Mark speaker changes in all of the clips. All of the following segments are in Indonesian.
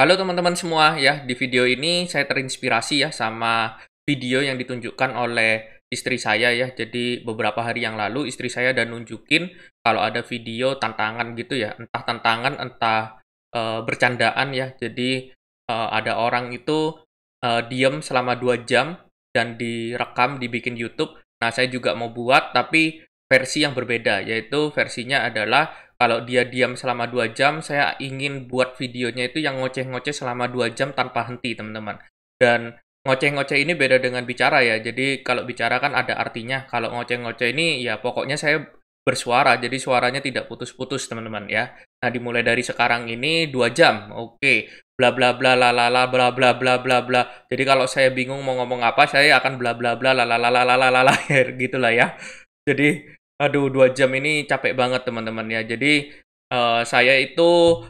Speaker 1: Halo teman-teman semua ya, di video ini saya terinspirasi ya sama video yang ditunjukkan oleh istri saya ya. Jadi beberapa hari yang lalu istri saya udah nunjukin kalau ada video tantangan gitu ya, entah tantangan entah e, bercandaan ya. Jadi e, ada orang itu e, diem selama 2 jam dan direkam dibikin YouTube. Nah, saya juga mau buat tapi versi yang berbeda yaitu versinya adalah kalau dia diam selama 2 jam, saya ingin buat videonya itu yang ngoceh-ngoceh selama 2 jam tanpa henti, teman-teman. Dan ngoceh-ngoceh ini beda dengan bicara ya. Jadi kalau bicara kan ada artinya. Kalau ngoceh-ngoceh ini ya pokoknya saya bersuara. Jadi suaranya tidak putus-putus, teman-teman ya. Nah, dimulai dari sekarang ini 2 jam. Oke. Bla bla bla la la la bla bla bla bla bla. Jadi kalau saya bingung mau ngomong apa, saya akan bla bla bla la la la la la la la gitu lah ya. Jadi aduh dua jam ini capek banget teman-teman ya. Jadi uh, saya itu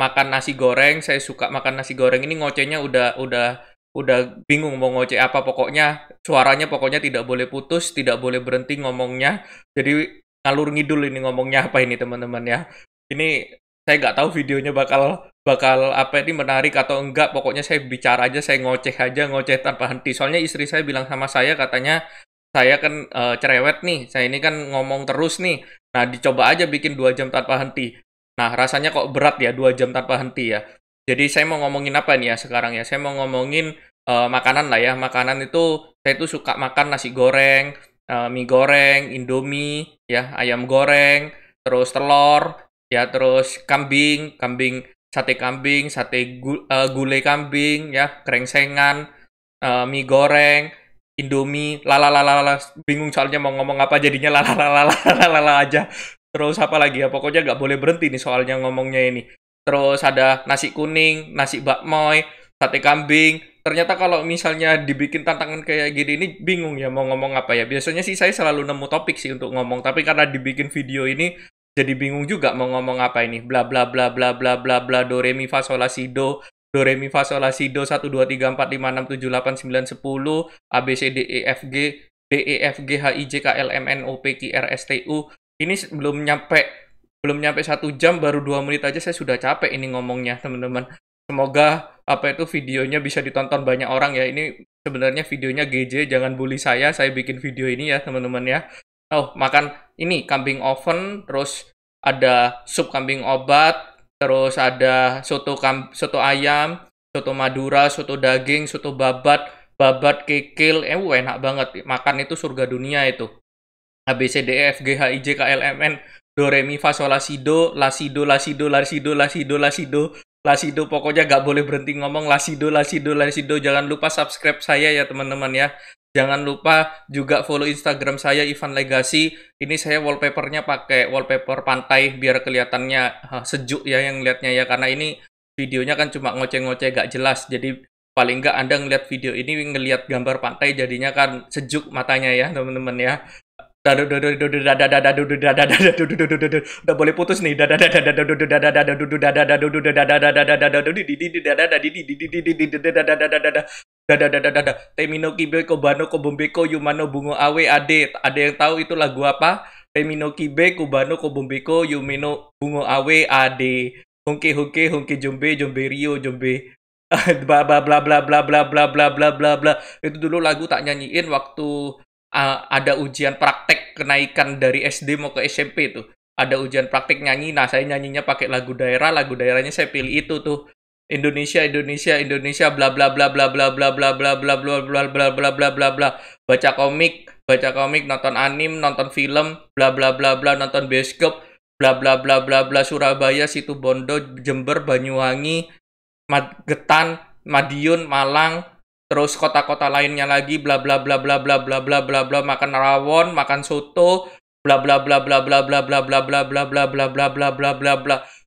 Speaker 1: makan nasi goreng, saya suka makan nasi goreng ini ngocehnya udah udah udah bingung mau ngoceh apa pokoknya suaranya pokoknya tidak boleh putus, tidak boleh berhenti ngomongnya. Jadi ngalur ngidul ini ngomongnya apa ini teman-teman ya. Ini saya nggak tahu videonya bakal bakal apa ini menarik atau enggak pokoknya saya bicara aja saya ngoceh aja ngoceh tanpa henti soalnya istri saya bilang sama saya katanya saya kan uh, cerewet nih, saya ini kan ngomong terus nih. Nah, dicoba aja bikin dua jam tanpa henti. Nah, rasanya kok berat ya dua jam tanpa henti ya. Jadi saya mau ngomongin apa nih ya sekarang ya? Saya mau ngomongin uh, makanan lah ya. Makanan itu saya tuh suka makan nasi goreng, uh, mie goreng, indomie, ya ayam goreng, terus telur, ya terus kambing, kambing sate kambing, sate gu, uh, gulai kambing, ya kerengsengan uh, mie goreng Indomie lalalalala bingung soalnya mau ngomong apa jadinya lalalalala aja terus apa lagi ya pokoknya nggak boleh berhenti nih soalnya ngomongnya ini terus ada nasi kuning nasi bakmoy sate kambing ternyata kalau misalnya dibikin tantangan kayak gini ini bingung ya mau ngomong apa ya biasanya sih saya selalu nemu topik sih untuk ngomong tapi karena dibikin video ini jadi bingung juga mau ngomong apa ini bla bla bla bla bla bla bla do re mi fa sol la si do do re mi fa sol la si do 1 2 3 4 5 6 7 8 9 10 a b c d e f g d e f g h i j k l m n o p q r s t u ini belum nyampe belum nyampe satu jam baru dua menit aja saya sudah capek ini ngomongnya teman-teman semoga apa itu videonya bisa ditonton banyak orang ya ini sebenarnya videonya GJ jangan bully saya saya bikin video ini ya teman-teman ya oh makan ini kambing oven terus ada sup kambing obat terus ada soto kam soto ayam, soto Madura, soto daging, soto babat, babat kekil, eh enak banget. Makan itu surga dunia itu. A B C D E F G H I J K L M N do re mi fa sol la si do la si do la si do la si do la si do la si do la si do pokoknya gak boleh berhenti ngomong la si do la si do la si do jangan lupa subscribe saya ya teman-teman ya Jangan lupa juga follow Instagram saya Ivan Legacy. Ini saya wallpapernya pakai wallpaper pantai biar kelihatannya sejuk ya yang lihatnya ya karena ini videonya kan cuma ngoceh-ngoceh gak jelas. Jadi paling nggak Anda ngelihat video ini ngelihat gambar pantai jadinya kan sejuk matanya ya teman-teman ya. Udah boleh putus nih dada dada dada temino kibe kobano kobombeko yumano bungo awe ade ada yang tahu itu lagu apa temino kibe kobano kobombeko yumino bungo awe ade Hongke hongke hongke jombe jombe rio jombe bla bla bla bla bla bla bla bla bla bla bla itu dulu lagu tak nyanyiin waktu uh, ada ujian praktek kenaikan dari SD mau ke SMP tuh ada ujian praktek nyanyi nah saya nyanyinya pakai lagu daerah lagu daerahnya saya pilih itu tuh Indonesia Indonesia Indonesia bla bla bla bla bla bla bla bla bla bla bla bla bla bla bla bla baca komik baca komik nonton anim nonton film bla bla bla bla nonton bioskop bla bla bla bla bla Surabaya situ Bondo Jember Banyuwangi Magetan Madiun Malang terus kota-kota lainnya lagi bla bla bla bla bla bla bla bla bla makan rawon makan soto bla bla bla bla bla bla bla bla bla bla bla bla bla bla bla bla bla bla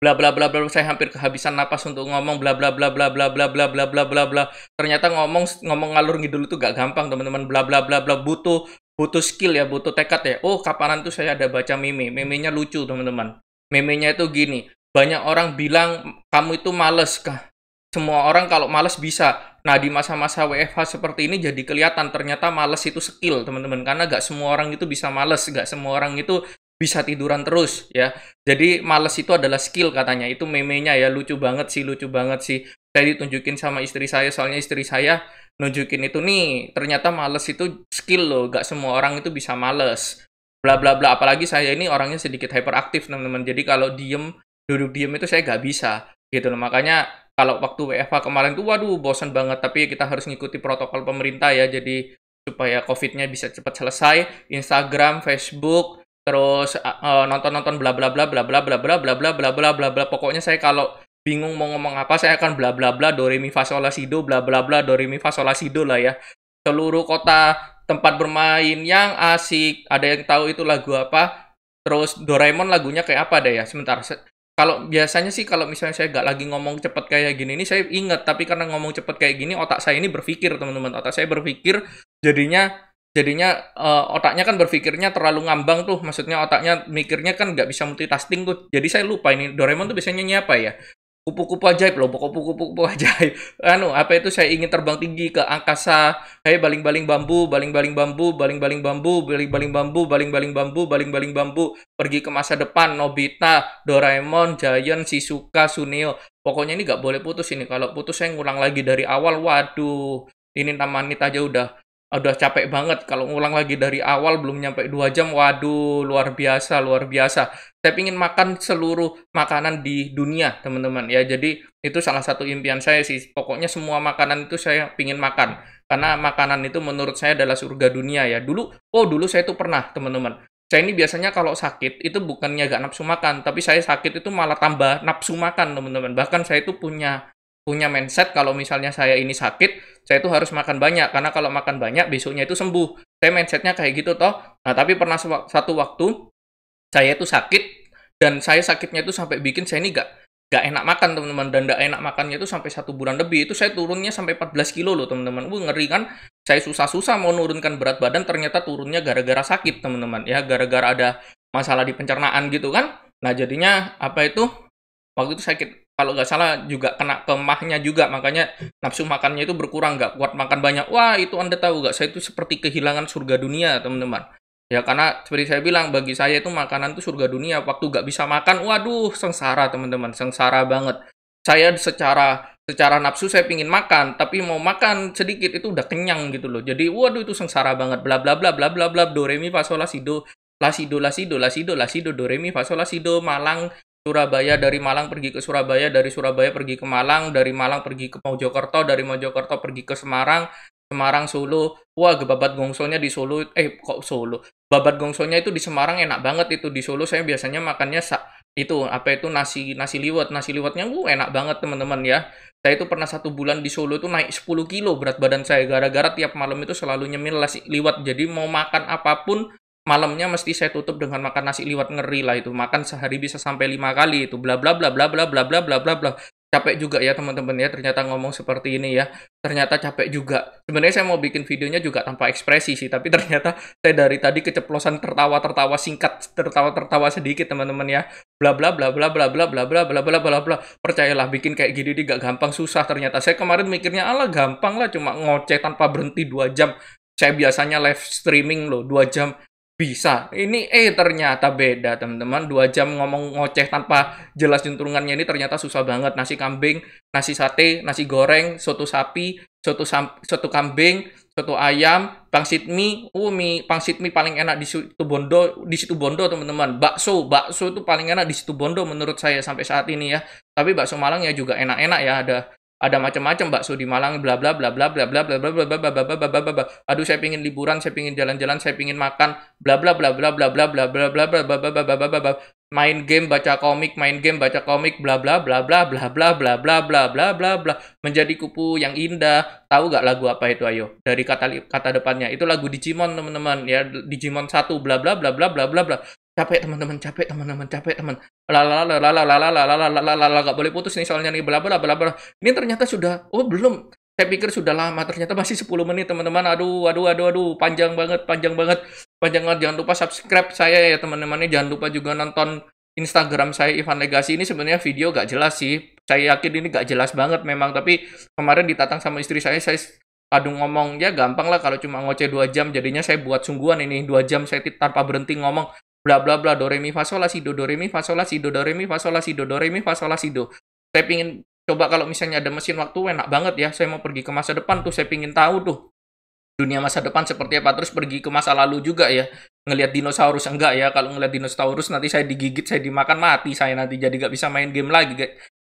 Speaker 1: bla bla bla bla saya hampir kehabisan napas untuk ngomong bla bla bla bla bla bla bla bla bla bla bla ternyata ngomong ngomong ngalur ngidul itu gak gampang teman-teman bla bla bla bla butuh butuh skill ya butuh tekad ya oh kapanan tuh saya ada baca meme memenya lucu teman-teman memenya itu gini banyak orang bilang kamu itu males kah semua orang kalau males bisa nah di masa-masa WFH seperti ini jadi kelihatan ternyata males itu skill teman-teman karena gak semua orang itu bisa males gak semua orang itu bisa tiduran terus ya. Jadi males itu adalah skill katanya. Itu memenya ya lucu banget sih, lucu banget sih. Saya ditunjukin sama istri saya soalnya istri saya nunjukin itu nih ternyata males itu skill loh gak semua orang itu bisa males bla bla bla apalagi saya ini orangnya sedikit hyperaktif teman-teman jadi kalau diem duduk diem itu saya gak bisa gitu loh makanya kalau waktu WFH kemarin tuh waduh bosan banget tapi ya kita harus ngikuti protokol pemerintah ya jadi supaya covidnya bisa cepat selesai Instagram Facebook terus e, nonton nonton bla bla bla bla bla bla bla bla bla bla bla bla bla pokoknya saya kalau bingung mau ngomong apa saya akan bla bla bla do re mi fa sol la si do bla bla bla do re mi fa sol la si do lah ya seluruh kota tempat bermain yang asik ada yang tahu itu lagu apa terus Doraemon lagunya kayak apa deh ya sebentar kalau biasanya sih kalau misalnya saya nggak lagi ngomong cepet kayak gini ini saya inget tapi karena ngomong cepet kayak gini otak saya ini berpikir teman-teman otak saya berpikir jadinya jadinya uh, otaknya kan berpikirnya terlalu ngambang tuh maksudnya otaknya mikirnya kan nggak bisa multitasking tuh jadi saya lupa ini Doraemon tuh biasanya nyapa ya kupu-kupu ajaib loh kupu-kupu ajaib anu apa itu saya ingin terbang tinggi ke angkasa kayak hey, baling-baling bambu baling-baling bambu baling-baling bambu baling-baling bambu baling-baling bambu baling-baling bambu pergi ke masa depan Nobita Doraemon Giant Shizuka Sunio pokoknya ini nggak boleh putus ini kalau putus saya ngulang lagi dari awal waduh ini tamanit aja udah udah capek banget kalau ngulang lagi dari awal belum nyampe dua jam waduh luar biasa luar biasa saya ingin makan seluruh makanan di dunia teman-teman ya jadi itu salah satu impian saya sih pokoknya semua makanan itu saya pingin makan karena makanan itu menurut saya adalah surga dunia ya dulu oh dulu saya itu pernah teman-teman saya ini biasanya kalau sakit itu bukannya gak nafsu makan tapi saya sakit itu malah tambah nafsu makan teman-teman bahkan saya itu punya punya mindset kalau misalnya saya ini sakit, saya itu harus makan banyak karena kalau makan banyak besoknya itu sembuh. Saya mindsetnya kayak gitu toh. Nah tapi pernah satu waktu saya itu sakit dan saya sakitnya itu sampai bikin saya ini gak gak enak makan teman-teman dan gak enak makannya itu sampai satu bulan lebih itu saya turunnya sampai 14 kilo loh teman-teman Wuh ngeri kan saya susah-susah mau nurunkan berat badan ternyata turunnya gara-gara sakit teman-teman ya gara-gara ada masalah di pencernaan gitu kan nah jadinya apa itu waktu itu sakit kalau nggak salah juga kena kemahnya juga makanya nafsu makannya itu berkurang nggak kuat makan banyak wah itu anda tahu nggak saya itu seperti kehilangan surga dunia teman-teman ya karena seperti saya bilang bagi saya itu makanan itu surga dunia waktu nggak bisa makan waduh sengsara teman-teman sengsara banget saya secara secara nafsu saya pingin makan tapi mau makan sedikit itu udah kenyang gitu loh jadi waduh itu sengsara banget bla bla bla bla bla bla do re mi fa sol la si do la si do la si do la si do la si do do re mi fa sol la si do malang Surabaya dari Malang pergi ke Surabaya, dari Surabaya pergi ke Malang, dari Malang pergi ke Mojokerto, dari Mojokerto pergi ke Semarang, Semarang Solo. Wah, gebabat gongsonya di Solo eh kok Solo. Babat gongsonya itu di Semarang enak banget itu di Solo saya biasanya makannya sa itu apa itu nasi nasi liwet. Nasi liwetnya gue uh, enak banget teman-teman ya. Saya itu pernah satu bulan di Solo itu naik 10 kilo berat badan saya gara-gara tiap malam itu selalu nyemil nasi liwet. Jadi mau makan apapun malamnya mesti saya tutup dengan makan nasi liwet ngeri lah itu makan sehari bisa sampai lima kali itu bla bla bla bla bla bla bla bla bla bla capek juga ya teman-teman ya ternyata ngomong seperti ini ya ternyata capek juga sebenarnya saya mau bikin videonya juga tanpa ekspresi sih tapi ternyata saya dari tadi keceplosan tertawa-tertawa singkat tertawa-tertawa sedikit teman-teman ya bla bla bla bla bla bla bla bla bla bla bla bla percayalah bikin kayak gini ini gak gampang susah ternyata saya kemarin mikirnya ala gampang lah cuma ngoceh tanpa berhenti dua jam saya biasanya live streaming loh dua jam bisa ini eh ternyata beda teman-teman dua jam ngomong ngoceh tanpa jelas juntrungannya ini ternyata susah banget nasi kambing nasi sate nasi goreng soto sapi soto soto kambing soto ayam pangsit mie uh mie pangsit mie paling enak di situ bondo di situ bondo teman-teman bakso bakso itu paling enak di situ bondo menurut saya sampai saat ini ya tapi bakso malang ya juga enak-enak ya ada ada macam-macam bakso di Malang bla bla bla bla bla bla bla bla bla bla bla bla bla bla bla aduh saya pingin liburan saya pingin jalan-jalan saya pingin makan bla bla bla bla bla bla bla bla bla bla bla bla bla bla main game baca komik main game baca komik bla bla bla bla bla bla bla bla bla bla bla bla menjadi kupu yang indah tahu gak lagu apa itu ayo dari kata kata depannya itu lagu Digimon teman-teman ya Digimon satu bla bla bla bla bla bla bla capek teman-teman capek teman-teman capek teman lalalalalalalalalalalalala nggak boleh putus nih soalnya nih bla belah bla belah ini ternyata sudah oh belum saya pikir sudah lama ternyata masih 10 menit teman-teman aduh aduh aduh aduh panjang banget panjang banget panjang banget jangan lupa subscribe saya ya teman-temannya jangan lupa juga nonton Instagram saya Ivan Legasi ini sebenarnya video gak jelas sih saya yakin ini gak jelas banget memang tapi kemarin ditatang sama istri saya saya adu ngomong ya gampang lah kalau cuma ngoceh dua jam jadinya saya buat sungguhan ini dua jam saya tanpa berhenti ngomong bla bla bla do re mi fa sol la si do do re mi fa sol la si do do re mi fa sol la si do do re mi fa sol la si do saya pingin coba kalau misalnya ada mesin waktu enak banget ya saya mau pergi ke masa depan tuh saya pingin tahu tuh dunia masa depan seperti apa terus pergi ke masa lalu juga ya ngelihat dinosaurus enggak ya kalau ngelihat dinosaurus nanti saya digigit saya dimakan mati saya nanti jadi gak bisa main game lagi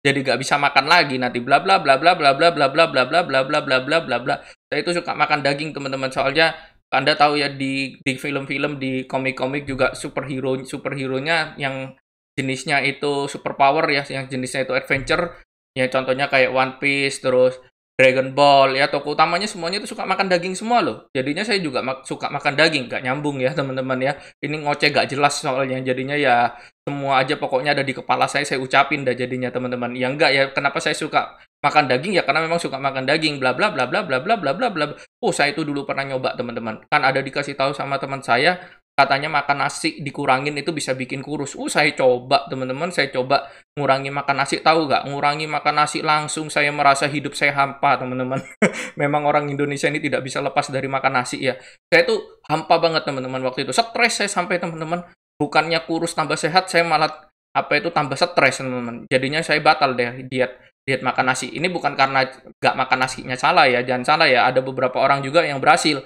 Speaker 1: jadi gak bisa makan lagi nanti bla bla bla bla bla bla bla bla bla bla bla bla bla bla bla bla saya itu suka makan daging teman-teman soalnya anda tahu ya di di film-film di komik-komik juga superhero superhero-nya yang jenisnya itu superpower ya, yang jenisnya itu adventure. Ya contohnya kayak One Piece terus Dragon Ball ya toko utamanya semuanya itu suka makan daging semua loh. Jadinya saya juga mak suka makan daging, gak nyambung ya teman-teman ya. Ini ngoceh gak jelas soalnya jadinya ya semua aja pokoknya ada di kepala saya saya ucapin dah jadinya teman-teman. Ya enggak ya kenapa saya suka makan daging ya karena memang suka makan daging bla bla bla bla bla bla bla bla Oh, saya itu dulu pernah nyoba teman-teman. Kan ada dikasih tahu sama teman saya katanya makan nasi dikurangin itu bisa bikin kurus. Uh, saya coba teman-teman, saya coba ngurangi makan nasi. Tahu nggak? Ngurangi makan nasi langsung saya merasa hidup saya hampa teman-teman. Memang orang Indonesia ini tidak bisa lepas dari makan nasi ya. Saya tuh hampa banget teman-teman waktu itu. Stres saya sampai teman-teman. Bukannya kurus tambah sehat, saya malah apa itu tambah stres teman-teman. Jadinya saya batal deh diet diet makan nasi. Ini bukan karena nggak makan nasinya salah ya, jangan salah ya. Ada beberapa orang juga yang berhasil.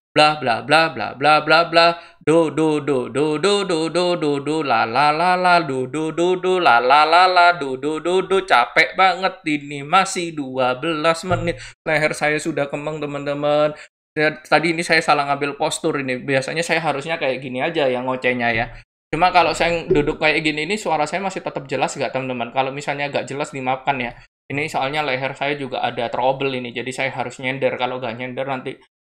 Speaker 1: bla bla bla bla bla bla bla do do do do do do do do do la la la la do do do do la la la la do do do do capek banget ini masih 12 menit leher saya sudah kembang teman-teman ya, tadi ini saya salah ngambil postur ini biasanya saya harusnya kayak gini aja yang ngocehnya ya cuma kalau saya duduk kayak gini ini suara saya masih tetap jelas gak teman-teman kalau misalnya agak jelas dimaafkan ya ini soalnya leher saya juga ada trouble ini jadi saya harus nyender kalau gak nyender nanti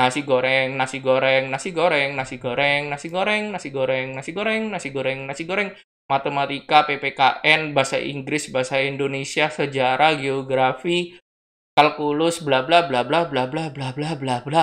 Speaker 1: nasi goreng, nasi goreng, nasi goreng, nasi goreng, nasi goreng, nasi goreng, nasi goreng, nasi goreng, nasi goreng, matematika, PPKN, bahasa Inggris, bahasa Indonesia, sejarah, geografi, kalkulus, bla bla bla bla bla bla bla bla bla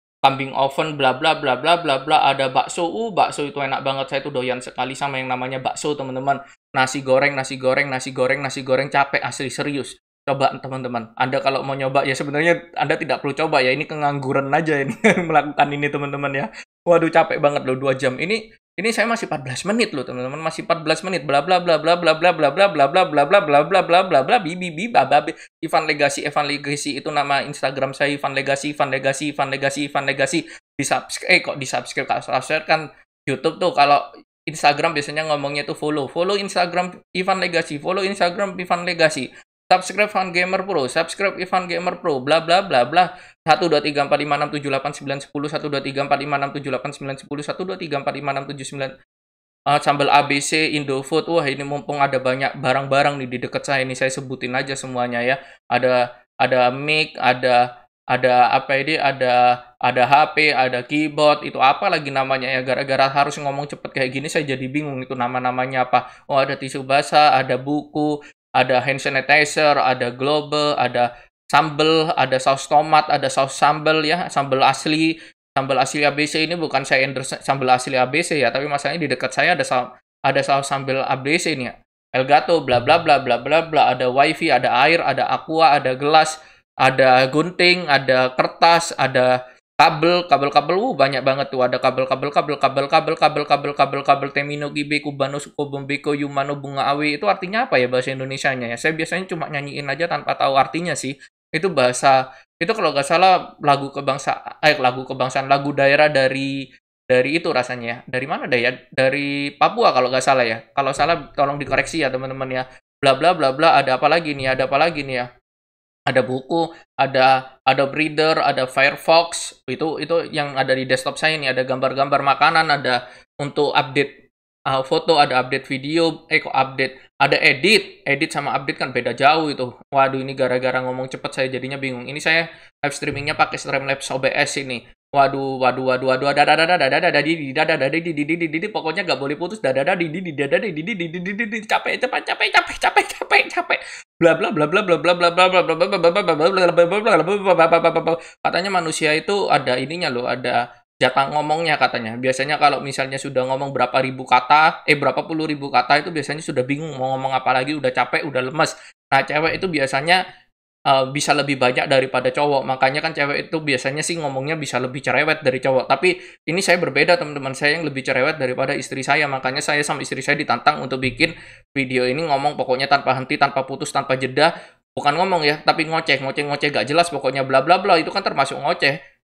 Speaker 1: kambing oven bla bla bla bla bla bla ada bakso uh bakso itu enak banget saya tuh doyan sekali sama yang namanya bakso teman-teman nasi goreng nasi goreng nasi goreng nasi goreng capek asli serius coba teman-teman anda kalau mau nyoba ya sebenarnya anda tidak perlu coba ya ini kengangguran aja ini melakukan ini teman-teman ya waduh capek banget loh dua jam ini ini saya masih 14 menit loh teman-teman, masih 14 menit. Bla bla bla bla bla bla bla bla bla bla bla bla bla bla bla bla bla bibi bibi babi Ivan Legacy Ivan Legacy itu nama Instagram saya Ivan Legacy Ivan Legacy Ivan Legacy Ivan Legacy di subscribe eh kok di subscribe subscribe kan YouTube tuh kalau Instagram biasanya ngomongnya tuh follow follow Instagram Ivan Legacy follow Instagram Ivan Legacy subscribe Ivan Gamer Pro, subscribe Ivan Gamer Pro, bla bla bla bla. 1 2 3 4 5 6 7 8 9 10 1 2 3 4 5 6 7 8 9 10 1 2 3 4 5 6 7 9 uh, sambal ABC, Indofood. Wah, ini mumpung ada banyak barang-barang nih di dekat saya ini saya sebutin aja semuanya ya. Ada ada mic, ada ada apa ini, ada ada HP, ada keyboard, itu apa lagi namanya ya gara-gara harus ngomong cepet kayak gini saya jadi bingung itu nama-namanya apa. Oh, ada tisu basah, ada buku, ada hand sanitizer, ada globe, ada sambal, ada saus tomat, ada saus sambal ya, sambal asli. Sambal asli ABC ini bukan saya endorse sambal asli ABC ya, tapi masalahnya di dekat saya ada saus ada saus sambal ABC ini ya. Elgato, bla bla bla bla bla bla, ada wifi, ada air, ada aqua, ada gelas, ada gunting, ada kertas, ada kabel kabel kabel uh banyak banget tuh ada kabel kabel kabel kabel kabel kabel kabel kabel kabel temino gibe kubano suko bombeko yumano bunga awi itu artinya apa ya bahasa Indonesia-nya ya saya biasanya cuma nyanyiin aja tanpa tahu artinya sih itu bahasa itu kalau nggak salah lagu kebangsa, eh lagu kebangsaan lagu daerah dari dari itu rasanya ya. dari mana deh ya dari Papua kalau nggak salah ya kalau salah tolong dikoreksi ya teman-teman ya bla bla bla bla ada apa lagi nih ada apa lagi nih ya ada buku, ada ada reader, ada Firefox. Itu itu yang ada di desktop saya ini ada gambar-gambar makanan, ada untuk update uh, foto, ada update video, eh kok update, ada edit. Edit sama update kan beda jauh itu. Waduh ini gara-gara ngomong cepat saya jadinya bingung. Ini saya live streamingnya pakai Streamlabs OBS ini. Waduh, waduh, waduh, waduh, ada di di ada ada di di di di di pokoknya nggak boleh putus, di ada di di di di di di di capek, capek, capek, capek, capek, capek, capek, bla bla bla bla bla bla bla bla bla bla bla bla bla bla bla katanya manusia itu ada ininya loh, ada jatah ngomongnya katanya. Biasanya kalau misalnya sudah ngomong berapa ribu kata, eh berapa puluh ribu kata itu biasanya sudah bingung mau ngomong apa lagi, udah capek, udah lemes. Nah, cewek itu biasanya Eh, bisa lebih banyak daripada cowok. Makanya kan cewek itu biasanya sih ngomongnya bisa lebih cerewet dari cowok. Tapi ini saya berbeda teman-teman. Saya yang lebih cerewet daripada istri saya. Makanya saya sama istri saya ditantang untuk bikin video ini ngomong pokoknya tanpa henti, tanpa putus, tanpa jeda. Bukan ngomong ya, tapi ngoceh, ngoceh, ngoceh gak jelas pokoknya bla bla bla itu kan termasuk ngoceh.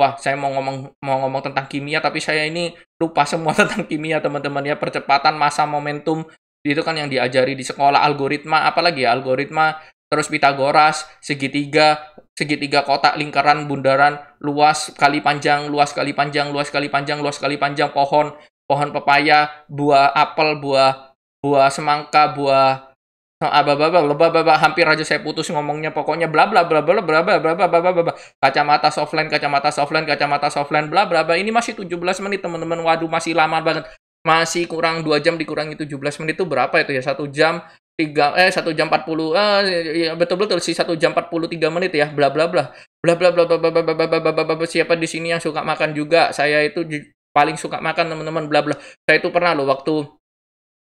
Speaker 1: wah saya mau ngomong mau ngomong tentang kimia tapi saya ini lupa semua tentang kimia teman-teman ya percepatan masa momentum itu kan yang diajari di sekolah algoritma apalagi ya algoritma terus Pitagoras segitiga segitiga kotak lingkaran bundaran luas kali panjang luas kali panjang luas kali panjang luas kali panjang pohon pohon pepaya buah apel buah buah semangka buah Aba baba hampir aja saya putus ngomongnya pokoknya bla bla bla bla bla bla bla bla bla bla kacamata softline kacamata softline kacamata softline bla bla bla ini masih tujuh belas menit teman-teman waduh masih lama banget masih kurang dua jam dikurangi belas menit itu berapa itu ya satu jam tiga eh satu jam empat 40 eh betul betul sih 1 jam tiga menit ya bla bla bla bla bla bla bla bla bla bla bla bla siapa di sini yang suka makan juga saya itu paling suka makan teman-teman bla bla saya itu pernah loh waktu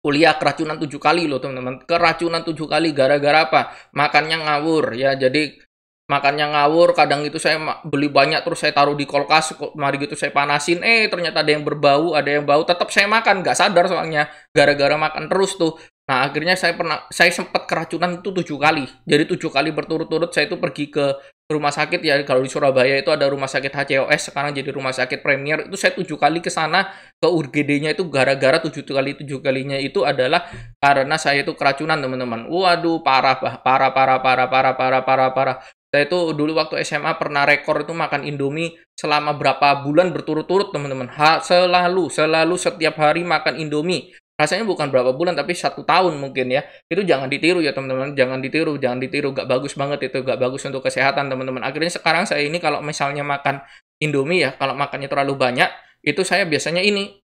Speaker 1: kuliah keracunan tujuh kali loh teman-teman keracunan tujuh kali gara-gara apa makannya ngawur ya jadi makannya ngawur kadang itu saya beli banyak terus saya taruh di kulkas mari gitu saya panasin eh ternyata ada yang berbau ada yang bau tetap saya makan nggak sadar soalnya gara-gara makan terus tuh Nah akhirnya saya pernah saya sempat keracunan itu tujuh kali. Jadi tujuh kali berturut-turut saya itu pergi ke rumah sakit ya kalau di Surabaya itu ada rumah sakit HCOS sekarang jadi rumah sakit Premier itu saya tujuh kali ke sana ke UGD-nya itu gara-gara tujuh kali tujuh kalinya itu adalah karena saya itu keracunan teman-teman. Waduh parah parah parah parah parah parah parah parah. Saya itu dulu waktu SMA pernah rekor itu makan Indomie selama berapa bulan berturut-turut teman-teman. selalu selalu setiap hari makan Indomie rasanya bukan berapa bulan tapi satu tahun mungkin ya itu jangan ditiru ya teman-teman jangan ditiru jangan ditiru gak bagus banget itu gak bagus untuk kesehatan teman-teman akhirnya sekarang saya ini kalau misalnya makan Indomie ya kalau makannya terlalu banyak itu saya biasanya ini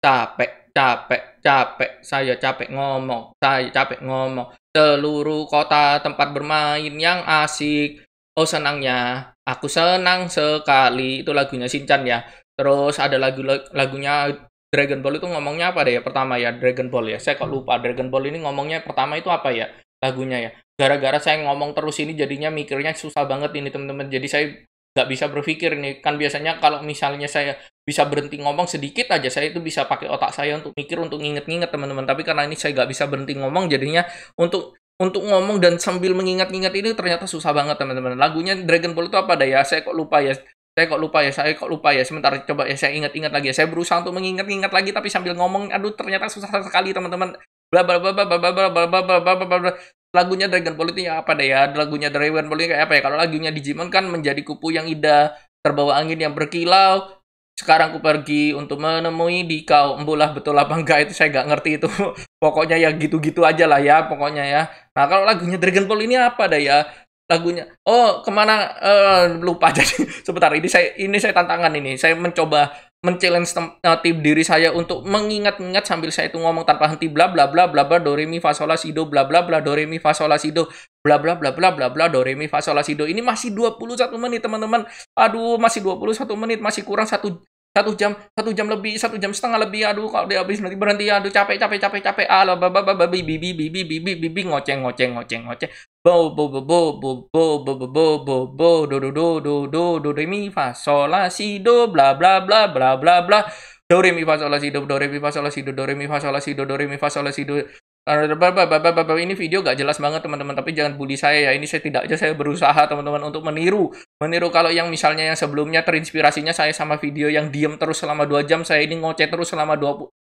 Speaker 1: capek, capek, capek, saya capek ngomong, saya capek ngomong. Seluruh kota tempat bermain yang asik. Oh senangnya, aku senang sekali. Itu lagunya Shinchan ya. Terus ada lagu lagunya Dragon Ball itu ngomongnya apa deh ya pertama ya Dragon Ball ya. Saya kok lupa Dragon Ball ini ngomongnya pertama itu apa ya lagunya ya. Gara-gara saya ngomong terus ini jadinya mikirnya susah banget ini teman-teman. Jadi saya nggak bisa berpikir nih kan biasanya kalau misalnya saya bisa berhenti ngomong sedikit aja saya itu bisa pakai otak saya untuk mikir untuk nginget-nginget teman-teman tapi karena ini saya nggak bisa berhenti ngomong jadinya untuk untuk ngomong dan sambil mengingat-ingat ini ternyata susah banget teman-teman lagunya Dragon Ball itu apa dah ya saya kok lupa ya saya kok lupa ya saya kok lupa ya sebentar coba ya saya ingat-ingat lagi ya saya berusaha untuk mengingat-ingat lagi tapi sambil ngomong aduh ternyata susah sekali teman-teman bla bla bla bla bla bla bla bla bla bla bla lagunya Dragon Ball itu ya apa deh ya lagunya Dragon Ball itu kayak apa ya kalau lagunya Digimon kan menjadi kupu yang indah terbawa angin yang berkilau sekarang aku pergi untuk menemui di kau embulah betul apa enggak itu saya nggak ngerti itu pokoknya ya gitu-gitu aja lah ya pokoknya ya nah kalau lagunya Dragon Ball ini apa dah ya lagunya oh kemana uh, lupa jadi sebentar ini saya ini saya tantangan ini saya mencoba men-challenge uh, tim diri saya untuk mengingat-ingat sambil saya itu ngomong tanpa henti bla bla bla bla bla do re mi fa sol la si do bla bla bla do re mi fa sol la si do bla bla bla bla bla bla do re mi fa sol la si do ini masih 21 menit teman-teman aduh masih 21 menit masih kurang satu satu jam satu jam lebih satu jam setengah lebih aduh kalau dia habis nanti berhenti aduh capek capek capek capek ala baba baba bibi bibi bibi bibi bibi ngoceng ngoceng ngoceng ngoceng bo bo bo bo bo bo bo bo bo bo bo do do do do do do re mi fa sol la si do bla bla bla bla bla bla do re mi fa sol la si do do re mi fa sol la si do do re mi fa sol la si do do re mi fa sol la si do ini video gak jelas banget teman-teman tapi jangan bully saya ya ini saya tidak aja saya berusaha teman-teman untuk meniru meniru kalau yang misalnya yang sebelumnya terinspirasinya saya sama video yang diem terus selama 2 jam saya ini ngoceh terus selama 20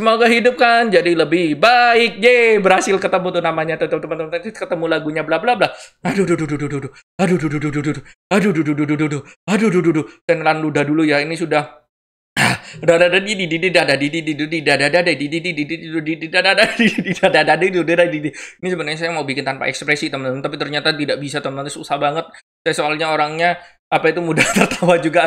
Speaker 1: Semoga hidup kan jadi lebih baik. Ye, berhasil ketemu tuh namanya tuh teman-teman ketemu lagunya bla bla bla. Aduh duh duh duh duh duh. Aduh duh duh duh duh duh. Aduh duh duh duh duh duh. Aduh duh duh duh. Teneran ludah dulu ya. Ini sudah ada di di di dada di di di di dada dada di di di di di di dada di di dada dada di di ini sebenarnya saya mau bikin tanpa ekspresi teman-teman tapi ternyata tidak bisa teman-teman susah banget saya soalnya orangnya apa itu mudah tertawa juga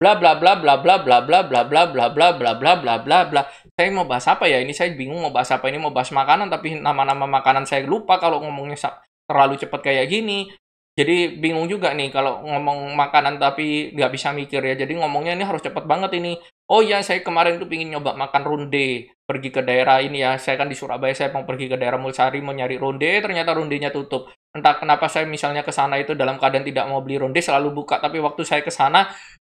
Speaker 1: bla bla bla bla bla bla bla bla bla bla bla bla bla bla bla bla saya mau bahas apa ya ini saya bingung mau bahas apa ini mau bahas makanan tapi nama-nama makanan saya lupa kalau ngomongnya terlalu cepat kayak gini jadi bingung juga nih kalau ngomong makanan tapi nggak bisa mikir ya jadi ngomongnya ini harus cepat banget ini oh ya saya kemarin tuh pingin nyoba makan ronde pergi ke daerah ini ya saya kan di Surabaya saya mau pergi ke daerah Mulsari mau nyari ronde ternyata rondenya tutup entah kenapa saya misalnya ke sana itu dalam keadaan tidak mau beli ronde selalu buka tapi waktu saya ke sana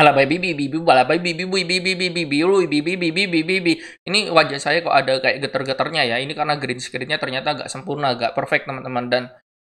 Speaker 1: Halo baby bibi bibi bala baby bibi bibi bibi bibi bibi bibi bibi bibi ini wajah saya kok ada kayak geter-geternya ya ini karena green screennya ternyata agak sempurna agak perfect teman-teman dan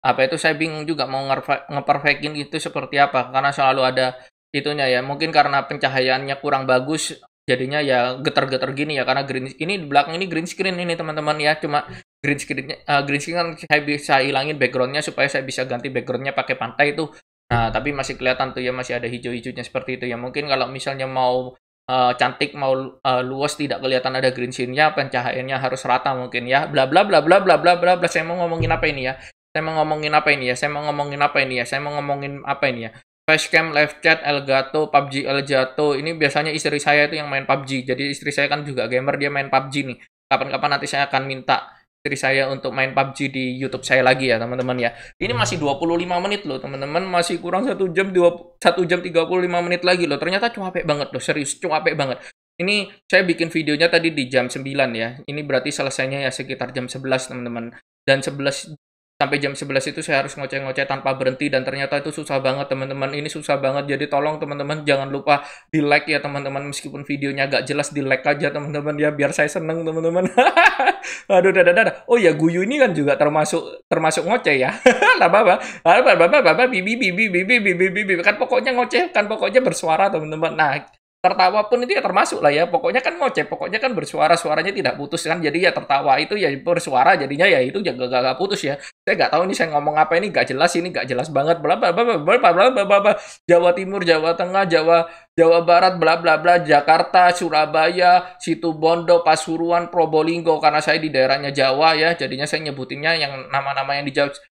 Speaker 1: apa itu saya bingung juga mau ngeperfekin itu seperti apa karena selalu ada itunya ya mungkin karena pencahayaannya kurang bagus jadinya ya geter-geter gini ya karena green ini di belakang ini green screen ini teman-teman ya cuma green screennya uh, green screen kan saya bisa hilangin backgroundnya supaya saya bisa ganti backgroundnya pakai pantai itu Nah, tapi masih kelihatan tuh ya masih ada hijau-hijaunya seperti itu ya. Mungkin kalau misalnya mau uh, cantik, mau uh, luas tidak kelihatan ada green screen-nya, pencahayaannya harus rata mungkin ya. Bla bla bla bla bla bla bla bla. Saya mau ngomongin apa ini ya? Saya mau ngomongin apa ini ya? Saya mau ngomongin apa ini ya? Saya mau ngomongin apa ini ya? Facecam, live chat, Elgato, PUBG Elgato. Ini biasanya istri saya itu yang main PUBG. Jadi istri saya kan juga gamer, dia main PUBG nih. Kapan-kapan nanti saya akan minta istri saya untuk main PUBG di YouTube saya lagi ya teman-teman ya. Ini hmm. masih 25 menit loh teman-teman, masih kurang satu jam dua satu jam 35 menit lagi loh. Ternyata capek banget loh, serius capek banget. Ini saya bikin videonya tadi di jam 9 ya. Ini berarti selesainya ya sekitar jam 11 teman-teman. Dan 11 sampai jam 11 itu saya harus ngoceh-ngoceh tanpa berhenti dan ternyata itu susah banget teman-teman ini susah banget jadi tolong teman-teman jangan lupa di like ya teman-teman meskipun videonya agak jelas di like aja teman-teman ya biar saya seneng teman-teman aduh dadah dadah oh ya guyu ini kan juga termasuk termasuk ngoceh ya lah baba baba baba baba bibi bibi bibi bibi bibi kan pokoknya ngoceh kan pokoknya bersuara teman-teman nah tertawa pun itu ya termasuk lah ya. Pokoknya kan ngoceh, pokoknya kan bersuara, suaranya tidak putus kan. Jadi ya tertawa itu ya bersuara, jadinya ya itu jaga ya gak, gak putus ya. Saya nggak tahu ini saya ngomong apa ini gak jelas, ini gak jelas banget. Bla bla bla bla bla bla bla bla. Jawa Timur, Jawa Tengah, Jawa Jawa Barat, bla bla bla. Jakarta, Surabaya, situ Bondo Pasuruan, Probolinggo. Karena saya di daerahnya Jawa ya, jadinya saya nyebutinnya yang nama-nama yang di Jawa,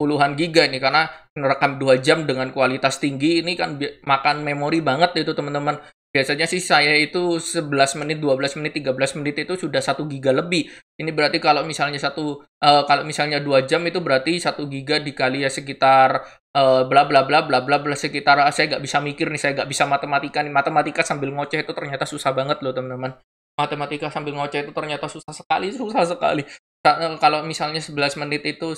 Speaker 1: puluhan giga ini karena merekam dua jam dengan kualitas tinggi ini kan makan memori banget itu teman-teman. Biasanya sih saya itu 11 menit, 12 menit, 13 menit itu sudah satu giga lebih. Ini berarti kalau misalnya satu uh, kalau misalnya dua jam itu berarti satu giga dikali ya sekitar uh, bla bla bla bla bla bla sekitar ah, saya nggak bisa mikir nih, saya nggak bisa matematika nih. Matematika sambil ngoceh itu ternyata susah banget loh, teman-teman. Matematika sambil ngoceh itu ternyata susah sekali, susah sekali. Kalau misalnya 11 menit itu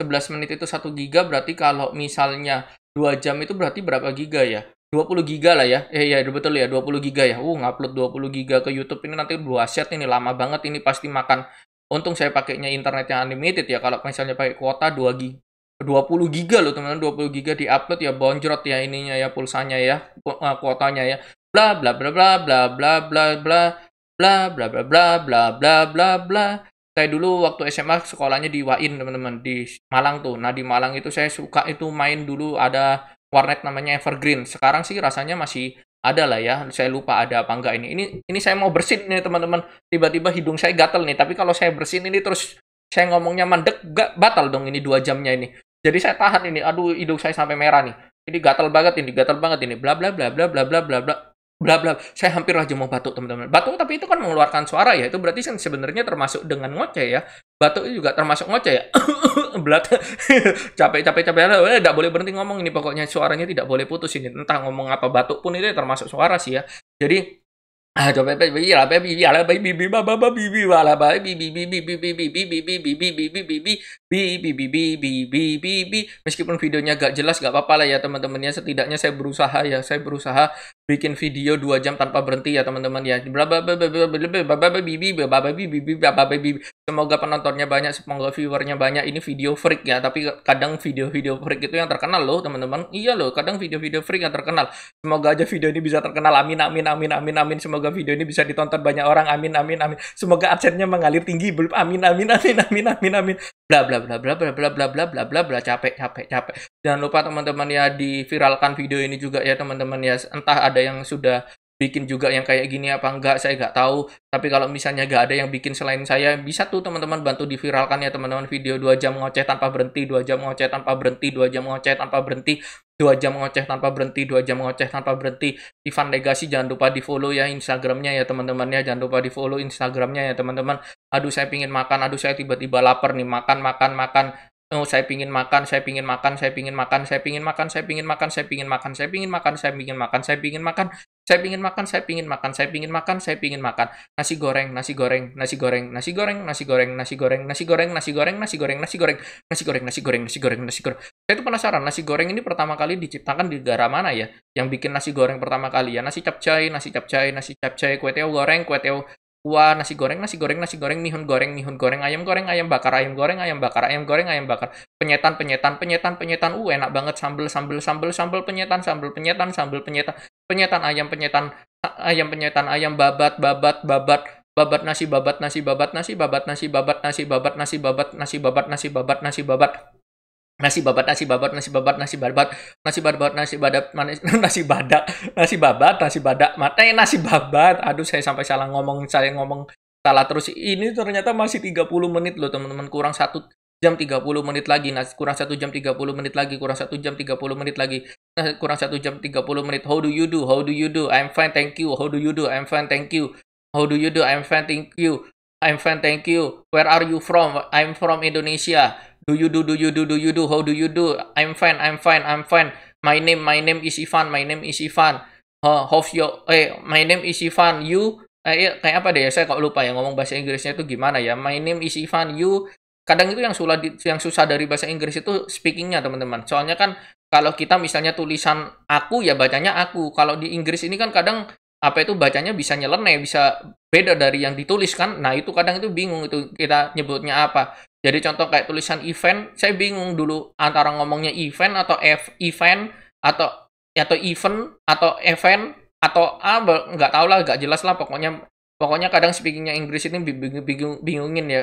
Speaker 1: 11 menit itu 1 giga berarti kalau misalnya 2 jam itu berarti berapa giga ya? 20 giga lah ya. Eh ya betul ya 20 giga ya. Uh ngupload 20 giga ke YouTube ini nanti dua set ini lama banget ini pasti makan. Untung saya pakainya internet yang unlimited ya. Kalau misalnya pakai kuota 2 giga 20 giga loh teman-teman 20 giga di upload ya bonjrot ya ininya ya pulsanya ya kuotanya ya bla bla bla bla bla bla bla bla bla bla bla bla bla bla bla saya dulu waktu SMA sekolahnya di Wain teman-teman di Malang tuh nah di Malang itu saya suka itu main dulu ada warnet namanya Evergreen sekarang sih rasanya masih ada lah ya saya lupa ada apa enggak ini ini ini saya mau bersin nih teman-teman tiba-tiba hidung saya gatel nih tapi kalau saya bersin ini terus saya ngomongnya mandek gak batal dong ini dua jamnya ini jadi saya tahan ini aduh hidung saya sampai merah nih ini gatal banget ini gatal banget ini bla bla bla bla bla bla bla bla bla bla saya hampir aja mau batuk teman-teman batuk tapi itu kan mengeluarkan suara ya itu berarti kan sebenarnya termasuk dengan ngoceh ya batuk itu juga termasuk ngoceh ya blat, capek capek capek tidak boleh berhenti ngomong ini pokoknya suaranya tidak boleh putus ini entah ngomong apa batuk pun itu termasuk suara sih ya jadi Ah, coba bibi lah, bibi lah, bibi baby baby baby baby baby baby baby baby baby bi bi bi bi bi bi bi bi meskipun videonya gak jelas gak apa-apa lah ya teman-teman ya setidaknya saya berusaha ya saya berusaha bikin video dua jam tanpa berhenti ya teman-teman ya semoga penontonnya banyak semoga viewernya banyak ini video freak ya tapi kadang video-video freak itu yang terkenal loh teman-teman iya loh kadang video-video freak yang terkenal semoga aja video ini bisa terkenal amin amin amin amin amin semoga video ini bisa ditonton banyak orang amin amin amin semoga adsense mengalir tinggi belum amin amin amin amin amin amin bla bla bla bla bla bla bla bla bla bla bla capek capek capek. Jangan lupa teman-teman ya diviralkan video ini juga ya teman-teman ya entah ada yang sudah bikin juga yang kayak gini apa enggak saya enggak tahu tapi kalau misalnya nggak ada yang bikin selain saya bisa tuh teman-teman bantu diviralkan ya teman-teman video dua jam ngoceh tanpa berhenti dua jam ngoceh tanpa berhenti dua jam ngoceh tanpa berhenti dua jam ngoceh tanpa berhenti dua jam ngoceh tanpa berhenti Ivan Legasi jangan lupa di follow ya Instagramnya ya teman-teman jangan lupa di follow Instagramnya ya teman-teman aduh saya pingin makan aduh saya tiba-tiba lapar nih makan makan makan Oh, saya pingin makan, saya pingin makan, saya pingin makan, saya pingin makan, saya pingin makan, saya pingin makan, saya pingin makan, saya pingin makan, saya pingin makan, saya pingin makan, saya pingin makan, saya pingin makan, saya pingin makan. Nasi goreng, nasi goreng, nasi goreng, nasi goreng, nasi goreng, nasi goreng, nasi goreng, nasi goreng, nasi goreng, nasi goreng, nasi goreng, nasi goreng, nasi goreng, nasi goreng. Saya itu penasaran, nasi goreng ini pertama kali diciptakan di negara mana ya? Yang bikin nasi goreng pertama kali ya? Nasi capcay, nasi capcay, nasi capcay, kue tiaw goreng, kue tiaw wah nasi goreng nasi goreng nasi goreng mihun goreng mihun goreng ayam goreng ayam bakar ayam goreng ayam bakar ayam goreng ayam bakar penyetan penyetan penyetan penyetan uh enak banget sambel sambel sambel sambel penyetan sambel penyetan sambel penyetan penyetan ayam penyetan ayam penyetan ayam babat babat babat babat nasi babat nasi babat nasi babat nasi babat nasi babat nasi babat nasi babat nasi babat nasi babat nasi babat nasi babat nasi babat nasi babat nasi babat nasi babat nasi badak nasi babat nasi badak mata eh, nasi babat aduh saya sampai salah ngomong saya ngomong salah terus ini ternyata masih 30 menit loh teman-teman kurang satu jam 30 menit lagi nah kurang satu jam 30 menit lagi kurang satu jam 30 menit lagi nah, kurang satu jam 30 menit how do you do how do you do I'm fine thank you how do you do I'm fine thank you how do you do I'm fine thank you I'm fine, thank you. Where are you from? I'm from Indonesia. Do you do, do you do, do you do, how do you do? I'm fine, I'm fine, I'm fine. My name, my name is Ivan, my name is Ivan. Uh, how's your, eh, my name is Ivan, you, eh, iya, kayak apa deh, ya? saya kok lupa ya ngomong bahasa Inggrisnya itu gimana ya. My name is Ivan, you, kadang itu yang susah yang susah dari bahasa Inggris itu speakingnya teman-teman. Soalnya kan kalau kita misalnya tulisan aku ya bacanya aku. Kalau di Inggris ini kan kadang apa itu bacanya bisa nyeleneh, bisa beda dari yang ditulis kan. Nah, itu kadang itu bingung itu kita nyebutnya apa. Jadi contoh kayak tulisan event, saya bingung dulu antara ngomongnya event atau F event atau atau event atau event atau ah nggak tahu lah nggak jelas lah pokoknya pokoknya kadang speakingnya Inggris ini bingung, bingung bingungin ya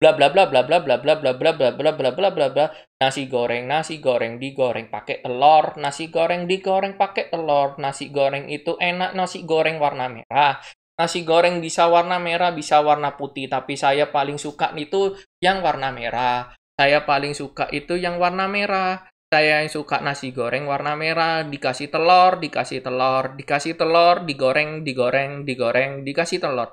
Speaker 1: bla bla bla bla bla bla bla bla bla bla bla bla bla bla bla nasi goreng nasi goreng digoreng pakai telur nasi goreng digoreng pakai telur nasi goreng itu enak nasi goreng warna merah nasi goreng bisa warna merah bisa warna putih tapi saya paling suka itu yang warna merah saya paling suka itu yang warna merah saya yang suka nasi goreng warna merah dikasih telur dikasih telur dikasih telur digoreng digoreng digoreng dikasih telur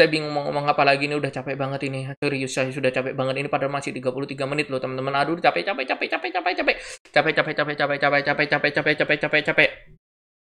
Speaker 1: saya bingung mau ngomong apa lagi ini udah capek banget ini serius saya sudah capek banget ini padahal masih 33 menit loh teman-teman aduh capek capek capek capek capek capek capek capek capek capek capek capek capek capek capek capek capek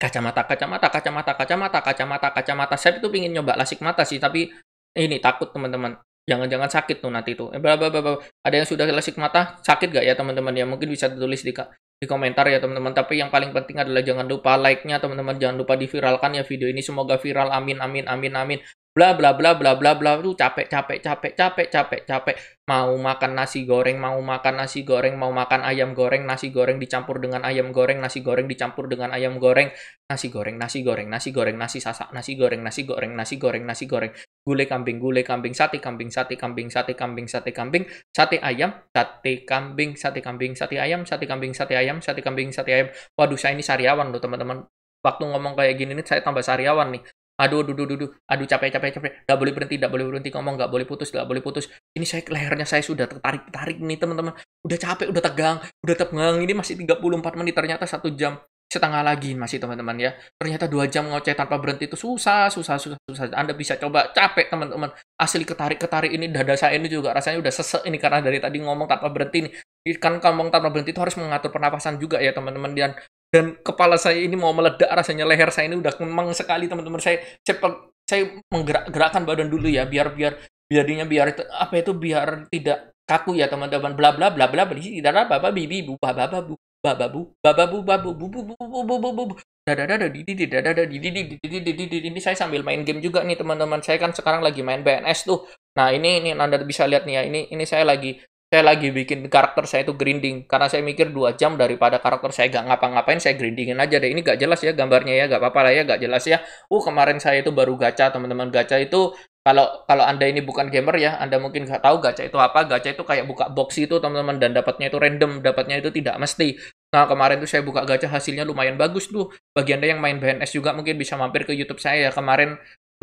Speaker 1: kacamata kacamata kacamata kacamata kacamata kacamata saya tuh pingin nyoba lasik mata sih tapi ini takut teman-teman jangan-jangan sakit tuh nanti tuh eh, ada yang sudah lasik mata sakit gak ya teman-teman ya mungkin bisa ditulis di di komentar ya teman-teman. Tapi yang paling penting adalah jangan lupa like-nya teman-teman. Jangan lupa diviralkan ya video ini. Semoga viral. Amin, amin, amin, amin bla bla bla bla bla bla tuh capek capek capek capek capek capek mau makan nasi goreng mau makan nasi goreng mau makan ayam goreng nasi goreng dicampur dengan ayam goreng nasi goreng dicampur dengan ayam goreng nasi goreng nasi goreng nasi goreng nasi sasak nasi goreng nasi goreng nasi goreng nasi goreng gulai kambing gulai kambing sate kambing sate kambing sate kambing sate kambing sate ayam sate kambing sate kambing sate ayam sate kambing sate ayam sate kambing sate ayam waduh saya ini sariawan loh teman-teman waktu ngomong kayak gini nih saya tambah sariawan nih aduh aduh aduh aduh aduh capek capek capek nggak boleh berhenti nggak boleh berhenti ngomong nggak boleh putus nggak boleh putus ini saya lehernya saya sudah tertarik tertarik nih teman-teman udah capek udah tegang udah tegang ini masih 34 menit ternyata satu jam setengah lagi masih teman-teman ya ternyata dua jam ngoceh tanpa berhenti itu susah susah susah susah anda bisa coba capek teman-teman asli ketarik ketarik ini dada saya ini juga rasanya udah sesek ini karena dari tadi ngomong tanpa berhenti nih kan ngomong tanpa berhenti itu harus mengatur pernapasan juga ya teman-teman dan dan kepala saya ini mau meledak rasanya leher saya ini udah kemang sekali teman-teman saya cepat saya menggerak-gerakkan badan dulu ya biar biar biarnya biar apa itu biar tidak kaku ya teman-teman bla bla bla bla bla tidak apa apa bibi bu ba ba bu ba ba bu ba ba bu ba bu bu bu bu bu bu bu bu bu dadadada di di dadada di di di di di di di ini saya sambil main game juga nih teman-teman saya kan sekarang lagi main BNS tuh nah ini ini anda bisa lihat nih ya ini ini saya lagi saya lagi bikin karakter saya itu grinding karena saya mikir dua jam daripada karakter saya gak ngapa-ngapain saya grindingin aja deh ini gak jelas ya gambarnya ya gak apa-apa lah ya gak jelas ya uh kemarin saya itu baru gacha teman-teman gacha itu kalau kalau anda ini bukan gamer ya anda mungkin nggak tahu gacha itu apa gacha itu kayak buka box itu teman-teman dan dapatnya itu random dapatnya itu tidak mesti Nah, kemarin tuh saya buka gacha hasilnya lumayan bagus tuh. Bagi Anda yang main BNS juga mungkin bisa mampir ke YouTube saya ya. Kemarin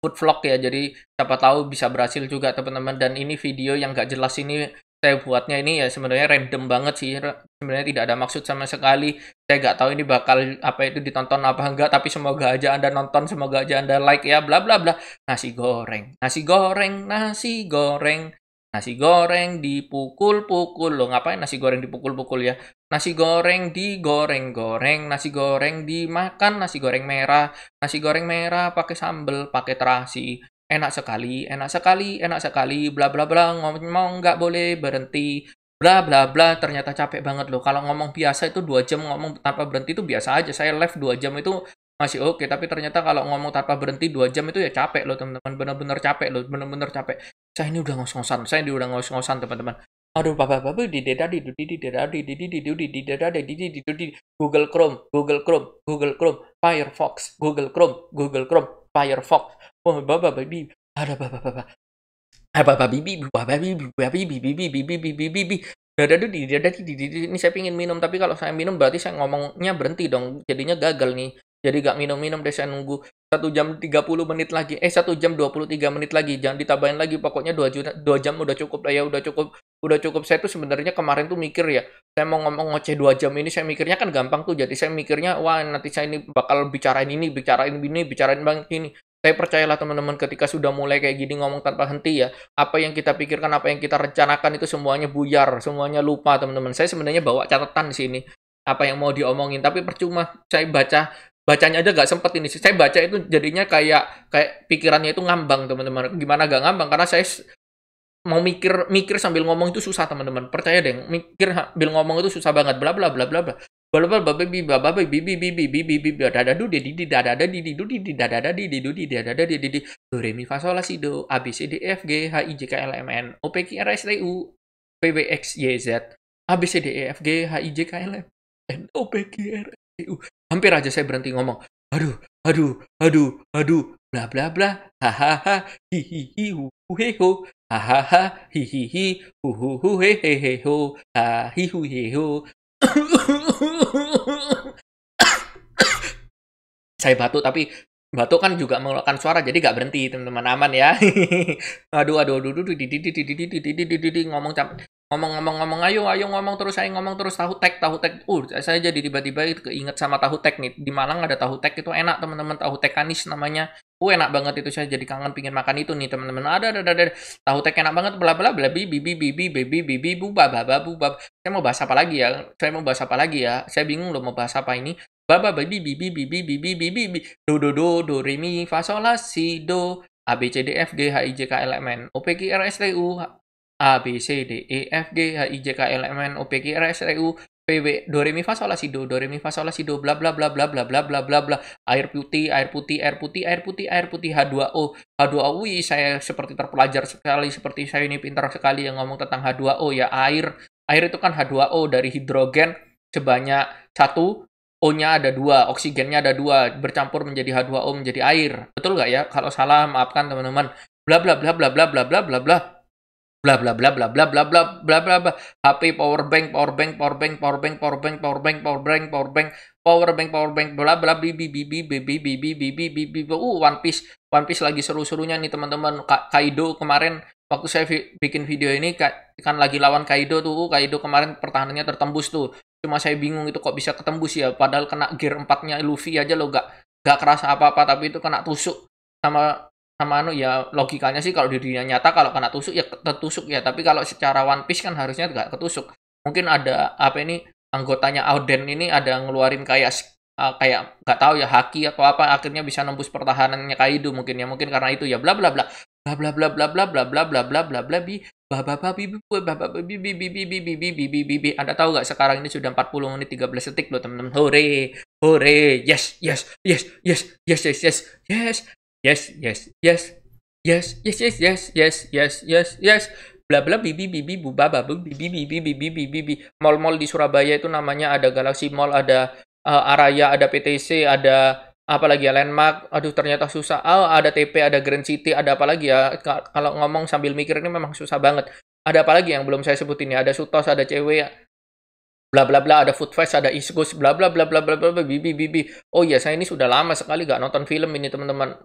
Speaker 1: food vlog ya jadi siapa tahu bisa berhasil juga teman-teman dan ini video yang gak jelas ini saya buatnya ini ya sebenarnya random banget sih sebenarnya tidak ada maksud sama sekali saya nggak tahu ini bakal apa itu ditonton apa enggak tapi semoga aja anda nonton semoga aja anda like ya bla bla bla nasi goreng nasi goreng nasi goreng Nasi goreng dipukul-pukul. Loh, ngapain nasi goreng dipukul-pukul ya? Nasi goreng digoreng-goreng, nasi goreng dimakan, nasi goreng merah, nasi goreng merah pakai sambel pakai terasi. Enak sekali, enak sekali, enak sekali, bla bla bla, ngomong nggak boleh berhenti, bla bla bla, ternyata capek banget loh. Kalau ngomong biasa itu dua jam ngomong tanpa berhenti itu biasa aja. Saya live dua jam itu masih oke okay, tapi ternyata kalau ngomong tanpa berhenti dua jam itu ya capek loh teman-teman benar benar capek loh benar benar capek saya ini udah ngos-ngosan saya ini udah ngos-ngosan teman-teman aduh papa papa di dada di di di dada di di di di di di di di di di Google Chrome Google Chrome Google Chrome Firefox Google Chrome Google Chrome Firefox oh papa babi ada papa papa apa papa bibi papa bibi papa bibi bibi bibi bibi dada tuh di dada di ini saya pingin minum tapi kalau saya minum berarti saya ngomongnya berhenti dong jadinya gagal nih jadi gak minum-minum deh saya nunggu satu jam 30 menit lagi. Eh satu jam 23 menit lagi. Jangan ditambahin lagi. Pokoknya dua juta, dua jam udah cukup lah ya. Udah cukup. Udah cukup. Saya tuh sebenarnya kemarin tuh mikir ya. Saya mau ngomong ngoceh dua jam ini. Saya mikirnya kan gampang tuh. Jadi saya mikirnya wah nanti saya ini bakal bicarain ini. Bicarain ini. Bicarain bang ini. Saya percayalah teman-teman ketika sudah mulai kayak gini ngomong tanpa henti ya. Apa yang kita pikirkan, apa yang kita rencanakan itu semuanya buyar. Semuanya lupa teman-teman. Saya sebenarnya bawa catatan di sini apa yang mau diomongin tapi percuma saya baca bacanya aja gak sempet ini sih saya baca itu jadinya kayak kayak pikirannya itu ngambang teman-teman gimana gak ngambang karena saya mau mikir mikir sambil ngomong itu susah teman-teman percaya deh mikir sambil ngomong itu susah banget bla bla bla bla bla bla bla bla bibi bla bla bibi bibi bibi bibi dada du di di dada da di di du di di dada da di di du di dada da di di di do re mi fa sol la si do a b c d e f g h i j k l m n o p q r s t u p w x y z a b c d e f g h i j k l m n o p q r s t u Hampir aja saya berhenti ngomong. Aduh, aduh, aduh, aduh, bla bla bla, hahaha, hihihi, hu he ho, hahaha, hihihi, hu hu hu he he he ho, ha hu saya batuk tapi batuk kan juga mengeluarkan suara jadi gak berhenti teman-teman aman ya aduh aduh aduh aduh ngomong ngomong-ngomong-ngomong ayo ayo ngomong terus saya ngomong terus tahu tek tahu tek uh saya jadi tiba-tiba keinget sama tahu tek nih di Malang ada tahu tek itu enak teman-teman tahu tek kanis namanya uh enak banget itu saya jadi kangen pingin makan itu nih teman-teman ada ada ada tahu tek enak banget bla bla bla bi bi bi bi bi bi bi bi bu ba ba bab bu saya mau bahas apa lagi ya saya mau bahas apa lagi ya saya bingung loh mau bahas apa ini ba ba bi bi bi bi bi bi bi bi do do do do re mi fa sol la si do A B C D F G H I J K L M N O P Q R S T U A, B, C, D, E, F, G, H, I, J, K, L, M, N, O, P, Q, R, S, T, U, P, W, Do, Re, Mi, Fa, Sol, La, Si, Do, Do, Re, Mi, Fa, Sol, La, Si, Do, bla, bla, bla, bla, bla, bla, bla, bla, bla, air putih, air putih, air putih, air putih, air putih, H2O, H2O, wih, saya seperti terpelajar sekali, seperti saya ini pintar sekali yang ngomong tentang H2O, ya air, air itu kan H2O dari hidrogen sebanyak satu, O-nya ada dua, oksigennya ada dua, bercampur menjadi H2O menjadi air. Betul nggak ya? Kalau salah, maafkan teman-teman. Bla bla bla bla bla bla bla bla bla bla bla bla bla bla bla bla bla bla bla HP power bank power bank power bank power bank power bank power bank power bank power bank power bank power bank bla bla bi bi bi bi bi bi bi bi bi bi bi uh One Piece One Piece lagi seru-serunya nih teman-teman Kaido kemarin waktu saya bikin video ini kan lagi lawan Kaido tuh Kaido kemarin pertahanannya tertembus tuh cuma saya bingung itu kok bisa ketembus ya padahal kena gear 4-nya Luffy aja lo gak gak kerasa apa-apa tapi itu kena tusuk sama sama anu ya logikanya sih kalau di dunia nyata kalau kena tusuk ya tertusuk ya tapi kalau secara One Piece kan harusnya nggak ketusuk mungkin ada apa ini anggotanya Auden ini ada ngeluarin kayak uh, kayak nggak tahu ya haki atau apa akhirnya bisa nembus pertahanannya Kaido mungkin ya mungkin karena itu ya bla bla bla bla bla bla bla bla bla bla bla bla bla bla bi bla bla bla bi bi bi bi bi bi bi bi bi bi Anda tahu nggak sekarang ini sudah 40 menit 13 detik loh teman-teman. Hore, hore, yes, yes, yes, yes, yes, yes, yes, yes, yes yes yes yes yes yes yes yes yes yes yes bla bla bibi bibi buba babu bibi bibi bibi bibi bibi mall-mall di Surabaya itu namanya ada Galaxy Mall ada Araya ada PTC ada apalagi ya landmark aduh ternyata susah oh, ada TP ada Grand City ada apa lagi ya kalau ngomong sambil mikir ini memang susah banget ada apa lagi yang belum saya sebutin ya ada Sutos ada CW bla bla bla ada Food Fest ada East Coast bla bla bla bla bla bla bibi bibi oh ya saya ini sudah lama sekali gak nonton film ini teman-teman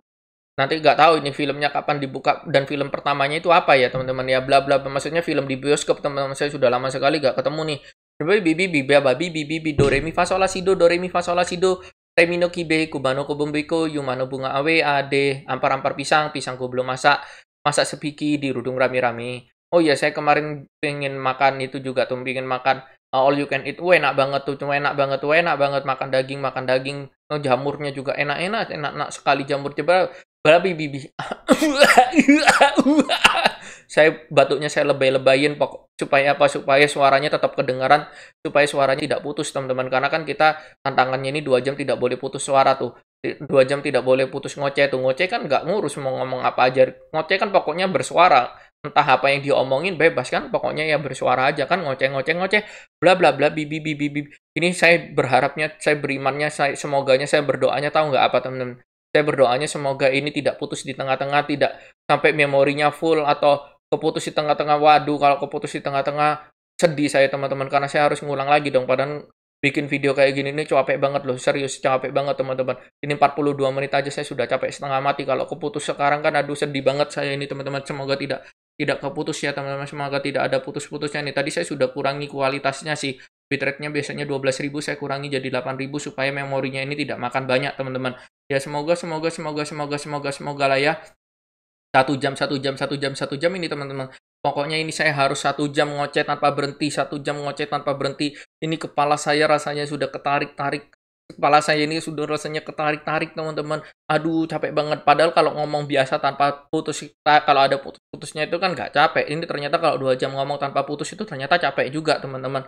Speaker 1: nanti nggak tahu ini filmnya kapan dibuka dan film pertamanya itu apa ya teman-teman ya bla bla maksudnya film di bioskop teman-teman saya sudah lama sekali nggak ketemu nih bibi bibi bibi babi bibi bi do re mi fa sol la si do do re mi fa sol la si do re mi no kubano kubumbiko yumano bunga awe ade ampar ampar pisang pisang belum masak masak sepiki di rudung rami rami oh iya saya kemarin pengen makan itu juga tuh pengen makan uh, all you can eat Wah, enak banget tuh cuma enak banget tuh enak banget makan daging makan daging oh, jamurnya juga enak enak enak, enak sekali jamur coba babi bibi saya batuknya saya lebay-lebayin pokok supaya apa supaya suaranya tetap kedengaran supaya suaranya tidak putus teman-teman karena kan kita tantangannya ini dua jam tidak boleh putus suara tuh dua jam tidak boleh putus ngoceh tuh ngoceh kan nggak ngurus mau ngomong apa aja ngoceh kan pokoknya bersuara entah apa yang diomongin bebas kan pokoknya ya bersuara aja kan ngoceh ngoceh ngoceh bla bla bla bibi bibi bibi ini saya berharapnya saya berimannya saya semoganya saya berdoanya tahu nggak apa teman-teman saya berdoanya semoga ini tidak putus di tengah-tengah, tidak sampai memorinya full atau keputus di tengah-tengah. Waduh, kalau keputus di tengah-tengah sedih saya teman-teman karena saya harus ngulang lagi dong padahal bikin video kayak gini ini capek banget loh serius capek banget teman-teman ini 42 menit aja saya sudah capek setengah mati kalau keputus sekarang kan aduh sedih banget saya ini teman-teman semoga tidak tidak keputus ya teman-teman semoga tidak ada putus-putusnya ini tadi saya sudah kurangi kualitasnya sih bitrate-nya biasanya 12.000 saya kurangi jadi 8.000 supaya memorinya ini tidak makan banyak teman-teman. Ya semoga semoga semoga semoga semoga semoga lah ya. Satu jam, satu jam, satu jam, satu jam ini teman-teman. Pokoknya ini saya harus satu jam ngoceh tanpa berhenti, satu jam ngoceh tanpa berhenti. Ini kepala saya rasanya sudah ketarik-tarik. Kepala saya ini sudah rasanya ketarik-tarik teman-teman. Aduh capek banget. Padahal kalau ngomong biasa tanpa putus, kalau ada putus-putusnya itu kan nggak capek. Ini ternyata kalau dua jam ngomong tanpa putus itu ternyata capek juga teman-teman.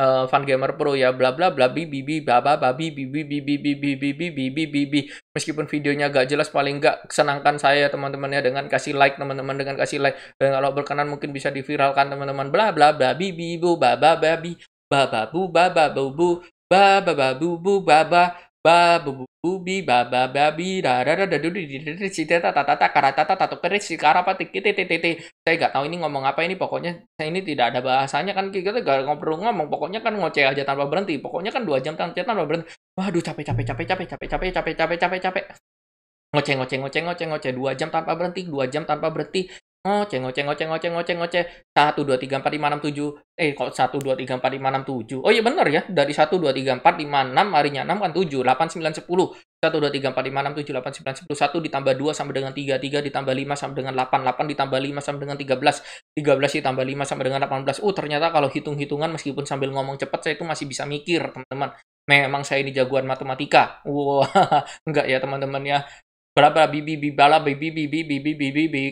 Speaker 1: uh, Fun Gamer Pro ya bla bla bla bi bi bi baba babi bibi bibi bibi bibi bibi bi bi meskipun videonya gak jelas paling gak kesenangkan saya teman-teman ya dengan kasih like teman-teman dengan kasih like dan kalau berkenan mungkin bisa diviralkan teman-teman bla bla bla bi bi bu baba babi baba bu baba bu bu baba babu bu baba babubi baba babi saya nggak tahu ini ngomong apa ini pokoknya saya ini tidak ada bahasanya kan kita gitu, gak ngobrol ngomong pokoknya kan ngoceh aja tanpa berhenti pokoknya kan dua jam tanpa tanpa berhenti waduh capek capek capek capek capek capek capek capek capek capek ngoceh ngoceh ngoceh ngoceh ngoceh dua jam tanpa berhenti dua jam tanpa berhenti Oh, ngoceh oh, oh, ngoceh ngoceh ngoceh ngoceh ngoceh satu dua tiga empat lima enam tujuh eh kok satu dua tiga empat lima enam tujuh oh iya benar ya dari satu dua tiga empat lima enam harinya enam kan tujuh delapan sembilan sepuluh satu dua tiga empat lima enam tujuh delapan sembilan sepuluh satu ditambah dua sama dengan tiga tiga ditambah lima sama dengan delapan delapan ditambah lima sama dengan tiga belas tiga belas ditambah lima sama dengan delapan belas oh ternyata kalau hitung hitungan meskipun sambil ngomong cepat saya itu masih bisa mikir teman teman memang saya ini jagoan matematika. Wah, wow, enggak ya teman-teman ya. Balaba bibi bibi bala bibi bibi bibi bibi bibi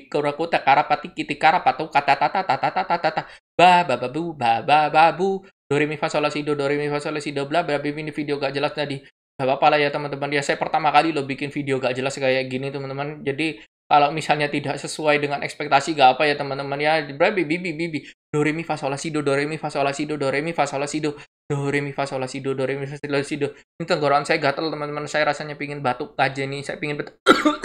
Speaker 1: tak karapati kiti karapatu kata ta ta ta ta ba ba ba bu ba ba ba bu do re mi fa sol si do do re mi fa sol si do bla bla bibi ini video gak jelas tadi bapak apa lah ya teman-teman ya saya pertama kali lo bikin video gak jelas kayak gini teman-teman jadi kalau misalnya tidak sesuai dengan ekspektasi gak apa ya teman-teman ya berarti bibi bibi do re mi fa sol la si do do re mi fa sol la si do do re mi fa sol la si do do re mi fa sol la si do do re mi fa sol la si do ini tenggorokan saya gatel teman-teman saya rasanya pingin batuk aja nih saya pingin bet-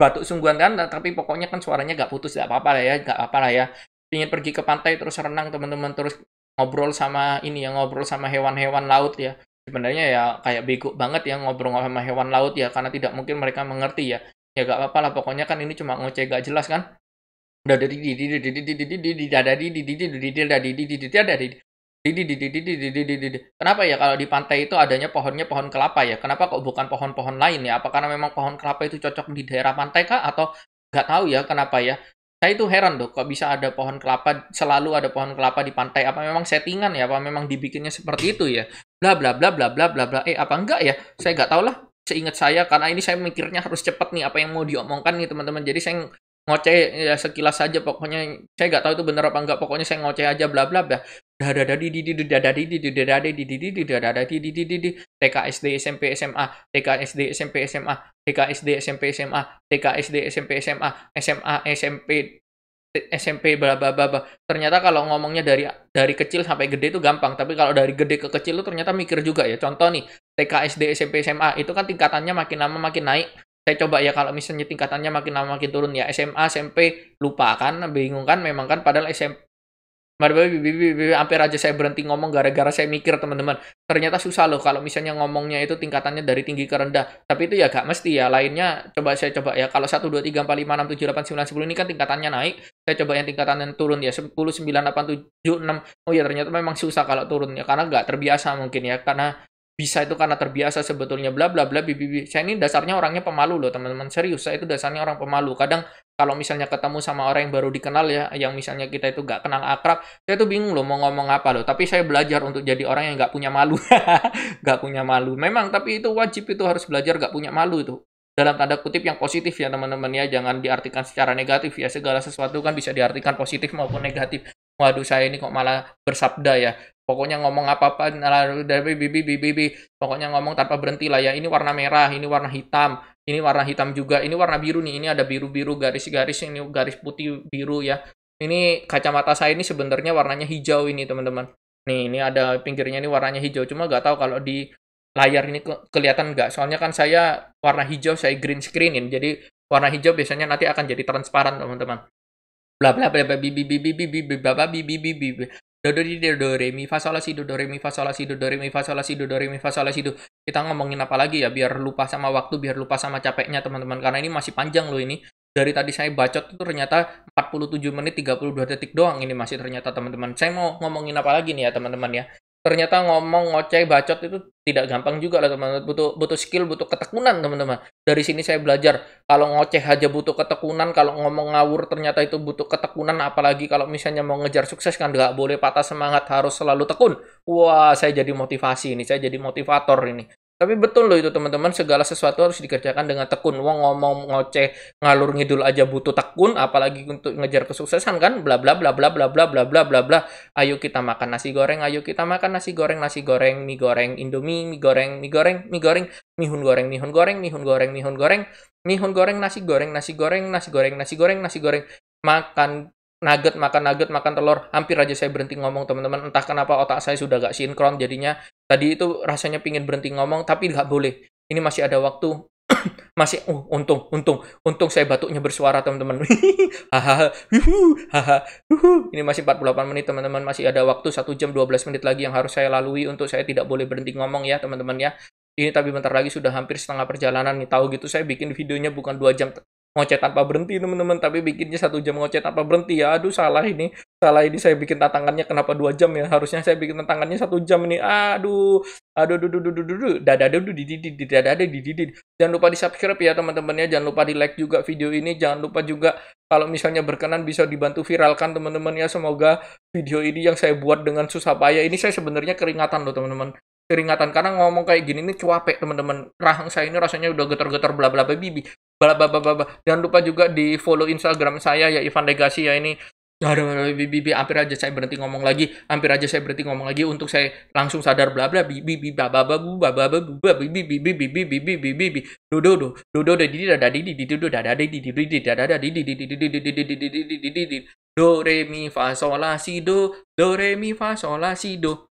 Speaker 1: batuk sungguhan kan nah, tapi pokoknya kan suaranya gak putus gak apa-apa lah ya gak apa-apa lah ya pingin pergi ke pantai terus renang teman-teman terus ngobrol sama ini ya ngobrol sama hewan-hewan laut ya sebenarnya ya kayak bego banget ya ngobrol sama hewan laut ya karena tidak mungkin mereka mengerti ya ya gak apa-apa lah pokoknya kan ini cuma ngoceh gak jelas kan udah dari di di di di di di di di ada di di di di di di ada di di di di di di di di di di di di di kenapa ya kalau di pantai itu adanya pohonnya pohon kelapa ya kenapa kok bukan pohon-pohon lain ya apa karena memang pohon kelapa itu cocok di daerah pantai kah atau gak tahu ya kenapa ya saya itu heran tuh kok bisa ada pohon kelapa selalu ada pohon kelapa di pantai apa memang settingan ya apa memang dibikinnya seperti itu ya bla bla bla bla bla bla bla eh apa enggak ya saya gak tahu lah seingat saya karena ini saya mikirnya harus cepat nih apa yang mau diomongkan nih teman-teman jadi saya ngoceh ya sekilas saja pokoknya saya nggak tahu itu benar apa enggak pokoknya saya ngoceh aja bla bla bla dah di di di dah di di di dah di di di di dah di di di di di TK SMP SMA TK SMP SMA TK SMP SMA TK SMP SMA SMA SMP SMP bla bla bla. Ternyata kalau ngomongnya dari dari kecil sampai gede itu gampang, tapi kalau dari gede ke kecil itu ternyata mikir juga ya. Contoh nih, TK, SD, SMP, SMA itu kan tingkatannya makin lama makin naik. Saya coba ya kalau misalnya tingkatannya makin lama makin turun ya SMA, SMP lupa kan, bingung kan memang kan padahal SMP hampir aja saya berhenti ngomong gara-gara saya mikir teman-teman. Ternyata susah loh kalau misalnya ngomongnya itu tingkatannya dari tinggi ke rendah. Tapi itu ya gak mesti ya. Lainnya coba saya coba ya. Kalau 1, 2, 3, 4, 5, 6, 7, 8, 9, 10 ini kan tingkatannya naik. Saya coba yang tingkatannya turun ya. 10, 9, 8, 7, 6. Oh ya ternyata memang susah kalau turun ya. Karena gak terbiasa mungkin ya. Karena bisa itu karena terbiasa sebetulnya bla bla bla bibi saya ini dasarnya orangnya pemalu loh teman-teman serius saya itu dasarnya orang pemalu kadang kalau misalnya ketemu sama orang yang baru dikenal ya, yang misalnya kita itu gak kenal akrab, saya tuh bingung loh mau ngomong apa loh. Tapi saya belajar untuk jadi orang yang gak punya malu, gak punya malu. Memang, tapi itu wajib itu harus belajar gak punya malu itu. Dalam tanda kutip yang positif ya teman-teman ya, jangan diartikan secara negatif ya. Segala sesuatu kan bisa diartikan positif maupun negatif. Waduh saya ini kok malah bersabda ya. Pokoknya ngomong apa-apa, bibi, bibi, bibi. Pokoknya ngomong tanpa berhenti lah ya. Ini warna merah, ini warna hitam, ini warna hitam juga, ini warna biru nih, ini ada biru-biru garis-garis, ini garis putih biru ya. Ini kacamata saya ini sebenarnya warnanya hijau ini teman-teman. Nih ini ada pinggirnya ini warnanya hijau, cuma nggak tahu kalau di layar ini ke kelihatan nggak. Soalnya kan saya warna hijau saya green screenin, jadi warna hijau biasanya nanti akan jadi transparan teman-teman. Bla bla bla bla bibi bibi bibi bla bla bibi bibi do do di do do re mi fa sol la si do do re mi fa sol la si do do re mi fa sol la si do do re mi fa sol la si do kita ngomongin apa lagi ya biar lupa sama waktu biar lupa sama capeknya teman-teman karena ini masih panjang loh ini dari tadi saya bacot itu ternyata 47 menit 32 detik doang ini masih ternyata teman-teman saya mau ngomongin apa lagi nih ya teman-teman ya ternyata ngomong ngoceh bacot itu tidak gampang juga lah teman-teman butuh butuh skill butuh ketekunan teman-teman dari sini saya belajar kalau ngoceh aja butuh ketekunan kalau ngomong ngawur ternyata itu butuh ketekunan apalagi kalau misalnya mau ngejar sukses kan nggak boleh patah semangat harus selalu tekun wah saya jadi motivasi ini saya jadi motivator ini tapi betul loh itu teman-teman, segala sesuatu harus dikerjakan dengan tekun. Wong ngomong ngoceh, ngalur ngidul aja butuh tekun, apalagi untuk ngejar kesuksesan kan, bla bla bla bla bla bla bla bla bla bla. Ayo kita makan nasi goreng, ayo kita makan nasi goreng, nasi goreng, mie goreng, indomie, mie goreng, mie goreng, mie goreng, mie hun goreng, mie hun goreng, mie hun goreng, mie hun goreng, mie hun goreng, nasi goreng, nasi goreng, nasi goreng, nasi goreng, nasi goreng, makan nugget, makan nugget, makan telur. Hampir aja saya berhenti ngomong, teman-teman. Entah kenapa otak saya sudah gak sinkron jadinya. Tadi itu rasanya pingin berhenti ngomong, tapi nggak boleh. Ini masih ada waktu. masih uh, untung untung untung saya batuknya bersuara teman-teman ini masih 48 menit teman-teman masih ada waktu 1 jam 12 menit lagi yang harus saya lalui untuk saya tidak boleh berhenti ngomong ya teman-teman ya ini tapi bentar lagi sudah hampir setengah perjalanan nih tahu gitu saya bikin videonya bukan dua jam ngoceh tanpa berhenti teman-teman tapi bikinnya satu jam ngoceh tanpa berhenti ya aduh salah ini salah ini saya bikin tantangannya kenapa dua jam ya harusnya saya bikin tantangannya satu jam ini aduh aduh aduh aduh aduh aduh dada aduh dididid dada ada dididid jangan lupa di subscribe ya teman-temannya jangan lupa di like juga video ini jangan lupa juga kalau misalnya berkenan bisa dibantu viralkan teman-teman ya semoga video ini yang saya buat dengan susah payah ini saya sebenarnya keringatan loh teman-teman keringatan karena ngomong kayak gini ini cuape teman-teman rahang saya ini rasanya udah getar-getar bla bla bibi bla bla bla bla jangan lupa juga di follow instagram saya ya Ivan Legasi ya ini Aduh, bibi, hampir aja saya berhenti ngomong lagi, hampir aja saya berhenti ngomong lagi untuk saya langsung sadar bla bla bibi bibi baba babu baba babu babi bibi bibi bibi bibi bibi dodo do dodo do didi dada didi didi do dada didi didi didi dada didi didi didi didi didi didi didi do re mi fa sol la si do do re mi fa sol la si do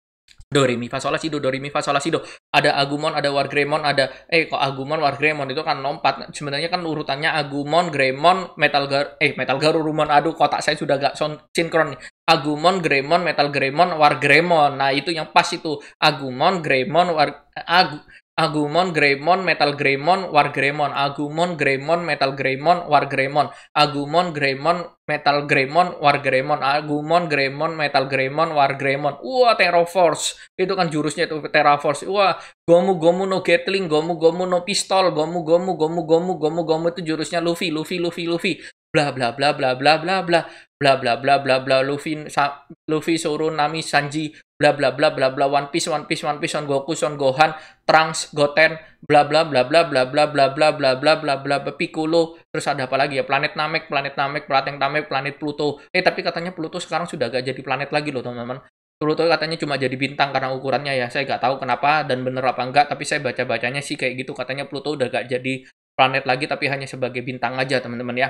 Speaker 1: do re mi fa sol la si do do re mi fa sol la si do ada agumon ada WarGreymon, ada eh kok agumon WarGreymon itu kan lompat sebenarnya kan urutannya agumon Greymon metal gar eh metal garurumon aduh kotak saya sudah gak sinkron agumon Greymon metal gremon wargremon nah itu yang pas itu agumon Greymon war agu Agumon, Greymon, Metal Greymon, War Greymon, Agumon, Greymon, Metal Greymon, War Greymon, Agumon, Greymon, Metal Greymon, War Greymon, Agumon, Greymon, Metal Greymon, War Greymon. Wah, Terra Force. Itu kan jurusnya itu Terra Force. Wah, Gomu Gomu no Gatling, Gomu Gomu no Pistol, Gomu Gomu Gomu Gomu Gomu Gomu itu jurusnya Luffy, Luffy, Luffy, Luffy. Bla bla bla bla bla bla bla bla bla bla bla bla Luffy Luffy suruh Nami Sanji bla bla bla bla bla One Piece One Piece One Piece Son Goku Son Gohan Trunks Goten bla bla bla bla bla bla bla bla bla bla bla bla Piccolo terus ada apa lagi ya planet Namek planet Namek planet Namek planet Pluto eh tapi katanya Pluto sekarang sudah gak jadi planet lagi loh teman-teman Pluto katanya cuma jadi bintang karena ukurannya ya. Saya gak tahu kenapa dan bener apa enggak, tapi saya baca-bacanya sih kayak gitu. Katanya Pluto udah gak jadi planet lagi, tapi hanya sebagai bintang aja, teman-teman ya.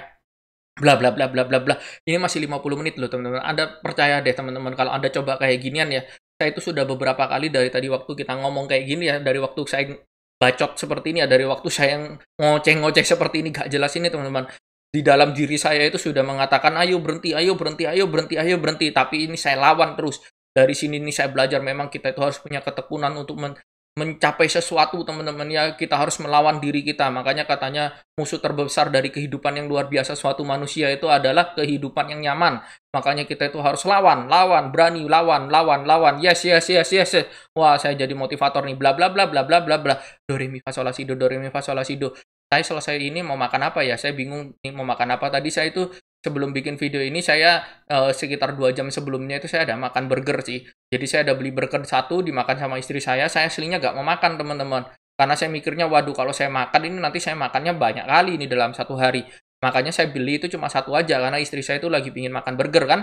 Speaker 1: Bla bla bla bla bla bla. Ini masih 50 menit loh, teman-teman. Anda percaya deh, teman-teman, kalau Anda coba kayak ginian ya, saya itu sudah beberapa kali dari tadi waktu kita ngomong kayak gini ya, dari waktu saya bacot seperti ini ya, dari waktu saya yang ngoceh-ngoceh seperti ini gak jelas ini teman-teman. Di dalam diri saya itu sudah mengatakan, ayo berhenti, ayo berhenti, ayo berhenti, ayo berhenti. Tapi ini saya lawan terus. Dari sini ini saya belajar memang kita itu harus punya ketekunan untuk men mencapai sesuatu teman-teman ya kita harus melawan diri kita makanya katanya musuh terbesar dari kehidupan yang luar biasa suatu manusia itu adalah kehidupan yang nyaman Makanya kita itu harus lawan, lawan, berani, lawan, lawan, lawan. Yes, yes, yes, yes. yes. Wah, saya jadi motivator nih. Bla bla bla bla bla bla bla. Do re mi fa sol la si do, do re mi fa sol la si do. Saya selesai ini mau makan apa ya? Saya bingung nih mau makan apa. Tadi saya itu sebelum bikin video ini saya uh, sekitar 2 jam sebelumnya itu saya ada makan burger sih. Jadi saya ada beli burger satu dimakan sama istri saya. Saya aslinya nggak mau makan teman-teman karena saya mikirnya waduh kalau saya makan ini nanti saya makannya banyak kali ini dalam satu hari Makanya saya beli itu cuma satu aja karena istri saya itu lagi pingin makan burger kan.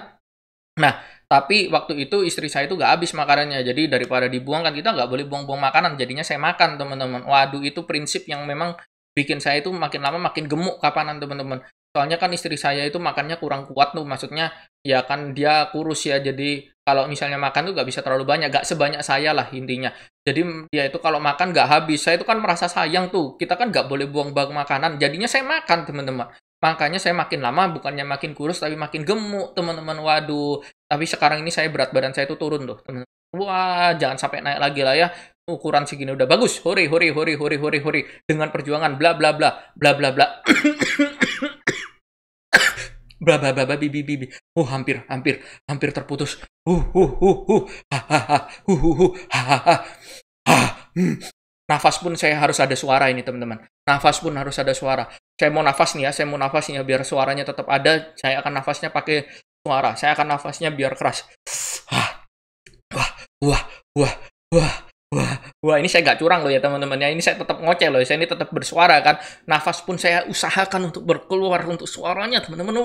Speaker 1: Nah, tapi waktu itu istri saya itu nggak habis makanannya. Jadi daripada dibuang kan kita nggak boleh buang-buang makanan. Jadinya saya makan teman-teman. Waduh itu prinsip yang memang bikin saya itu makin lama makin gemuk kapanan teman-teman. Soalnya kan istri saya itu makannya kurang kuat tuh. Maksudnya ya kan dia kurus ya. Jadi kalau misalnya makan tuh nggak bisa terlalu banyak. gak sebanyak saya lah intinya. Jadi dia ya itu kalau makan nggak habis. Saya itu kan merasa sayang tuh. Kita kan nggak boleh buang-buang makanan. Jadinya saya makan teman-teman. Makanya saya makin lama bukannya makin kurus tapi makin gemuk, teman-teman. Waduh, tapi sekarang ini saya berat badan saya itu turun tuh, teman-teman. Wah, jangan sampai naik lagi lah ya. Ukuran segini udah bagus. Hore, hore, hore, hore, hore, hore. Dengan perjuangan bla bla bla bla bla bla. bla bla bla bla bi bi bi. Uh, hampir, hampir, hampir terputus. Uh, uh, uh, uh. Ha ha ha. Uh, uh, uh. Ha ha ha. Ah, hmm. Nafas pun saya harus ada suara ini, teman-teman. Nafas pun harus ada suara saya mau nafas nih ya, saya mau nafas nih ya biar suaranya tetap ada. Saya akan nafasnya pakai suara. Saya akan nafasnya biar keras. Wah, wah, wah, wah, wah, wah. Ini saya gak curang loh ya teman-teman ya. Ini saya tetap ngoceh loh. Saya ini tetap bersuara kan. Nafas pun saya usahakan untuk berkeluar untuk suaranya teman-teman.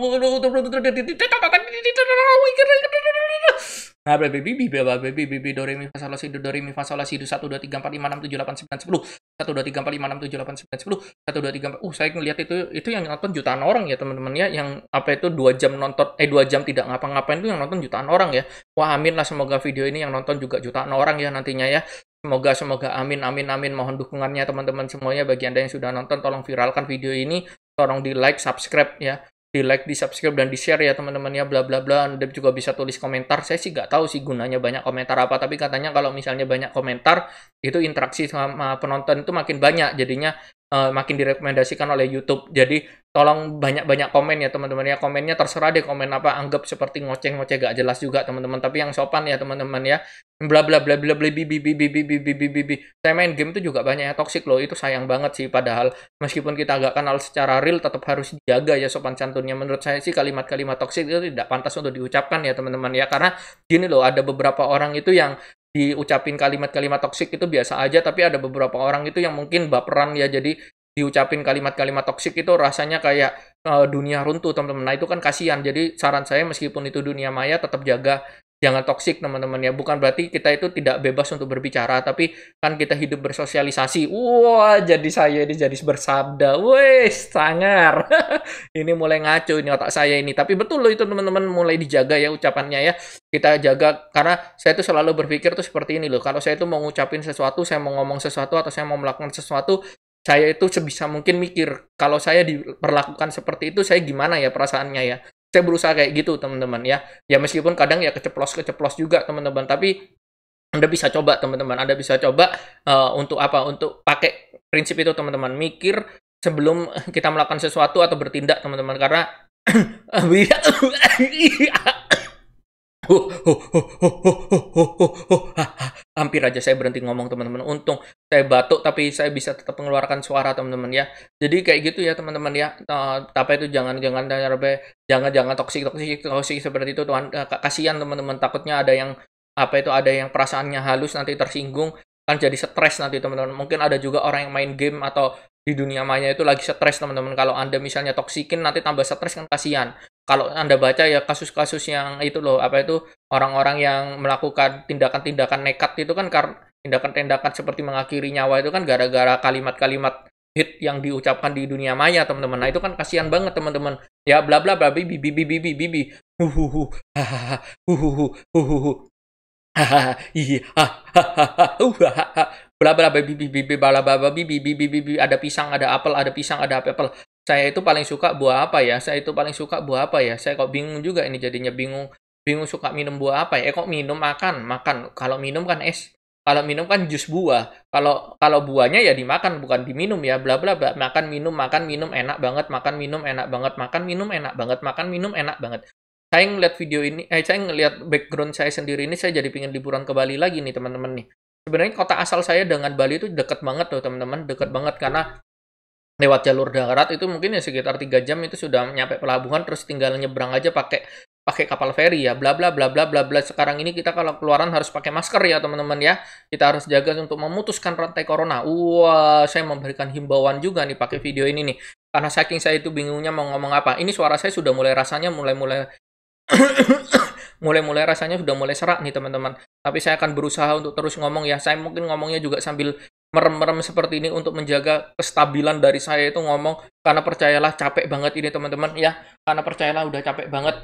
Speaker 1: Nah, baby baby baby bla bla bla do re mi fa sol la si do do re mi fa sol la si do 1 2 3 4 5 6 7 8 9 10 1 2 3 4 5 6 7 8 9 10 1 2 3 4 uh saya ngelihat itu itu yang nonton jutaan orang ya teman-teman ya yang apa itu dua jam nonton eh dua jam tidak ngapa-ngapain itu yang nonton jutaan orang ya. Wah, amin lah semoga video ini yang nonton juga jutaan orang ya nantinya ya. Semoga semoga amin amin amin mohon dukungannya teman-teman semuanya bagi Anda yang sudah nonton tolong viralkan video ini, tolong di like, subscribe ya di like, di subscribe dan di share ya teman-teman ya bla bla bla. Anda juga bisa tulis komentar. Saya sih nggak tahu sih gunanya banyak komentar apa, tapi katanya kalau misalnya banyak komentar itu interaksi sama penonton itu makin banyak. Jadinya uh, makin direkomendasikan oleh YouTube. Jadi tolong banyak-banyak komen ya teman-teman ya. Komennya terserah deh komen apa anggap seperti ngoceh-ngoceh gak jelas juga teman-teman. Tapi yang sopan ya teman-teman ya. Bla bla bla bla bla bibi bibi bibi bibi bibi. Saya main game itu juga banyak ya toksik loh. Itu sayang banget sih padahal meskipun kita agak kenal secara real tetap harus dijaga ya sopan santunnya. Menurut saya sih kalimat-kalimat toksik itu tidak pantas untuk diucapkan ya teman-teman ya. Karena gini loh ada beberapa orang itu yang diucapin kalimat-kalimat toksik itu biasa aja tapi ada beberapa orang itu yang mungkin baperan ya jadi diucapin kalimat-kalimat toksik itu rasanya kayak uh, dunia runtuh teman-teman nah itu kan kasihan jadi saran saya meskipun itu dunia maya tetap jaga jangan toksik teman-teman ya bukan berarti kita itu tidak bebas untuk berbicara tapi kan kita hidup bersosialisasi wah jadi saya ini jadi bersabda wes sangar ini mulai ngaco ini otak saya ini tapi betul loh itu teman-teman mulai dijaga ya ucapannya ya kita jaga karena saya itu selalu berpikir tuh seperti ini loh kalau saya itu mau ngucapin sesuatu saya mau ngomong sesuatu atau saya mau melakukan sesuatu saya itu sebisa mungkin mikir kalau saya diperlakukan seperti itu saya gimana ya perasaannya ya saya berusaha kayak gitu teman-teman ya ya meskipun kadang ya keceplos keceplos juga teman-teman tapi anda bisa coba teman-teman anda bisa coba uh, untuk apa untuk pakai prinsip itu teman-teman mikir sebelum kita melakukan sesuatu atau bertindak teman-teman karena iya. Huh, huh, huh, ah, ah. Hampir aja saya berhenti ngomong teman-teman. Untung saya batuk tapi saya bisa tetap mengeluarkan suara teman-teman ya. Jadi kayak gitu ya teman-teman ya. Eh, tapi itu jangan jangan ya, ya. jangan jangan toksik toksik toksik seperti itu tuan. Eh, kasihan teman-teman takutnya ada yang apa itu ada yang perasaannya halus nanti tersinggung kan jadi stres nanti teman-teman. Mungkin ada juga orang yang main game atau di dunia maya itu lagi stres teman-teman. Kalau Anda misalnya toksikin nanti tambah stres kan kasihan kalau anda baca ya kasus-kasus yang itu loh apa itu orang-orang yang melakukan tindakan-tindakan nekat itu kan karena tindakan-tindakan seperti mengakhiri nyawa itu kan gara-gara kalimat-kalimat hit yang diucapkan di dunia maya teman-teman nah itu kan kasihan banget teman-teman ya bla bla bla bibi bibi bibi bibi huhuhu hahaha huhuhu huhuhu hahaha iya hahaha bla bla bibi bibi bla bla bibi bibi bibi ada pisang ada apel ada pisang ada apel saya itu paling suka buah apa ya? Saya itu paling suka buah apa ya? Saya kok bingung juga ini jadinya bingung bingung suka minum buah apa ya? Eh kok minum makan makan. Kalau minum kan es. Kalau minum kan jus buah. Kalau kalau buahnya ya dimakan bukan diminum ya. Bla bla bla. Makan minum makan minum enak banget. Makan minum enak banget. Makan minum enak banget. Makan minum enak banget. Saya ngeliat video ini, eh saya ngeliat background saya sendiri ini saya jadi pingin liburan ke Bali lagi nih teman-teman nih. Sebenarnya kota asal saya dengan Bali itu deket banget tuh teman-teman, deket banget karena lewat jalur darat itu mungkin ya sekitar tiga jam itu sudah nyampe pelabuhan terus tinggal nyebrang aja pakai pakai kapal feri ya bla bla bla bla bla bla sekarang ini kita kalau keluaran harus pakai masker ya teman-teman ya kita harus jaga untuk memutuskan rantai corona wah saya memberikan himbauan juga nih pakai video ini nih karena saking saya itu bingungnya mau ngomong apa ini suara saya sudah mulai rasanya mulai mulai mulai-mulai rasanya sudah mulai serak nih teman-teman. Tapi saya akan berusaha untuk terus ngomong ya. Saya mungkin ngomongnya juga sambil merem-merem seperti ini untuk menjaga kestabilan dari saya itu ngomong karena percayalah capek banget ini teman-teman ya karena percayalah udah capek banget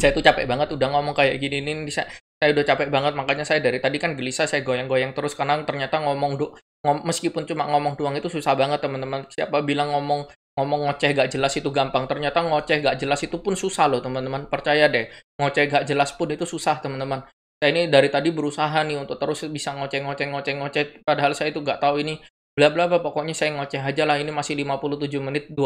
Speaker 1: saya itu capek banget udah ngomong kayak gini ini saya, saya udah capek banget makanya saya dari tadi kan gelisah saya goyang-goyang terus karena ternyata ngomong do, ngom, meskipun cuma ngomong doang itu susah banget teman-teman siapa bilang ngomong ngomong ngoceh gak jelas itu gampang ternyata ngoceh gak jelas itu pun susah loh teman-teman percaya deh ngoceh gak jelas pun itu susah teman-teman saya ini dari tadi berusaha nih untuk terus bisa ngoceh-ngoceh ngoceh-ngoceh padahal saya itu nggak tahu ini bla bla bla pokoknya saya ngoceh aja lah ini masih 57 menit 29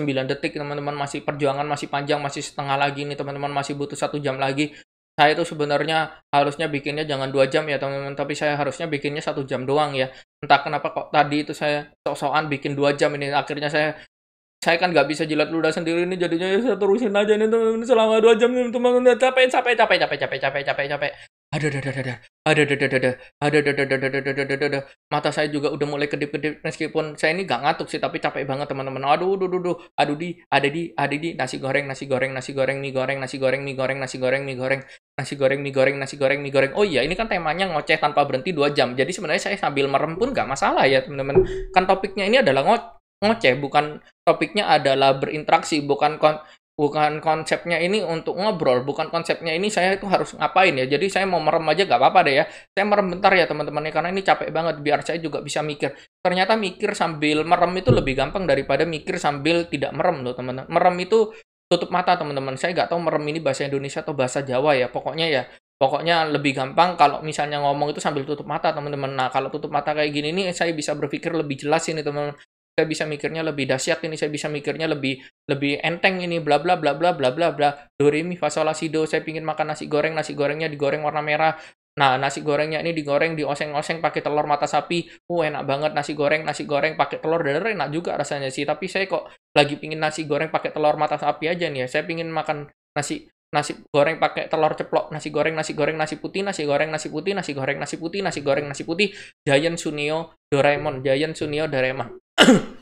Speaker 1: detik teman-teman masih perjuangan masih panjang masih setengah lagi nih teman-teman masih butuh satu jam lagi saya itu sebenarnya harusnya bikinnya jangan dua jam ya teman-teman tapi saya harusnya bikinnya satu jam doang ya entah kenapa kok tadi itu saya sok-sokan bikin dua jam ini akhirnya saya saya kan nggak bisa jilat ludah sendiri ini jadinya ya saya terusin aja ini teman-teman selama dua jam ini teman-teman capek capek capek capek capek capek capek capek ada ada ada ada ada ada ada ada ada ada ada ada ada mata saya juga udah mulai kedip-kedip meskipun saya ini nggak ngantuk sih tapi capek banget teman-teman aduh aduh aduh aduh di ada di ada di nasi goreng nasi goreng nasi goreng mie goreng nasi goreng mie goreng nasi goreng mie goreng nasi goreng mie goreng nasi goreng mie goreng oh iya ini kan temanya ngoceh tanpa berhenti dua jam jadi sebenarnya saya sambil merem pun nggak masalah ya teman-teman kan topiknya ini adalah ngoceh ngoceh bukan topiknya adalah berinteraksi bukan kon bukan konsepnya ini untuk ngobrol bukan konsepnya ini saya itu harus ngapain ya jadi saya mau merem aja gak apa-apa deh ya saya merem bentar ya teman-teman ya, karena ini capek banget biar saya juga bisa mikir ternyata mikir sambil merem itu lebih gampang daripada mikir sambil tidak merem loh teman-teman merem itu tutup mata teman-teman saya nggak tahu merem ini bahasa Indonesia atau bahasa Jawa ya pokoknya ya pokoknya lebih gampang kalau misalnya ngomong itu sambil tutup mata teman-teman nah kalau tutup mata kayak gini nih saya bisa berpikir lebih jelas ini teman-teman saya bisa mikirnya lebih dahsyat ini saya bisa mikirnya lebih lebih enteng ini bla bla bla bla bla bla bla do re mi fa do saya pingin makan nasi goreng nasi gorengnya digoreng warna merah nah nasi gorengnya ini digoreng dioseng-oseng pakai telur mata sapi uh enak banget nasi goreng nasi goreng pakai telur dadar enak juga rasanya sih tapi saya kok lagi pingin nasi goreng pakai telur mata sapi aja nih ya saya pingin makan nasi nasi goreng pakai telur ceplok, nasi goreng, nasi goreng, nasi putih, nasi goreng, nasi putih, nasi goreng, nasi putih, nasi goreng, nasi putih, Giant Sunio Doraemon, Giant Sunio Doraemon.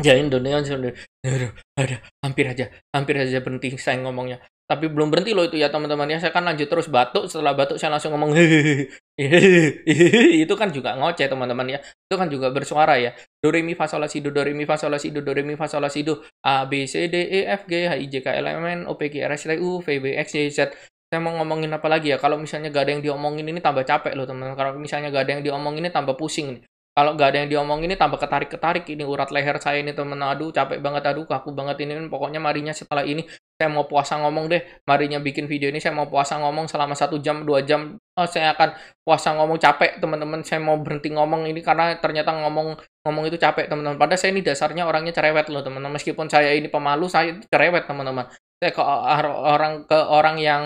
Speaker 1: Kan ya Indonesia sudah ada ya hampir aja hampir aja berhenti saya ngomongnya tapi belum berhenti loh itu ya teman-teman ya saya kan lanjut terus batuk setelah batuk saya langsung ngomong itu kan juga ngoceh teman-teman ya itu kan juga bersuara ya do re mi fa sol la si do do re mi fa sol la si do do re mi fa sol la si do a b c d e f g h i j k l m n o p q r s t u v w x y z saya mau ngomongin apa lagi ya kalau misalnya gak ada yang diomongin ini tambah capek loh teman-teman kalau misalnya gak ada yang diomongin ini tambah pusing nih kalau nggak ada yang diomongin ini tambah ketarik-ketarik ini urat leher saya ini temen aduh capek banget aduh kaku banget ini pokoknya marinya setelah ini saya mau puasa ngomong deh marinya bikin video ini saya mau puasa ngomong selama satu jam dua jam oh, saya akan puasa ngomong capek teman-teman saya mau berhenti ngomong ini karena ternyata ngomong ngomong itu capek teman-teman padahal saya ini dasarnya orangnya cerewet loh teman-teman meskipun saya ini pemalu saya cerewet teman-teman saya ke orang ke orang yang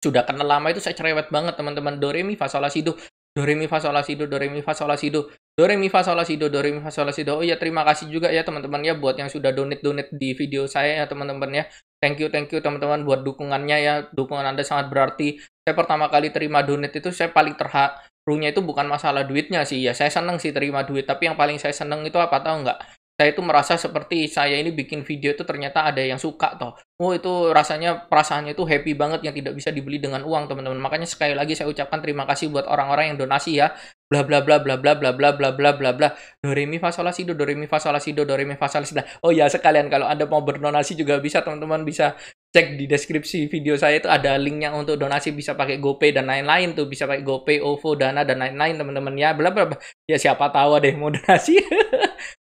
Speaker 1: sudah kenal lama itu saya cerewet banget teman-teman doremi fasolasido doremi fasolasido doremi fasolasido do Do re mi fa sol la si do mi fa sol Oh ya terima kasih juga ya teman-teman ya buat yang sudah donate donate di video saya ya teman-teman ya. Thank you thank you teman-teman buat dukungannya ya. Dukungan Anda sangat berarti. Saya pertama kali terima donate itu saya paling terharunya itu bukan masalah duitnya sih ya. Saya seneng sih terima duit tapi yang paling saya seneng itu apa tahu nggak? Saya itu merasa seperti saya ini bikin video itu ternyata ada yang suka toh. Oh itu rasanya perasaannya itu happy banget yang tidak bisa dibeli dengan uang teman-teman. Makanya sekali lagi saya ucapkan terima kasih buat orang-orang yang donasi ya bla bla bla bla bla bla bla bla bla bla bla do re mi fa sol la si do do re mi fa sol la si do do re mi fa sol la si Oh ya sekalian kalau Anda mau berdonasi juga bisa teman-teman bisa cek di deskripsi video saya itu ada linknya untuk donasi bisa pakai GoPay dan lain-lain tuh bisa pakai GoPay, OVO, Dana dan lain-lain teman-teman ya bla bla ya siapa tahu deh mau donasi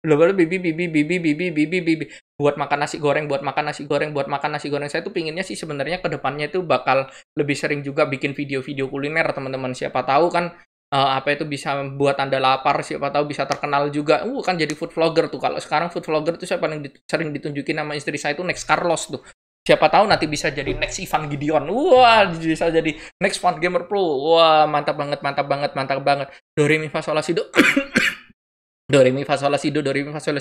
Speaker 1: bla bla bibi bibi bibi bibi bibi bibi buat makan nasi goreng buat makan nasi goreng buat makan nasi goreng saya tuh pinginnya sih sebenarnya kedepannya itu bakal lebih sering juga bikin video-video kuliner teman-teman siapa tahu kan uh, apa itu bisa membuat anda lapar siapa tahu bisa terkenal juga uh kan jadi food vlogger tuh kalau sekarang food vlogger tuh saya paling di, sering ditunjukin nama istri saya itu next Carlos tuh siapa tahu nanti bisa jadi next Ivan Gideon wah bisa jadi next Fun Gamer Pro wah mantap banget mantap banget mantap banget Doremi Fasola Sido Doremi Fasola Doremi Fasola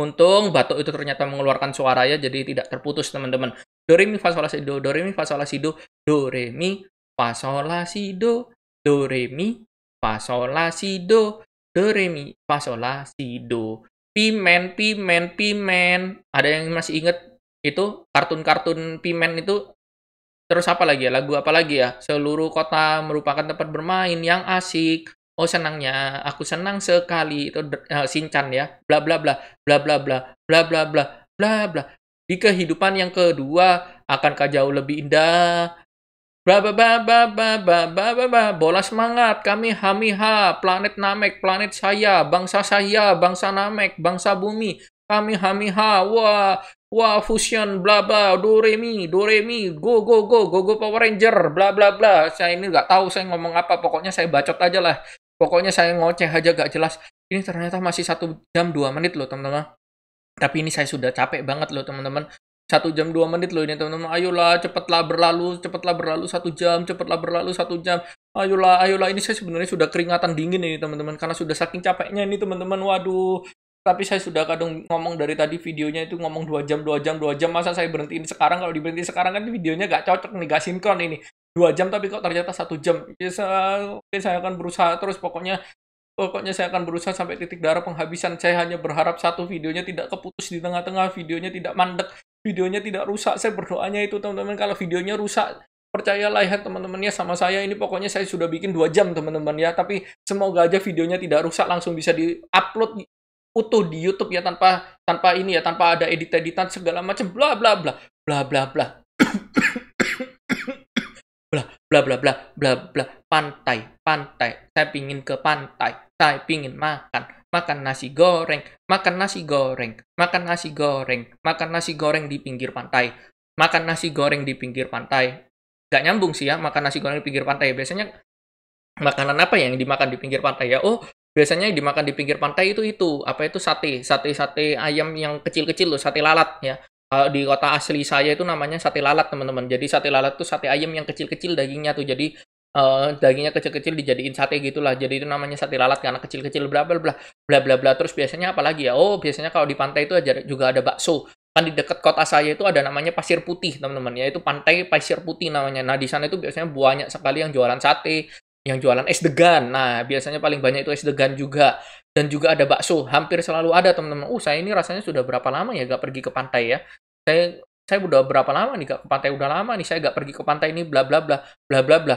Speaker 1: untung batuk itu ternyata mengeluarkan suara ya jadi tidak terputus teman-teman Doremi Fasola Sido Doremi Fasola Doremi Fasola Doremi fa sol la si do do re mi fa sol la si do pimen pimen pimen ada yang masih inget itu kartun-kartun pimen itu terus apa lagi ya lagu apa lagi ya seluruh kota merupakan tempat bermain yang asik oh senangnya aku senang sekali itu uh, eh, sincan ya bla bla bla bla bla bla bla bla bla bla bla di kehidupan yang kedua akan jauh lebih indah Ba ba ba ba ba ba ba ba ba bola semangat kami hamiha planet Namek planet saya bangsa saya bangsa Namek bangsa bumi kami hamiha wah wah fusion bla bla do re mi do re mi go go go go go Power Ranger bla bla bla saya ini nggak tahu saya ngomong apa pokoknya saya bacot aja lah pokoknya saya ngoceh aja gak jelas ini ternyata masih satu jam dua menit loh teman-teman tapi ini saya sudah capek banget loh teman-teman satu jam dua menit loh ini teman-teman ayolah cepatlah berlalu cepatlah berlalu satu jam cepatlah berlalu satu jam ayolah ayolah ini saya sebenarnya sudah keringatan dingin ini teman-teman karena sudah saking capeknya ini teman-teman waduh tapi saya sudah kadang ngomong dari tadi videonya itu ngomong dua jam dua jam dua jam masa saya berhenti ini sekarang kalau diberhenti sekarang kan videonya gak cocok nih gak sinkron ini dua jam tapi kok ternyata satu jam ya, oke saya akan berusaha terus pokoknya Pokoknya saya akan berusaha sampai titik darah penghabisan. Saya hanya berharap satu videonya tidak keputus di tengah-tengah, videonya tidak mandek, videonya tidak rusak. Saya berdoanya itu teman-teman kalau videonya rusak percayalah ya teman-teman ya sama saya ini pokoknya saya sudah bikin dua jam teman-teman ya tapi semoga aja videonya tidak rusak langsung bisa diupload utuh di YouTube ya tanpa tanpa ini ya tanpa ada edit editan segala macam bla bla bla bla bla bla bla bla bla bla bla bla pantai pantai saya pingin ke pantai saya pingin makan makan nasi goreng, makan nasi goreng, makan nasi goreng, makan nasi goreng di pinggir pantai, makan nasi goreng di pinggir pantai. Gak nyambung sih ya, makan nasi goreng di pinggir pantai. Biasanya makanan apa ya yang dimakan di pinggir pantai ya? Oh, biasanya yang dimakan di pinggir pantai itu itu apa itu sate, sate sate ayam yang kecil-kecil loh, sate lalat ya. Kalau eh, di kota asli saya itu namanya sate lalat teman-teman. Jadi sate lalat itu sate ayam yang kecil-kecil dagingnya tuh. Jadi uh, dagingnya kecil-kecil dijadiin sate gitulah jadi itu namanya sate lalat karena kecil-kecil bla bla bla bla bla bla terus biasanya apa lagi ya oh biasanya kalau di pantai itu aja juga ada bakso kan di dekat kota saya itu ada namanya pasir putih teman-teman ya itu pantai pasir putih namanya nah di sana itu biasanya banyak sekali yang jualan sate yang jualan es degan nah biasanya paling banyak itu es degan juga dan juga ada bakso hampir selalu ada teman-teman uh saya ini rasanya sudah berapa lama ya gak pergi ke pantai ya saya saya udah berapa lama nih gak ke pantai udah lama nih saya gak pergi ke pantai ini bla bla bla bla bla bla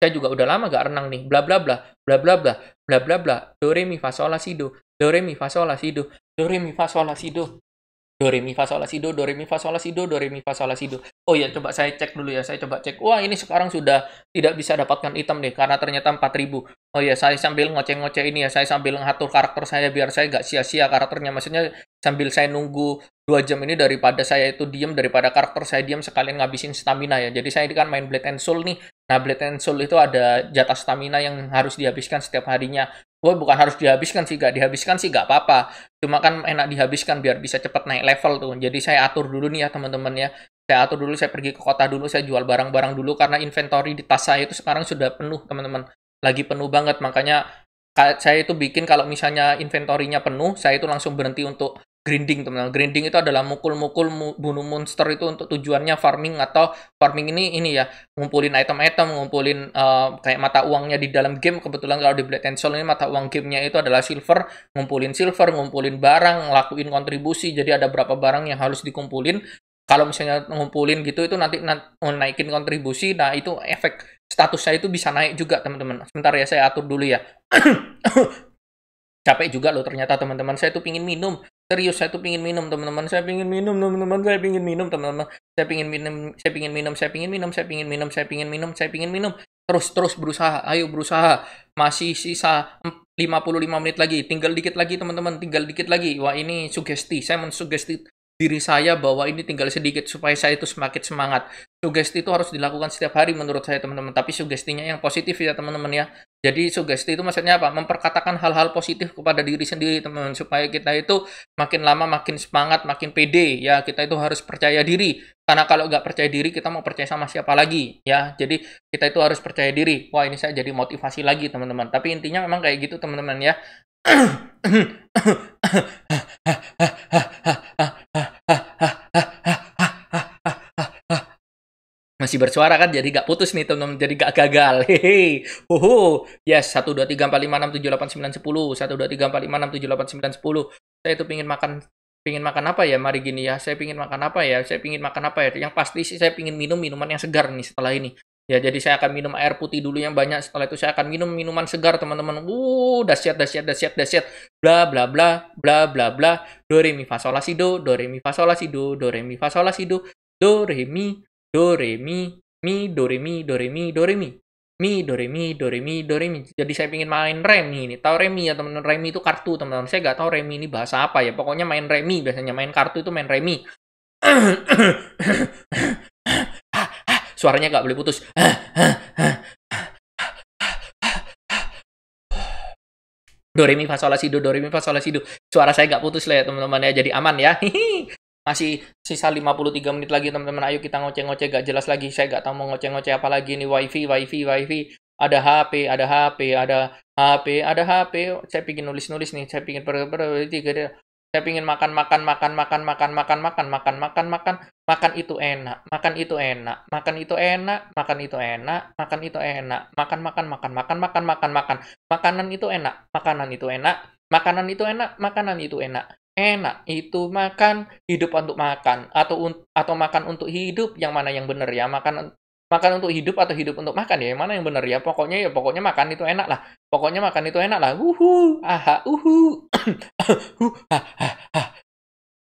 Speaker 1: saya juga udah lama gak renang nih bla bla bla bla bla bla bla bla bla do re mi fa sol la si do do re mi fa sol la si do do re mi fa sol la si do do re mi fa sol la si do do re mi fa sol la si do do re mi fa sol la si do oh ya coba saya cek dulu ya saya coba cek wah ini sekarang sudah tidak bisa dapatkan item nih karena ternyata 4000 oh iya saya sambil ngoceh-ngoceh ini ya saya sambil ngatur karakter saya biar saya nggak sia-sia karakternya maksudnya sambil saya nunggu dua jam ini daripada saya itu diem daripada karakter saya diem sekalian ngabisin stamina ya jadi saya ini kan main Blade and Soul nih nah Blade and Soul itu ada jatah stamina yang harus dihabiskan setiap harinya gue bukan harus dihabiskan sih gak dihabiskan sih gak apa-apa cuma kan enak dihabiskan biar bisa cepat naik level tuh jadi saya atur dulu nih ya teman-teman ya saya atur dulu saya pergi ke kota dulu saya jual barang-barang dulu karena inventory di tas saya itu sekarang sudah penuh teman-teman lagi penuh banget makanya saya itu bikin kalau misalnya inventorinya penuh saya itu langsung berhenti untuk grinding teman-teman grinding itu adalah mukul-mukul bunuh monster itu untuk tujuannya farming atau farming ini ini ya ngumpulin item-item ngumpulin uh, kayak mata uangnya di dalam game kebetulan kalau di Blade and Soul ini mata uang gamenya itu adalah silver ngumpulin silver ngumpulin barang ngelakuin kontribusi jadi ada berapa barang yang harus dikumpulin kalau misalnya ngumpulin gitu itu nanti naikin kontribusi nah itu efek status saya itu bisa naik juga teman-teman. Sebentar ya saya atur dulu ya. Capek juga loh ternyata teman-teman. Saya tuh pingin minum. Serius saya tuh pingin minum teman-teman. Saya pingin minum teman-teman. Saya pingin minum teman-teman. Saya pingin minum. Saya pingin minum. Saya pingin minum. Saya pingin minum. Saya pingin minum. Saya pingin minum. Terus terus berusaha. Ayo berusaha. Masih sisa 55 menit lagi. Tinggal dikit lagi teman-teman. Tinggal dikit lagi. Wah ini sugesti. Saya mensugesti diri saya bahwa ini tinggal sedikit supaya saya itu semakin semangat. Sugesti itu harus dilakukan setiap hari menurut saya teman-teman, tapi sugestinya yang positif ya teman-teman ya. Jadi sugesti itu maksudnya apa? Memperkatakan hal-hal positif kepada diri sendiri teman-teman supaya kita itu makin lama makin semangat, makin pede ya. Kita itu harus percaya diri karena kalau nggak percaya diri kita mau percaya sama siapa lagi ya. Jadi kita itu harus percaya diri. Wah ini saya jadi motivasi lagi teman-teman. Tapi intinya memang kayak gitu teman-teman ya. masih bersuara kan jadi gak putus nih teman-teman jadi gak gagal hehe uhu yes satu dua tiga empat lima enam tujuh delapan sembilan sepuluh satu dua tiga empat lima enam tujuh delapan sembilan sepuluh saya itu pingin makan pingin makan apa ya mari gini ya saya pingin makan apa ya saya pingin makan apa ya yang pasti sih saya pingin minum minuman yang segar nih setelah ini ya jadi saya akan minum air putih dulu yang banyak setelah itu saya akan minum minuman segar teman-teman uh dahsyat dahsyat dahsyat dahsyat bla bla bla bla bla bla do re mi fa sol la si do do re mi fa sol la si do do re mi fa sol la si do do re mi do re mi mi do re mi do re mi do re mi mi do re mi do re mi do re mi jadi saya ingin main remi ini tahu remi ya teman-teman remi itu kartu teman-teman saya nggak tahu remi ini bahasa apa ya pokoknya main remi biasanya main kartu itu main remi suaranya nggak boleh putus do re mi fa sol la si do do re mi fa do suara saya nggak putus lah ya teman-teman ya jadi aman ya masih sisa 53 menit lagi teman-teman. Ayo kita ngoceh-ngoceh gak jelas lagi. Saya gak tahu mau ngoceh-ngoceh apa lagi nih wifi, wifi, wifi. Ada HP, ada HP, ada HP, ada HP. Saya pingin nulis-nulis nih. Saya pingin dia saya pingin makan makan makan makan makan makan makan makan makan makan makan itu enak makan itu enak makan itu enak makan itu enak makan itu enak makan makan makan makan makan makan makan makanan itu enak makanan itu enak makanan itu enak makanan itu enak enak itu makan hidup untuk makan atau atau makan untuk hidup yang mana yang benar ya makan makan untuk hidup atau hidup untuk makan ya yang mana yang benar ya pokoknya ya pokoknya makan itu enak lah pokoknya makan itu enak lah uhu aha uhu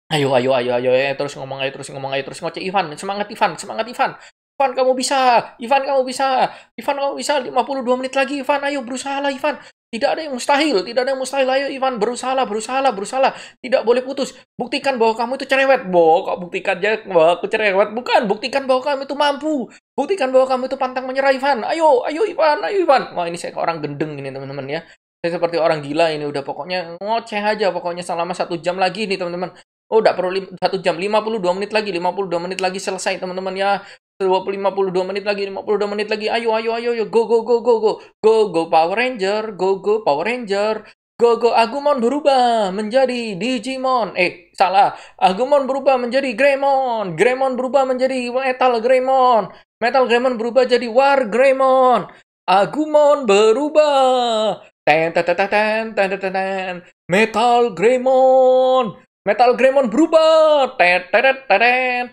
Speaker 1: ayo ayo ayo ayo ya terus ngomong ayo terus ngomong ayo terus ngoceh Ivan semangat Ivan semangat Ivan Ivan kamu bisa Ivan kamu bisa Ivan kamu bisa 52 menit lagi Ivan ayo berusaha lah Ivan tidak ada yang mustahil, tidak ada yang mustahil. Ayo Ivan, berusaha, berusaha, berusaha. Tidak boleh putus. Buktikan bahwa kamu itu cerewet. Bo, kok buktikan aja bahwa aku cerewet? Bukan, buktikan bahwa kamu itu mampu. Buktikan bahwa kamu itu pantang menyerah, Ivan. Ayo, ayo Ivan, ayo Ivan. Wah, ini saya orang gendeng ini, teman-teman ya. Saya seperti orang gila ini udah pokoknya ngoceh aja pokoknya selama satu jam lagi nih teman-teman. Oh, udah perlu satu jam 52 menit lagi, 52 menit lagi selesai teman-teman ya. 52 menit lagi, 52 menit lagi. Ayo, ayo, ayo, ayo. Go, go, go, go, go. Go, go Power Ranger. Go, go Power Ranger. Go, go Agumon berubah menjadi Digimon. Eh, salah. Agumon berubah menjadi Greymon. Greymon berubah menjadi Metal Greymon. Metal Greymon berubah jadi War Greymon. Agumon berubah. Ten, ten, ten, ten, ten, ten, ten. Metal Greymon. Metal Greymon berubah. Ten, ten, ten, ten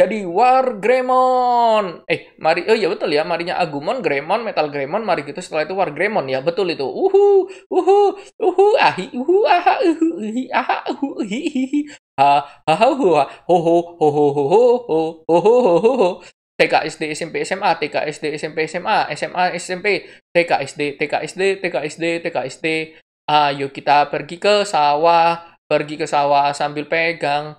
Speaker 1: jadi War Gremon. Eh, mari oh ya betul ya, marinya Agumon, Gremon, Metal Gremon, mari gitu setelah itu War Gremon ya, betul itu. Uhu, uhu, uhu, ahi, uhu, aha, uhu, hi, aha, uhu, hi, hi, hi. Ha, ha, ha, ho, ho, ho, ho, ho, ho, ho, ho, ho, ho, ho. TK SD SMP SMA TK SD SMP SMA SMA SMP TK SD TK SD TK SD TK SD ayo kita pergi ke sawah pergi ke sawah sambil pegang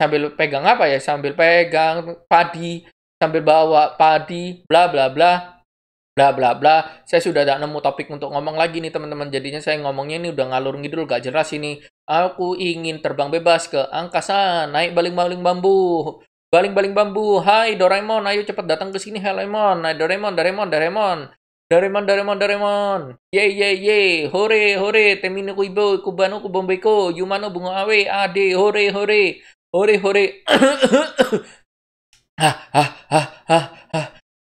Speaker 1: sambil pegang apa ya sambil pegang padi sambil bawa padi bla bla bla bla bla bla saya sudah tidak nemu topik untuk ngomong lagi nih teman-teman jadinya saya ngomongnya ini udah ngalur ngidul gak jelas ini aku ingin terbang bebas ke angkasa naik baling-baling bambu baling-baling bambu hai Doraemon ayo cepat datang ke sini Doraemon hai Doraemon Doraemon Doraemon Doraemon Doraemon Doraemon ye ye ye hore hore temino kuibo kubano kubombeko yumano bunga awe ade hore hore hore hore hah hah hah hah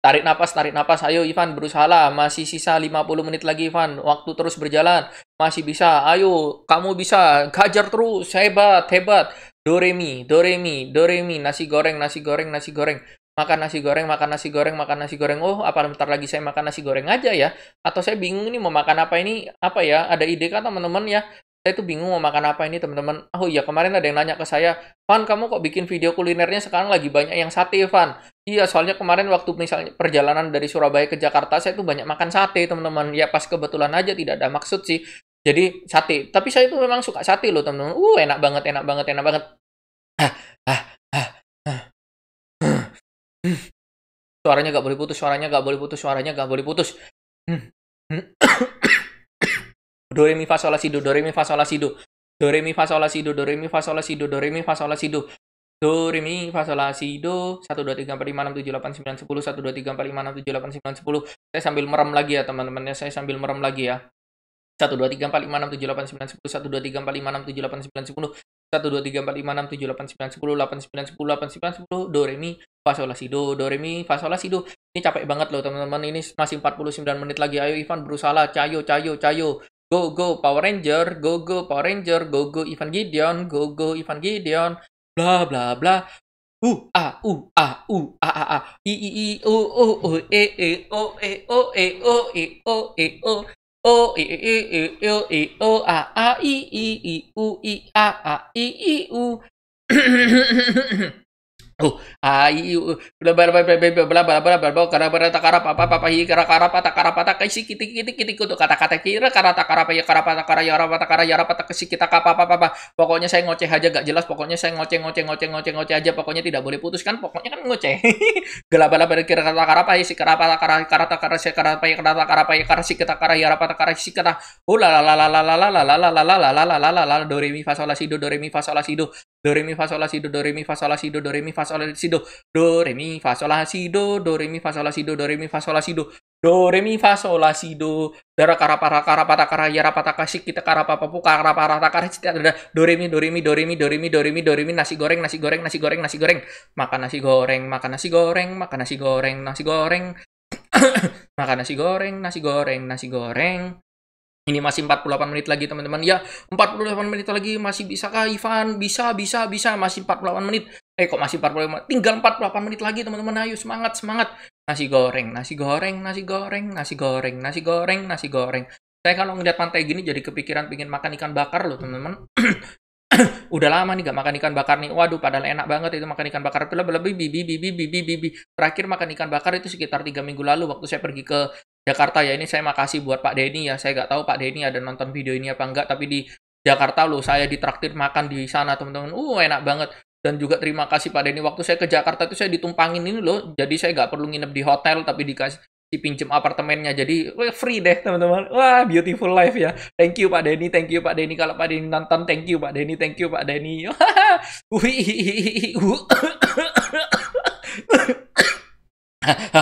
Speaker 1: Tarik napas, tarik napas. Ayo Ivan, berusaha Masih sisa 50 menit lagi Ivan. Waktu terus berjalan. Masih bisa. Ayo, kamu bisa. Kajar terus. Hebat, hebat. Doremi, doremi, doremi. Nasi goreng, nasi goreng, nasi goreng. Makan nasi goreng, makan nasi goreng, makan nasi goreng. Oh, apa bentar lagi saya makan nasi goreng aja ya? Atau saya bingung nih mau makan apa ini? Apa ya? Ada ide kah teman-teman ya? saya tuh bingung mau makan apa ini teman-teman. Oh iya kemarin ada yang nanya ke saya, Van kamu kok bikin video kulinernya sekarang lagi banyak yang sate Van. Iya soalnya kemarin waktu misalnya perjalanan dari Surabaya ke Jakarta saya tuh banyak makan sate teman-teman. Ya pas kebetulan aja tidak ada maksud sih. Jadi sate. Tapi saya tuh memang suka sate loh teman-teman. Uh enak banget enak banget enak banget. Ah, ah, ah, ah. Suaranya gak boleh putus, suaranya gak boleh putus, suaranya gak boleh putus. Hmm. Hmm. do re mi fa sol la si do do re mi fa sol la si do do re mi fa sol la si do do re mi fa sol la si do do re mi fa sol la si do do re mi fa sol la si do 1 2 3 4 5 6 7 8 9 10 1 2 3 4 5 6 7 8 9 10 saya sambil merem lagi ya teman-teman ya saya sambil merem lagi ya 1 2 3 4 5 6 7 8 9 10 1 2 3 4 5 6 7 8 9 10 1 2 3 4 5 6 7 8 9 10 8 9 10 8 9 10 do re mi fa sol la si do do re mi fa sol la si do ini capek banget loh teman-teman ini masih 49 menit lagi ayo Ivan berusaha cayo cayo cayo Go Go Power Ranger, Go Go Power Ranger, Go Go Ivan Gideon! Go Go Ivan Evangelion, bla bla bla. U a u a u a a a i i i o o o e e o e o e o e o e o o e e e o e o a a i i i u i a a i i u Oh, ai udah bla bla bla bla bla bla bla bla apa apa apa hi kara kara pata kara pata kaisi kiti kiti kiti kutu kata kata kira kara takara apa ya kara pata kara yara pata kara yara pata kita apa apa apa pokoknya saya ngoceh aja gak jelas pokoknya saya ngoceh ngoceh ngoceh ngoceh ngoceh aja pokoknya tidak boleh putus kan pokoknya kan ngoceh gela bala bala kira kara apa si kara pata kara kara si kara apa ya kara takara apa ya kara si kita kara yara pata kara oh la la la la la la la la la la la la la la la la la la do re mi fa sol la si do do re mi fa sol la si do do re mi fa sol la si do do re mi fa sol la si do do re mi fa sol la si do do re mi fa sol la si do do re mi fa sol la si do dara kara para kara pata kara yara pata kasih kita kara papa pu kara para ta kara cita ada do re mi do re mi do re mi do re mi do re mi do re mi nasi goreng nasi goreng nasi goreng nasi goreng makan nasi goreng makan nasi goreng makan nasi goreng nasi goreng makan nasi goreng nasi goreng nasi goreng ini masih 48 menit lagi teman-teman. Ya, 48 menit lagi masih bisa kah Ivan? Bisa, bisa, bisa. Masih 48 menit. Eh kok masih 48 menit? Tinggal 48 menit lagi teman-teman. Ayo semangat, semangat. Nasi goreng, nasi goreng, nasi goreng, nasi goreng, nasi goreng, nasi goreng. Saya kalau ngeliat pantai gini jadi kepikiran pingin makan ikan bakar loh teman-teman. udah lama nih gak makan ikan bakar nih. Waduh, padahal enak banget itu makan ikan bakar. Lebih, lebih, bibi, bibi, bibi, bibi. Terakhir makan ikan bakar itu sekitar tiga minggu lalu waktu saya pergi ke Jakarta ya ini saya makasih buat Pak Denny ya saya nggak tahu Pak Denny ada nonton video ini apa enggak tapi di Jakarta loh saya ditraktir makan di sana teman-teman uh enak banget dan juga terima kasih Pak Denny waktu saya ke Jakarta itu saya ditumpangin ini loh jadi saya nggak perlu nginep di hotel tapi dikasih dipinjam apartemennya jadi free deh teman-teman wah beautiful life ya thank you Pak Denny thank you Pak Denny kalau Pak Denny nonton thank you Pak Denny thank you Pak Denny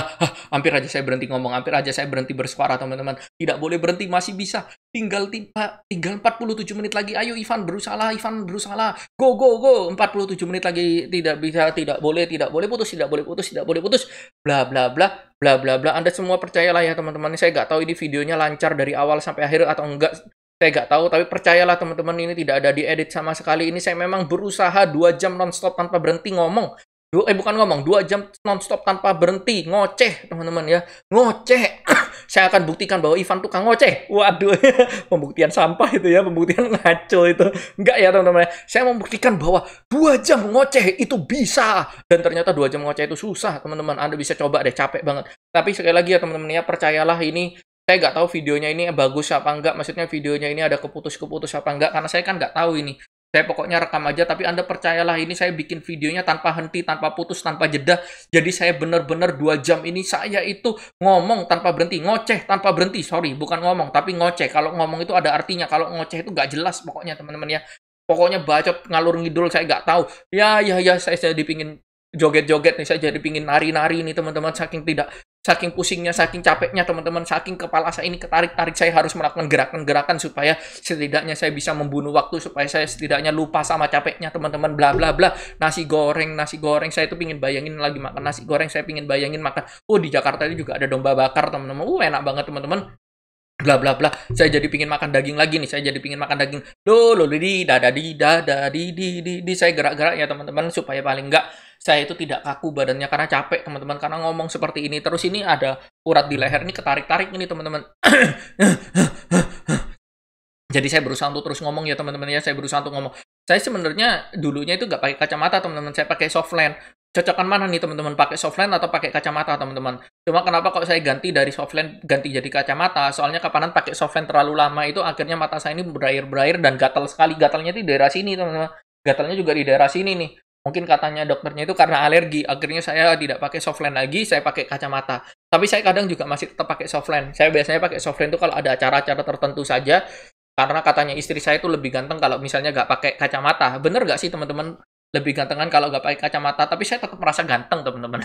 Speaker 1: hampir aja saya berhenti ngomong, hampir aja saya berhenti bersuara teman-teman. Tidak boleh berhenti, masih bisa. Tinggal tiba, tinggal 47 menit lagi. Ayo Ivan berusaha, Ivan berusaha. Go go go. 47 menit lagi tidak bisa, tidak boleh, tidak boleh putus, tidak boleh putus, tidak boleh putus. Bla bla bla bla bla bla. Anda semua percayalah ya teman-teman. Saya nggak tahu ini videonya lancar dari awal sampai akhir atau enggak. Saya nggak tahu, tapi percayalah teman-teman ini tidak ada diedit sama sekali. Ini saya memang berusaha dua jam nonstop tanpa berhenti ngomong dua eh bukan ngomong dua jam nonstop tanpa berhenti ngoceh teman-teman ya ngoceh saya akan buktikan bahwa Ivan tukang ngoceh waduh pembuktian sampah itu ya pembuktian ngaco itu enggak ya teman-teman ya. saya membuktikan bahwa dua jam ngoceh itu bisa dan ternyata dua jam ngoceh itu susah teman-teman anda bisa coba deh capek banget tapi sekali lagi ya teman-teman ya percayalah ini saya nggak tahu videonya ini bagus apa enggak maksudnya videonya ini ada keputus-keputus apa enggak karena saya kan nggak tahu ini saya pokoknya rekam aja, tapi Anda percayalah ini saya bikin videonya tanpa henti, tanpa putus, tanpa jeda. Jadi saya benar-benar dua jam ini saya itu ngomong tanpa berhenti, ngoceh tanpa berhenti. Sorry, bukan ngomong, tapi ngoceh. Kalau ngomong itu ada artinya, kalau ngoceh itu nggak jelas pokoknya teman-teman ya. Pokoknya bacot ngalur ngidul saya nggak tahu. Ya, ya, ya, saya jadi pingin joget-joget nih, saya jadi pingin nari-nari nih teman-teman, saking tidak saking pusingnya, saking capeknya teman-teman, saking kepala saya ini ketarik-tarik, saya harus melakukan gerakan-gerakan supaya setidaknya saya bisa membunuh waktu, supaya saya setidaknya lupa sama capeknya teman-teman, bla bla bla. Nasi goreng, nasi goreng, saya itu pingin bayangin lagi makan nasi goreng, saya pingin bayangin makan. Oh di Jakarta ini juga ada domba bakar teman-teman, uh enak banget teman-teman bla bla bla saya jadi pingin makan daging lagi nih saya jadi pingin makan daging lo lo di dada di dada di di di saya gerak-gerak ya teman-teman supaya paling enggak saya itu tidak kaku badannya karena capek teman-teman karena ngomong seperti ini terus ini ada urat di leher ini ketarik-tarik ini teman-teman jadi saya berusaha untuk terus ngomong ya teman-teman ya saya berusaha untuk ngomong saya sebenarnya dulunya itu nggak pakai kacamata teman-teman saya pakai soft lens cocokan mana nih teman-teman pakai soft lens atau pakai kacamata teman-teman cuma kenapa kok saya ganti dari soft lens ganti jadi kacamata soalnya kapanan pakai soft lens terlalu lama itu akhirnya mata saya ini berair berair dan gatal sekali gatalnya di daerah sini teman-teman gatalnya juga di daerah sini nih mungkin katanya dokternya itu karena alergi akhirnya saya tidak pakai soft lens lagi saya pakai kacamata tapi saya kadang juga masih tetap pakai soft lens saya biasanya pakai soft lens itu kalau ada acara-acara tertentu saja karena katanya istri saya itu lebih ganteng kalau misalnya nggak pakai kacamata bener nggak sih teman-teman lebih gantengan kalau nggak pakai kacamata tapi saya tetap merasa ganteng teman-teman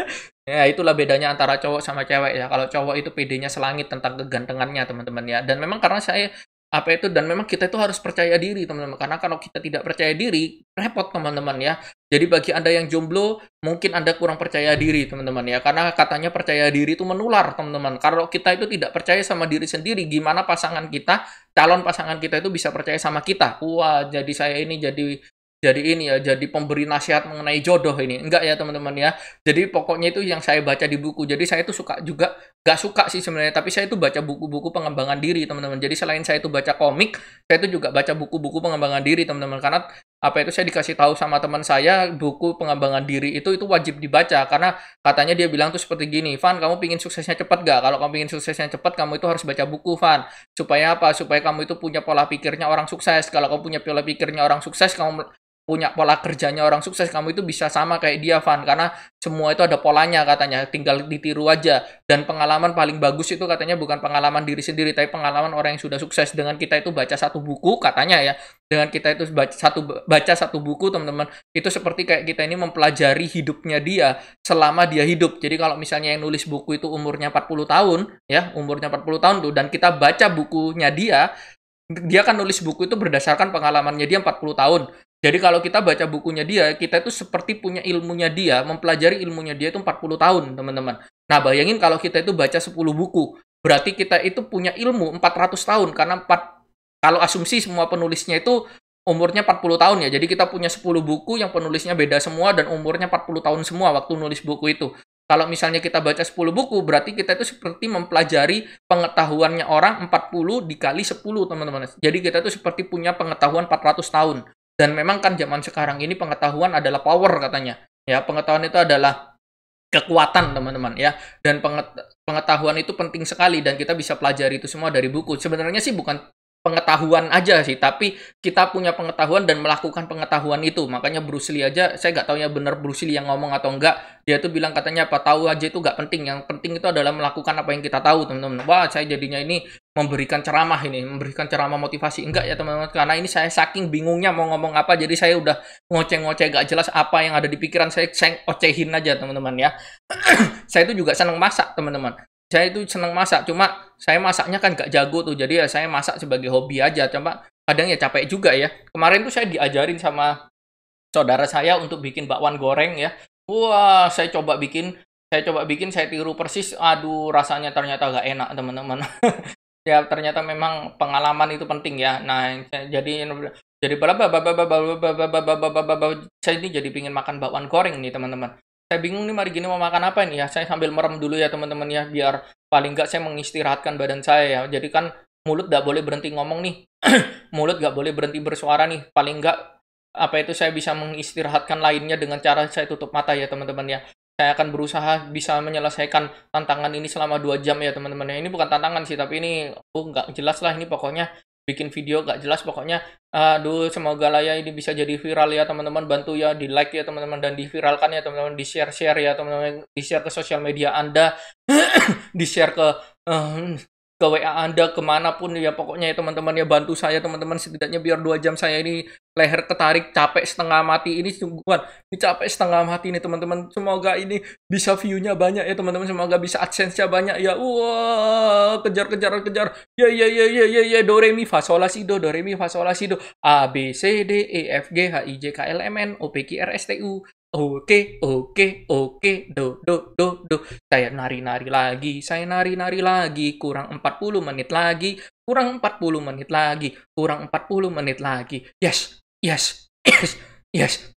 Speaker 1: ya itulah bedanya antara cowok sama cewek ya kalau cowok itu pedenya selangit tentang kegantengannya teman-teman ya dan memang karena saya apa itu dan memang kita itu harus percaya diri teman-teman karena kalau kita tidak percaya diri repot teman-teman ya jadi bagi anda yang jomblo mungkin anda kurang percaya diri teman-teman ya karena katanya percaya diri itu menular teman-teman kalau kita itu tidak percaya sama diri sendiri gimana pasangan kita calon pasangan kita itu bisa percaya sama kita wah jadi saya ini jadi jadi ini ya, jadi pemberi nasihat mengenai jodoh ini. Enggak ya teman-teman ya. Jadi pokoknya itu yang saya baca di buku. Jadi saya itu suka juga, gak suka sih sebenarnya, tapi saya itu baca buku-buku pengembangan diri teman-teman. Jadi selain saya itu baca komik, saya itu juga baca buku-buku pengembangan diri teman-teman. Karena apa itu saya dikasih tahu sama teman saya buku pengembangan diri itu itu wajib dibaca karena katanya dia bilang tuh seperti gini Van kamu pingin suksesnya cepat gak kalau kamu pingin suksesnya cepat kamu itu harus baca buku Van supaya apa supaya kamu itu punya pola pikirnya orang sukses kalau kamu punya pola pikirnya orang sukses kamu punya pola kerjanya orang sukses kamu itu bisa sama kayak dia Van karena semua itu ada polanya katanya tinggal ditiru aja dan pengalaman paling bagus itu katanya bukan pengalaman diri sendiri tapi pengalaman orang yang sudah sukses dengan kita itu baca satu buku katanya ya dengan kita itu baca satu baca satu buku teman-teman itu seperti kayak kita ini mempelajari hidupnya dia selama dia hidup jadi kalau misalnya yang nulis buku itu umurnya 40 tahun ya umurnya 40 tahun tuh dan kita baca bukunya dia dia kan nulis buku itu berdasarkan pengalamannya dia 40 tahun jadi kalau kita baca bukunya dia, kita itu seperti punya ilmunya dia, mempelajari ilmunya dia itu 40 tahun, teman-teman. Nah, bayangin kalau kita itu baca 10 buku, berarti kita itu punya ilmu 400 tahun karena 4 kalau asumsi semua penulisnya itu umurnya 40 tahun ya. Jadi kita punya 10 buku yang penulisnya beda semua dan umurnya 40 tahun semua waktu nulis buku itu. Kalau misalnya kita baca 10 buku, berarti kita itu seperti mempelajari pengetahuannya orang 40 dikali 10, teman-teman. Jadi kita itu seperti punya pengetahuan 400 tahun dan memang kan zaman sekarang ini pengetahuan adalah power katanya ya pengetahuan itu adalah kekuatan teman-teman ya dan pengetahuan itu penting sekali dan kita bisa pelajari itu semua dari buku sebenarnya sih bukan pengetahuan aja sih tapi kita punya pengetahuan dan melakukan pengetahuan itu makanya Bruce Lee aja saya nggak tahu ya benar Bruce Lee yang ngomong atau enggak dia tuh bilang katanya apa tahu aja itu nggak penting yang penting itu adalah melakukan apa yang kita tahu teman-teman wah saya jadinya ini memberikan ceramah ini, memberikan ceramah motivasi enggak ya teman-teman karena ini saya saking bingungnya mau ngomong apa jadi saya udah ngoceh-ngoceh gak jelas apa yang ada di pikiran saya saya ocehin aja teman-teman ya. saya itu juga seneng masak teman-teman. Saya itu seneng masak cuma saya masaknya kan gak jago tuh jadi ya saya masak sebagai hobi aja coba kadang ya capek juga ya. Kemarin tuh saya diajarin sama saudara saya untuk bikin bakwan goreng ya. Wah, saya coba bikin saya coba bikin saya tiru persis aduh rasanya ternyata gak enak teman-teman ya ternyata memang pengalaman itu penting ya nah jadi jadi bala saya ini jadi pingin makan bakwan goreng nih teman-teman saya bingung nih mari gini mau makan apa ini ya saya sambil merem dulu ya teman-teman ya biar paling nggak saya mengistirahatkan badan saya ya jadi kan mulut nggak boleh berhenti ngomong nih mulut nggak boleh berhenti bersuara nih paling nggak apa itu saya bisa mengistirahatkan lainnya dengan cara saya tutup mata ya teman-teman ya saya akan berusaha bisa menyelesaikan tantangan ini selama dua jam ya teman-teman ya. ini bukan tantangan sih tapi ini oh nggak jelas lah ini pokoknya bikin video nggak jelas pokoknya aduh semoga lah ya ini bisa jadi viral ya teman-teman bantu ya di like ya teman-teman dan diviralkan ya teman-teman di share share ya teman-teman di share ke sosial media anda di share ke uh, ke WA Anda kemanapun ya pokoknya ya teman-teman ya bantu saya teman-teman setidaknya biar dua jam saya ini leher ketarik capek setengah mati ini sungguhan ini capek setengah mati ini teman-teman semoga ini bisa view-nya banyak ya teman-teman semoga bisa adsense-nya banyak ya wow, kejar kejar kejar ya ya ya ya ya ya do re mi fa sol la si do do re mi fa sol la si do a b c d e f g h i j k l m n o p q r s t u Oke, oke, oke, do, do, do, do. Saya nari-nari lagi, saya nari-nari lagi, kurang 40 menit lagi, kurang 40 menit lagi, kurang 40 menit lagi. Yes, yes, yes, yes.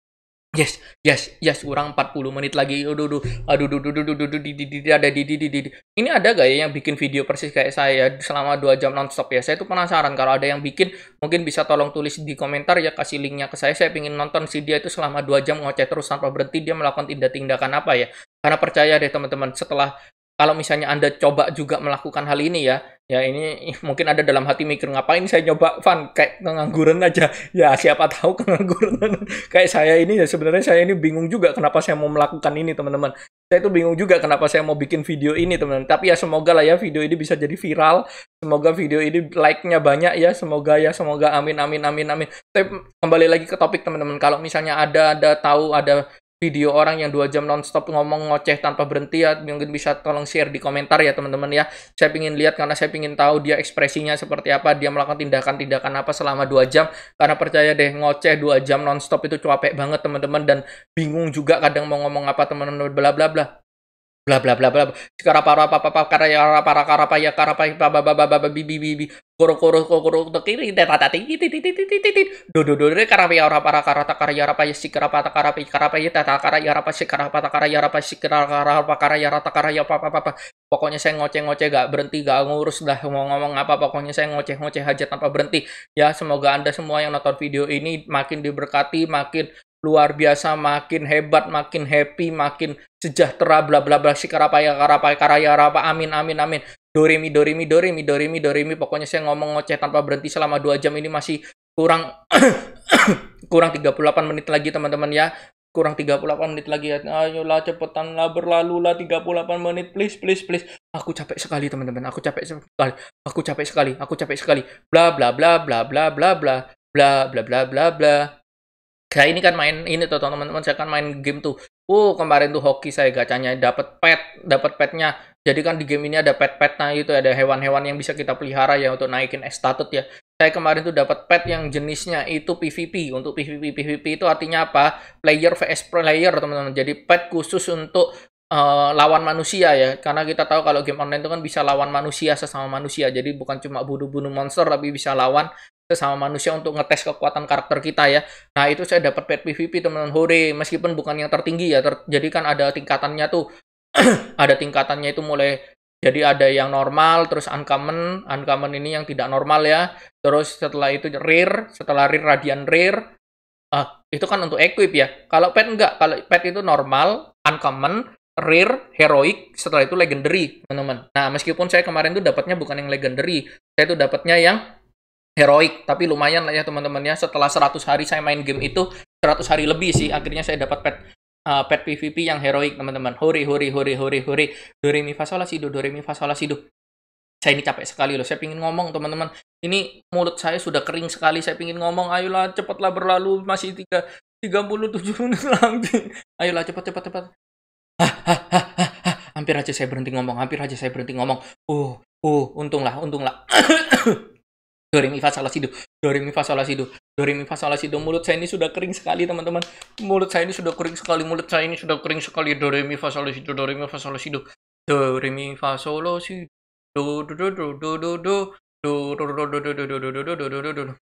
Speaker 1: Yes, yes, yes, kurang 40 menit lagi. Aduh, aduh, aduh, aduh, aduh, aduh, aduh, di, di, di, ada di, di, di, di. Ini ada gak ya yang bikin video persis kayak saya selama 2 jam nonstop ya? Saya tuh penasaran kalau ada yang bikin, mungkin bisa tolong tulis di komentar ya, kasih linknya ke saya. Saya pengen nonton si dia itu selama 2 jam ngoceh terus tanpa berhenti dia melakukan tindak-tindakan apa ya. Karena percaya deh teman-teman, setelah kalau misalnya Anda coba juga melakukan hal ini ya, ya ini mungkin ada dalam hati mikir ngapain saya nyoba fun kayak ngangguran aja. Ya siapa tahu ngangguran kayak saya ini ya sebenarnya saya ini bingung juga kenapa saya mau melakukan ini teman-teman. Saya itu bingung juga kenapa saya mau bikin video ini teman-teman. Tapi ya semoga lah ya video ini bisa jadi viral. Semoga video ini like-nya banyak ya. Semoga ya semoga amin amin amin amin. Tapi kembali lagi ke topik teman-teman. Kalau misalnya ada ada tahu ada video orang yang dua jam nonstop ngomong ngoceh tanpa berhenti ya mungkin bisa tolong share di komentar ya teman-teman ya saya ingin lihat karena saya ingin tahu dia ekspresinya seperti apa dia melakukan tindakan-tindakan apa selama dua jam karena percaya deh ngoceh dua jam nonstop itu capek banget teman-teman dan bingung juga kadang mau ngomong apa teman-teman bla bla bla bla bla bla bla karapa rapa papa karaya rapa karapa ya karapa pa apa ba ba ba bi bi bi bi koro koro koro koro kiri tata tati titi titi titi titi do do do re karapa ya rapa karata karaya apa ya si karapa ta karapa karapa ya tata karaya rapa si karapa ta ya rapa si karapa karaya rata karaya papa papa pokoknya saya ngoceh ngoceh gak berhenti gak ngurus dah mau ngomong apa pokoknya saya ngoceh ngoceh aja tanpa berhenti ya semoga anda semua yang nonton video ini makin diberkati makin luar biasa makin hebat makin happy makin sejahtera bla bla bla si karapaya karapaya karaya rapa amin amin amin dorimi dorimi dorimi dorimi doremi pokoknya saya ngomong ngoceh tanpa berhenti selama dua jam ini masih kurang kurang 38 menit lagi teman-teman ya kurang 38 menit lagi ya ayolah cepetan lah berlalu puluh 38 menit please please please aku capek sekali teman-teman aku capek sekali aku capek sekali aku capek sekali bla bla bla bla bla bla bla bla bla bla bla bla saya ini kan main ini tuh teman-teman saya kan main game tuh uh kemarin tuh hoki saya gacanya dapat pet dapat petnya jadi kan di game ini ada pet pet nah itu ada hewan-hewan yang bisa kita pelihara ya untuk naikin statut ya saya kemarin tuh dapat pet yang jenisnya itu PVP untuk PVP PVP itu artinya apa player vs player teman-teman jadi pet khusus untuk uh, lawan manusia ya karena kita tahu kalau game online itu kan bisa lawan manusia sesama manusia jadi bukan cuma bunuh-bunuh monster tapi bisa lawan sama manusia untuk ngetes kekuatan karakter kita ya. Nah itu saya dapat pet PVP teman-teman hore meskipun bukan yang tertinggi ya. Ter jadi kan ada tingkatannya tuh ada tingkatannya itu mulai jadi ada yang normal terus uncommon uncommon ini yang tidak normal ya. Terus setelah itu rare setelah rare radian rare ah, itu kan untuk equip ya. Kalau pet enggak kalau pet itu normal uncommon rare, heroic, setelah itu legendary, teman-teman. Nah, meskipun saya kemarin tuh dapatnya bukan yang legendary, saya tuh dapatnya yang heroik tapi lumayan lah ya teman-teman ya setelah 100 hari saya main game itu 100 hari lebih sih akhirnya saya dapat pet uh, pet PVP yang heroik teman-teman hore hore hore hore hore dore mi fa sol la si do do sih mi fa sol la si do saya ini capek sekali loh saya pingin ngomong teman-teman ini mulut saya sudah kering sekali saya pingin ngomong ayolah cepatlah berlalu masih tiga 37 menit lagi ayolah cepat cepat cepat ah, ah, hampir aja saya berhenti ngomong hampir aja saya berhenti ngomong uh uh untunglah untunglah dorimi fa sol do. dorimi fa sol do. dorimi fa sol do. Mulut saya ini sudah kering sekali teman-teman. Mulut saya ini sudah kering sekali. Mulut saya ini sudah kering sekali. dorimi fa sol do. dorimi fa sol do. dorimi fa sol la do. Do do do do do do. Do do do do do do do do do do do do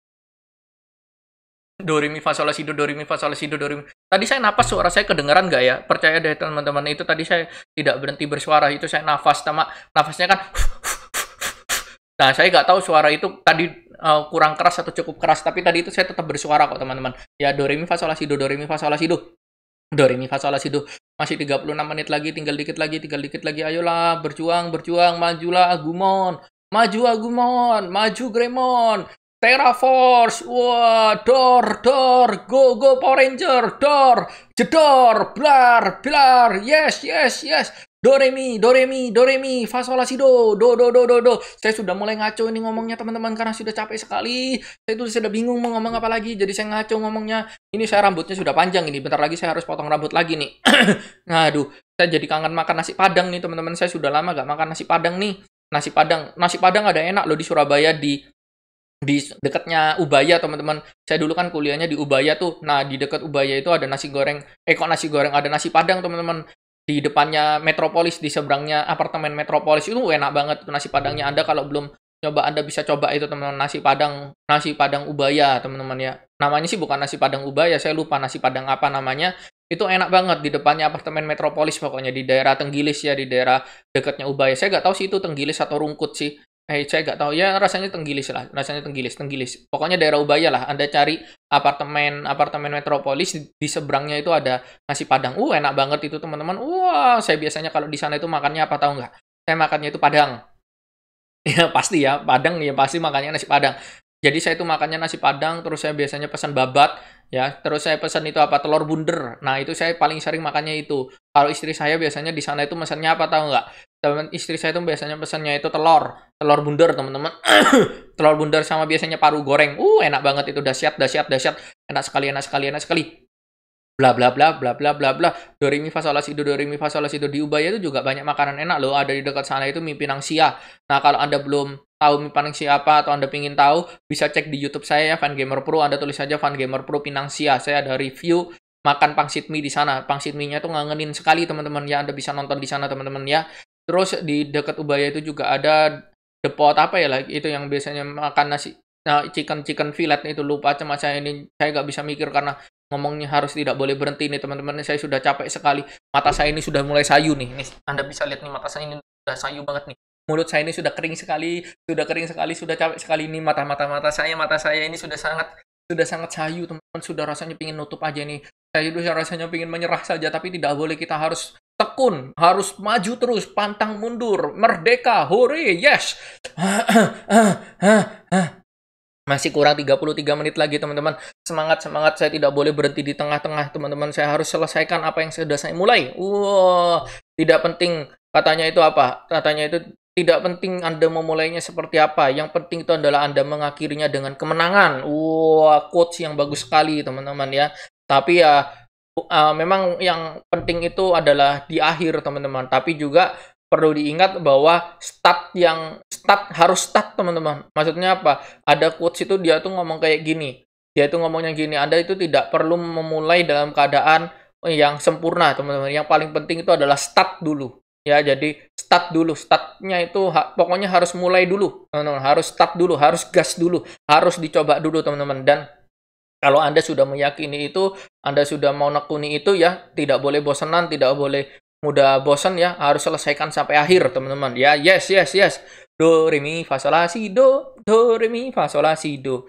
Speaker 1: do do fa sol do do fa sol do do Tadi saya nafas suara saya kedengeran nggak ya? Percaya deh teman-teman itu tadi saya tidak berhenti bersuara itu saya nafas sama nafasnya kan Nah, saya nggak tahu suara itu tadi uh, kurang keras atau cukup keras, tapi tadi itu saya tetap bersuara kok, teman-teman. Ya, do, re, mi, fa, sol, la, si, do, do, re, mi, fa, sol, la, si, do. Do, re, mi, fa, sol, la, si, do. Masih 36 menit lagi, tinggal dikit lagi, tinggal dikit lagi. Ayolah, berjuang, berjuang, majulah, Agumon. Maju Agumon, maju Gremon. terra wah, dor, dor, go, go, Power Ranger, dor, jedor, blar, blar, yes, yes, yes. Do re mi, do re mi, do re mi, fa sol la si do, do do do do do. Saya sudah mulai ngaco ini ngomongnya teman-teman karena sudah capek sekali. Saya itu sudah bingung mau ngomong apa lagi, jadi saya ngaco ngomongnya. Ini saya rambutnya sudah panjang ini, bentar lagi saya harus potong rambut lagi nih. Aduh, saya jadi kangen makan nasi padang nih teman-teman. Saya sudah lama gak makan nasi padang nih. Nasi padang, nasi padang ada enak loh di Surabaya di di dekatnya Ubaya teman-teman saya dulu kan kuliahnya di Ubaya tuh nah di dekat Ubaya itu ada nasi goreng eh kok nasi goreng ada nasi padang teman-teman di depannya metropolis di seberangnya apartemen metropolis itu enak banget nasi padangnya anda kalau belum coba anda bisa coba itu teman-teman nasi padang nasi padang ubaya teman-teman ya namanya sih bukan nasi padang ubaya saya lupa nasi padang apa namanya itu enak banget di depannya apartemen metropolis pokoknya di daerah Tenggilis ya di daerah dekatnya ubaya saya nggak tahu sih itu Tenggilis atau Rungkut sih eh saya nggak tahu ya rasanya Tenggilis lah rasanya Tenggilis Tenggilis pokoknya daerah ubaya lah anda cari apartemen apartemen metropolis di, di seberangnya itu ada nasi padang. Uh enak banget itu teman-teman. Wah saya biasanya kalau di sana itu makannya apa tahu nggak? Saya makannya itu padang. Ya pasti ya padang ya pasti makannya nasi padang. Jadi saya itu makannya nasi padang, terus saya biasanya pesan babat, ya. Terus saya pesan itu apa? Telur bunder. Nah itu saya paling sering makannya itu. Kalau istri saya biasanya di sana itu pesannya apa tahu nggak? Teman istri saya itu biasanya pesannya itu telur, telur bunder teman-teman. telur bunder sama biasanya paru goreng. Uh enak banget itu dahsyat, dahsyat, dahsyat. Enak sekali, enak sekali, enak sekali bla bla bla bla bla bla bla do re mi fa sol la mi fa sol la si di Ubaya itu juga banyak makanan enak loh ada di dekat sana itu mie pinang sia nah kalau anda belum tahu mie pinang sia apa atau anda pingin tahu bisa cek di YouTube saya ya fan Gamer Pro anda tulis saja fan Gamer Pro pinang sia saya ada review makan pangsit mie di sana pangsit mie-nya tuh ngangenin sekali teman-teman ya anda bisa nonton di sana teman-teman ya terus di dekat Ubaya itu juga ada depot apa ya lagi itu yang biasanya makan nasi nah chicken chicken fillet itu lupa cuma saya ini saya nggak bisa mikir karena ngomongnya harus tidak boleh berhenti nih teman-teman saya sudah capek sekali mata saya ini sudah mulai sayu nih ini anda bisa lihat nih mata saya ini sudah sayu banget nih mulut saya ini sudah kering sekali sudah kering sekali sudah capek sekali nih mata mata mata saya mata saya ini sudah sangat sudah sangat sayu teman-teman sudah rasanya pingin nutup aja nih saya itu rasanya pingin menyerah saja tapi tidak boleh kita harus tekun, harus maju terus, pantang mundur, merdeka, hore, yes. Ah, ah, ah, masih kurang 33 menit lagi teman-teman. Semangat, semangat. Saya tidak boleh berhenti di tengah-tengah teman-teman. Saya harus selesaikan apa yang sudah saya mulai. Wow, tidak penting katanya itu apa? Katanya itu tidak penting Anda memulainya seperti apa. Yang penting itu adalah Anda mengakhirinya dengan kemenangan. Wow, quotes yang bagus sekali teman-teman ya. Tapi ya uh, memang yang penting itu adalah di akhir teman-teman. Tapi juga perlu diingat bahwa stat yang stat harus stat teman-teman. Maksudnya apa? Ada quotes itu dia tuh ngomong kayak gini. Dia itu ngomongnya gini. Anda itu tidak perlu memulai dalam keadaan yang sempurna teman-teman. Yang paling penting itu adalah stat dulu. Ya, jadi start dulu. Startnya itu ha pokoknya harus mulai dulu, teman-teman. Harus start dulu, harus gas dulu, harus dicoba dulu, teman-teman. Dan kalau Anda sudah meyakini itu, Anda sudah mau nekuni itu ya, tidak boleh bosenan, tidak boleh mudah bosan ya harus selesaikan sampai akhir teman-teman ya yes yes yes do re mi fa sol la si do do re mi fa sol la si do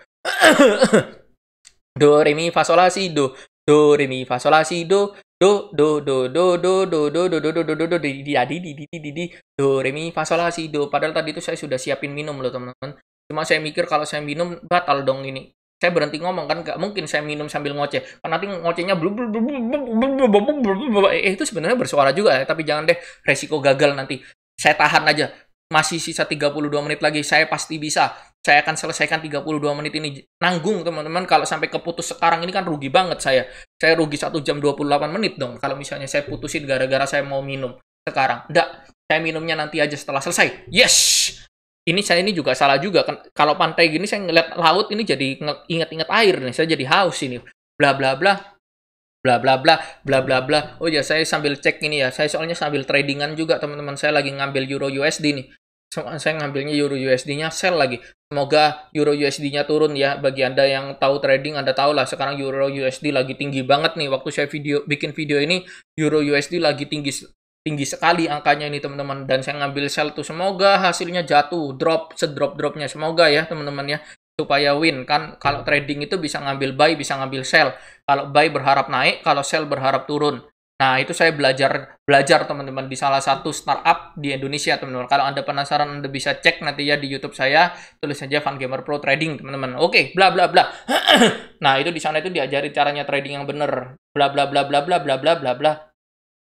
Speaker 1: do re mi fa sol la si do do re mi fa sol la si do do do do do do do do do do do do do do di di di di di di do re mi fa sol la si do padahal tadi itu saya sudah siapin minum loh teman-teman cuma saya mikir kalau saya minum batal dong ini saya berhenti ngomong kan nggak mungkin saya minum sambil ngoceh karena nanti ngocehnya blub blub blub blub eh itu sebenarnya bersuara juga ya tapi jangan deh resiko gagal nanti saya tahan aja masih sisa 32 menit lagi saya pasti bisa saya akan selesaikan 32 menit ini nanggung teman-teman kalau sampai keputus sekarang ini kan rugi banget saya saya rugi 1 jam 28 menit dong kalau misalnya saya putusin gara-gara saya mau minum sekarang enggak saya minumnya nanti aja setelah selesai yes ini saya ini juga salah juga kan kalau pantai gini saya ngeliat laut ini jadi inget-inget air nih saya jadi haus ini bla bla bla bla bla bla bla bla bla oh ya saya sambil cek ini ya saya soalnya sambil tradingan juga teman-teman saya lagi ngambil euro USD nih saya ngambilnya euro USD-nya sell lagi semoga euro USD-nya turun ya bagi anda yang tahu trading anda tahu lah sekarang euro USD lagi tinggi banget nih waktu saya video bikin video ini euro USD lagi tinggi tinggi sekali angkanya ini teman-teman dan saya ngambil sell tuh semoga hasilnya jatuh drop sedrop dropnya semoga ya teman-teman ya supaya win kan kalau trading itu bisa ngambil buy bisa ngambil sell kalau buy berharap naik kalau sell berharap turun nah itu saya belajar belajar teman-teman di salah satu startup di Indonesia teman-teman kalau anda penasaran anda bisa cek nanti ya di YouTube saya tulis saja Fun Gamer Pro Trading teman-teman oke bla bla bla nah itu di sana itu diajari caranya trading yang benar bla bla bla bla bla bla bla bla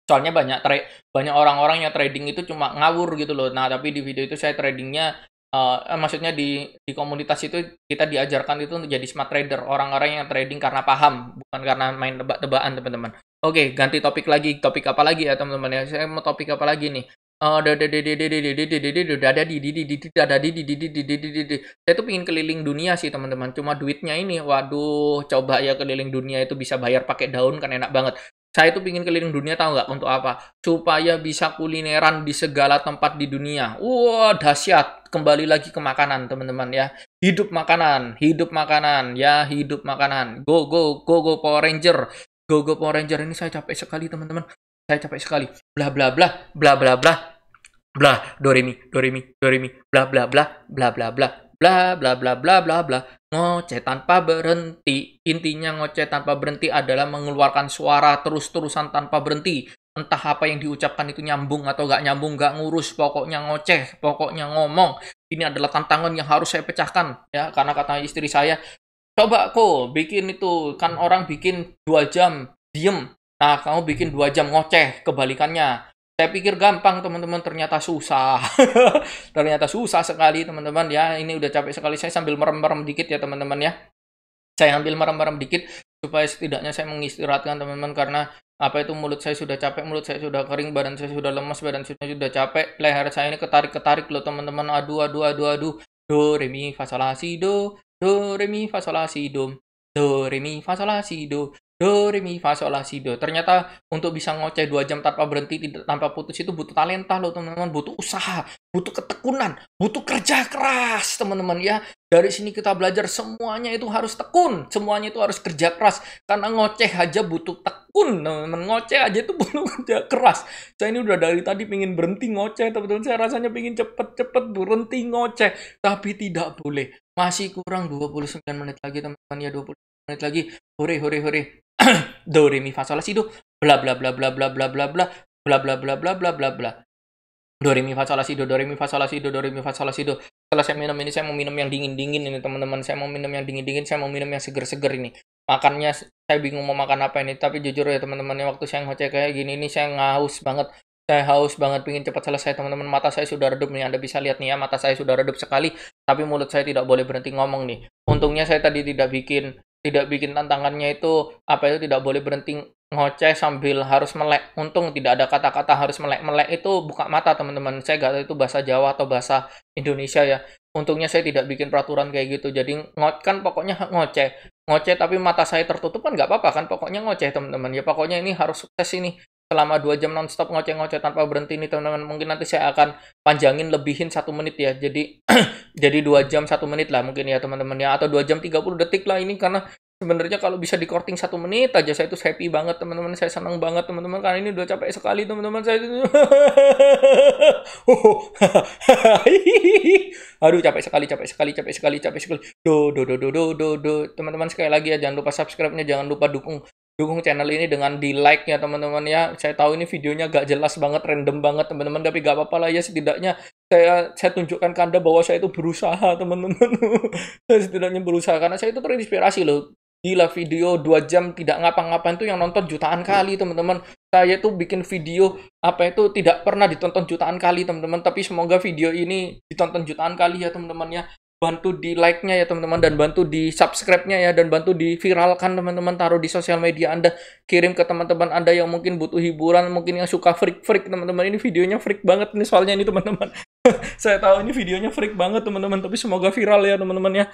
Speaker 1: soalnya banyak tra- banyak orang-orang yang trading itu cuma ngawur gitu loh nah tapi di video itu saya tradingnya uh, maksudnya di di komunitas itu kita diajarkan itu untuk jadi smart trader orang-orang yang trading karena paham bukan karena main tebak-tebakan teman-teman oke okay, ganti topik lagi topik apa lagi ya teman-teman ya saya mau topik apa lagi nih saya tuh pingin keliling dunia sih teman-teman cuma duitnya ini waduh coba ya keliling dunia itu bisa bayar pakai daun kan enak banget saya itu pingin keliling dunia tahu nggak untuk apa? Supaya bisa kulineran di segala tempat di dunia. Wah, wow, dahsyat. Kembali lagi ke makanan, teman-teman ya. Hidup makanan, hidup makanan, ya hidup makanan. Go go go go Power Ranger. Go go Power Ranger ini saya capek sekali, teman-teman. Saya capek sekali. Blah blah blah, blah blah blah, bla Doremi, Doremi, Doremi. Blah blah blah, blah blah blah, bla bla bla bla bla bla bla bla bla bla bla bla ngoceh tanpa berhenti. Intinya ngoceh tanpa berhenti adalah mengeluarkan suara terus-terusan tanpa berhenti. Entah apa yang diucapkan itu nyambung atau gak nyambung, gak ngurus. Pokoknya ngoceh, pokoknya ngomong. Ini adalah tantangan yang harus saya pecahkan. ya Karena kata istri saya, coba kok bikin itu. Kan orang bikin dua jam, diem. Nah, kamu bikin dua jam ngoceh, kebalikannya. Saya pikir gampang teman-teman, ternyata susah. ternyata susah sekali teman-teman ya. Ini udah capek sekali. Saya sambil merem-merem dikit ya teman-teman ya. Saya ambil merem-merem dikit supaya setidaknya saya mengistirahatkan teman-teman karena apa itu mulut saya sudah capek, mulut saya sudah kering, badan saya sudah lemas, badan saya sudah capek, leher saya ini ketarik-ketarik loh teman-teman. Aduh, aduh, aduh, aduh. Do, re, mi, fa, sol, la, si, do. Do, re, mi, fa, sol, la, si, do. Do, re, mi, fa, sol, la, si, do do re mi fa sol la si do ternyata untuk bisa ngoceh dua jam tanpa berhenti tidak tanpa putus itu butuh talenta loh teman-teman butuh usaha butuh ketekunan butuh kerja keras teman-teman ya dari sini kita belajar semuanya itu harus tekun semuanya itu harus kerja keras karena ngoceh aja butuh tekun teman-teman ngoceh aja itu butuh kerja keras saya ini udah dari tadi pingin berhenti ngoceh teman-teman saya rasanya pingin cepet-cepet berhenti ngoceh tapi tidak boleh masih kurang 29 menit lagi teman-teman ya 20 menit lagi hore hore hore do re mi fa sol la si do bla bla bla bla bla bla bla bla bla bla bla bla bla bla bla do re mi fa sol la si do do re mi fa sol la si do do re mi fa sol la si do setelah saya minum ini saya mau minum yang dingin dingin ini teman-teman saya mau minum yang dingin dingin saya mau minum yang seger seger ini makannya saya bingung mau makan apa ini tapi jujur ya teman-teman waktu saya ngoceh kayak gini ini saya ngaus banget saya haus banget pingin cepat selesai teman-teman mata saya sudah redup nih Anda bisa lihat nih ya mata saya sudah redup sekali tapi mulut saya tidak boleh berhenti ngomong nih untungnya saya tadi tidak bikin tidak bikin tantangannya itu apa itu tidak boleh berhenti ngoceh sambil harus melek untung tidak ada kata-kata harus melek-melek itu buka mata teman-teman saya gak tahu itu bahasa Jawa atau bahasa Indonesia ya untungnya saya tidak bikin peraturan kayak gitu jadi ngot kan pokoknya ngoceh ngoceh tapi mata saya tertutup kan nggak apa-apa kan pokoknya ngoceh teman-teman ya pokoknya ini harus sukses ini selama dua jam nonstop ngoceh-ngoceh tanpa berhenti ini teman-teman mungkin nanti saya akan panjangin lebihin satu menit ya jadi jadi dua jam satu menit lah mungkin ya teman-teman ya atau dua jam 30 detik lah ini karena sebenarnya kalau bisa di korting satu menit aja saya itu happy banget teman-teman saya senang banget teman-teman karena ini udah capek sekali teman-teman saya itu aduh capek sekali capek sekali capek sekali capek sekali do do do do do do do teman-teman sekali lagi ya jangan lupa subscribe nya jangan lupa dukung dukung channel ini dengan di like ya teman-teman ya saya tahu ini videonya gak jelas banget random banget teman-teman tapi gak apa-apa lah ya setidaknya saya saya tunjukkan ke anda bahwa saya itu berusaha teman-teman saya setidaknya berusaha karena saya itu terinspirasi loh gila video dua jam tidak ngapa-ngapain tuh yang nonton jutaan iya. kali teman-teman saya tuh bikin video apa itu tidak pernah ditonton jutaan kali teman-teman tapi semoga video ini ditonton jutaan kali ya teman-teman ya bantu di like-nya ya teman-teman dan bantu di subscribe-nya ya dan bantu di viralkan teman-teman taruh di sosial media Anda kirim ke teman-teman Anda yang mungkin butuh hiburan mungkin yang suka freak-freak teman-teman ini videonya freak banget nih soalnya ini teman-teman saya tahu ini videonya freak banget teman-teman tapi semoga viral ya teman-teman ya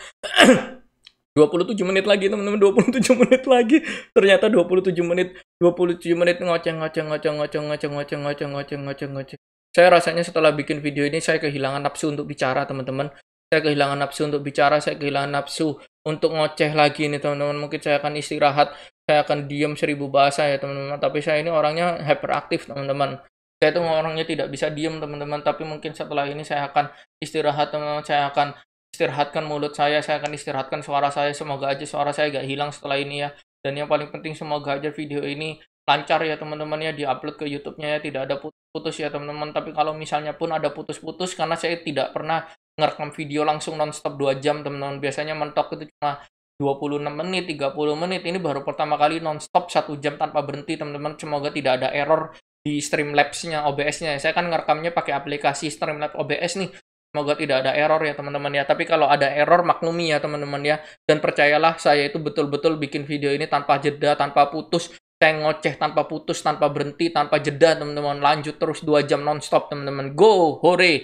Speaker 1: 27 menit lagi teman-teman 27 menit lagi ternyata 27 menit 27 menit ngoceng ngoceng ngoceng ngoceng ngoceng ngoceng ngoceng ngoceng ngoceng ngoceng saya rasanya setelah bikin video ini saya kehilangan nafsu untuk bicara teman-teman saya kehilangan nafsu untuk bicara saya kehilangan nafsu untuk ngoceh lagi nih teman-teman mungkin saya akan istirahat saya akan diem seribu bahasa ya teman-teman tapi saya ini orangnya hyperaktif teman-teman saya itu orangnya tidak bisa diem teman-teman tapi mungkin setelah ini saya akan istirahat teman-teman saya akan istirahatkan mulut saya saya akan istirahatkan suara saya semoga aja suara saya gak hilang setelah ini ya dan yang paling penting semoga aja video ini lancar ya teman-teman ya di upload ke YouTube-nya ya tidak ada putus-putus ya teman-teman tapi kalau misalnya pun ada putus-putus karena saya tidak pernah ngerekam video langsung nonstop 2 jam teman-teman biasanya mentok itu cuma 26 menit, 30 menit ini baru pertama kali nonstop satu jam tanpa berhenti teman-teman semoga tidak ada error di streamlabsnya nya OBS-nya saya kan ngerekamnya pakai aplikasi Streamlabs OBS nih semoga tidak ada error ya teman-teman ya tapi kalau ada error maklumi ya teman-teman ya dan percayalah saya itu betul-betul bikin video ini tanpa jeda tanpa putus saya ngoceh tanpa putus, tanpa berhenti, tanpa jeda, teman-teman. Lanjut terus 2 jam nonstop, teman-teman. Go, hore.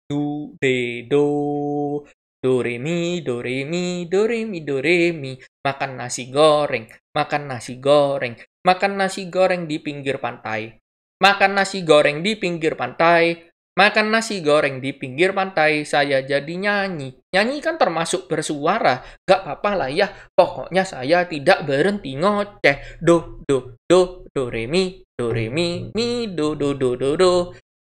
Speaker 1: do re do do re mi do re mi do re mi do re mi makan nasi goreng makan nasi goreng makan nasi goreng di pinggir pantai makan nasi goreng di pinggir pantai Makan nasi goreng di pinggir pantai, saya jadi nyanyi. Nyanyi kan termasuk bersuara, gak apa-apa lah ya. Pokoknya saya tidak berhenti ngoceh. Do, do, do, do, re, mi, do, re, mi, mi, do, do, do, do, do.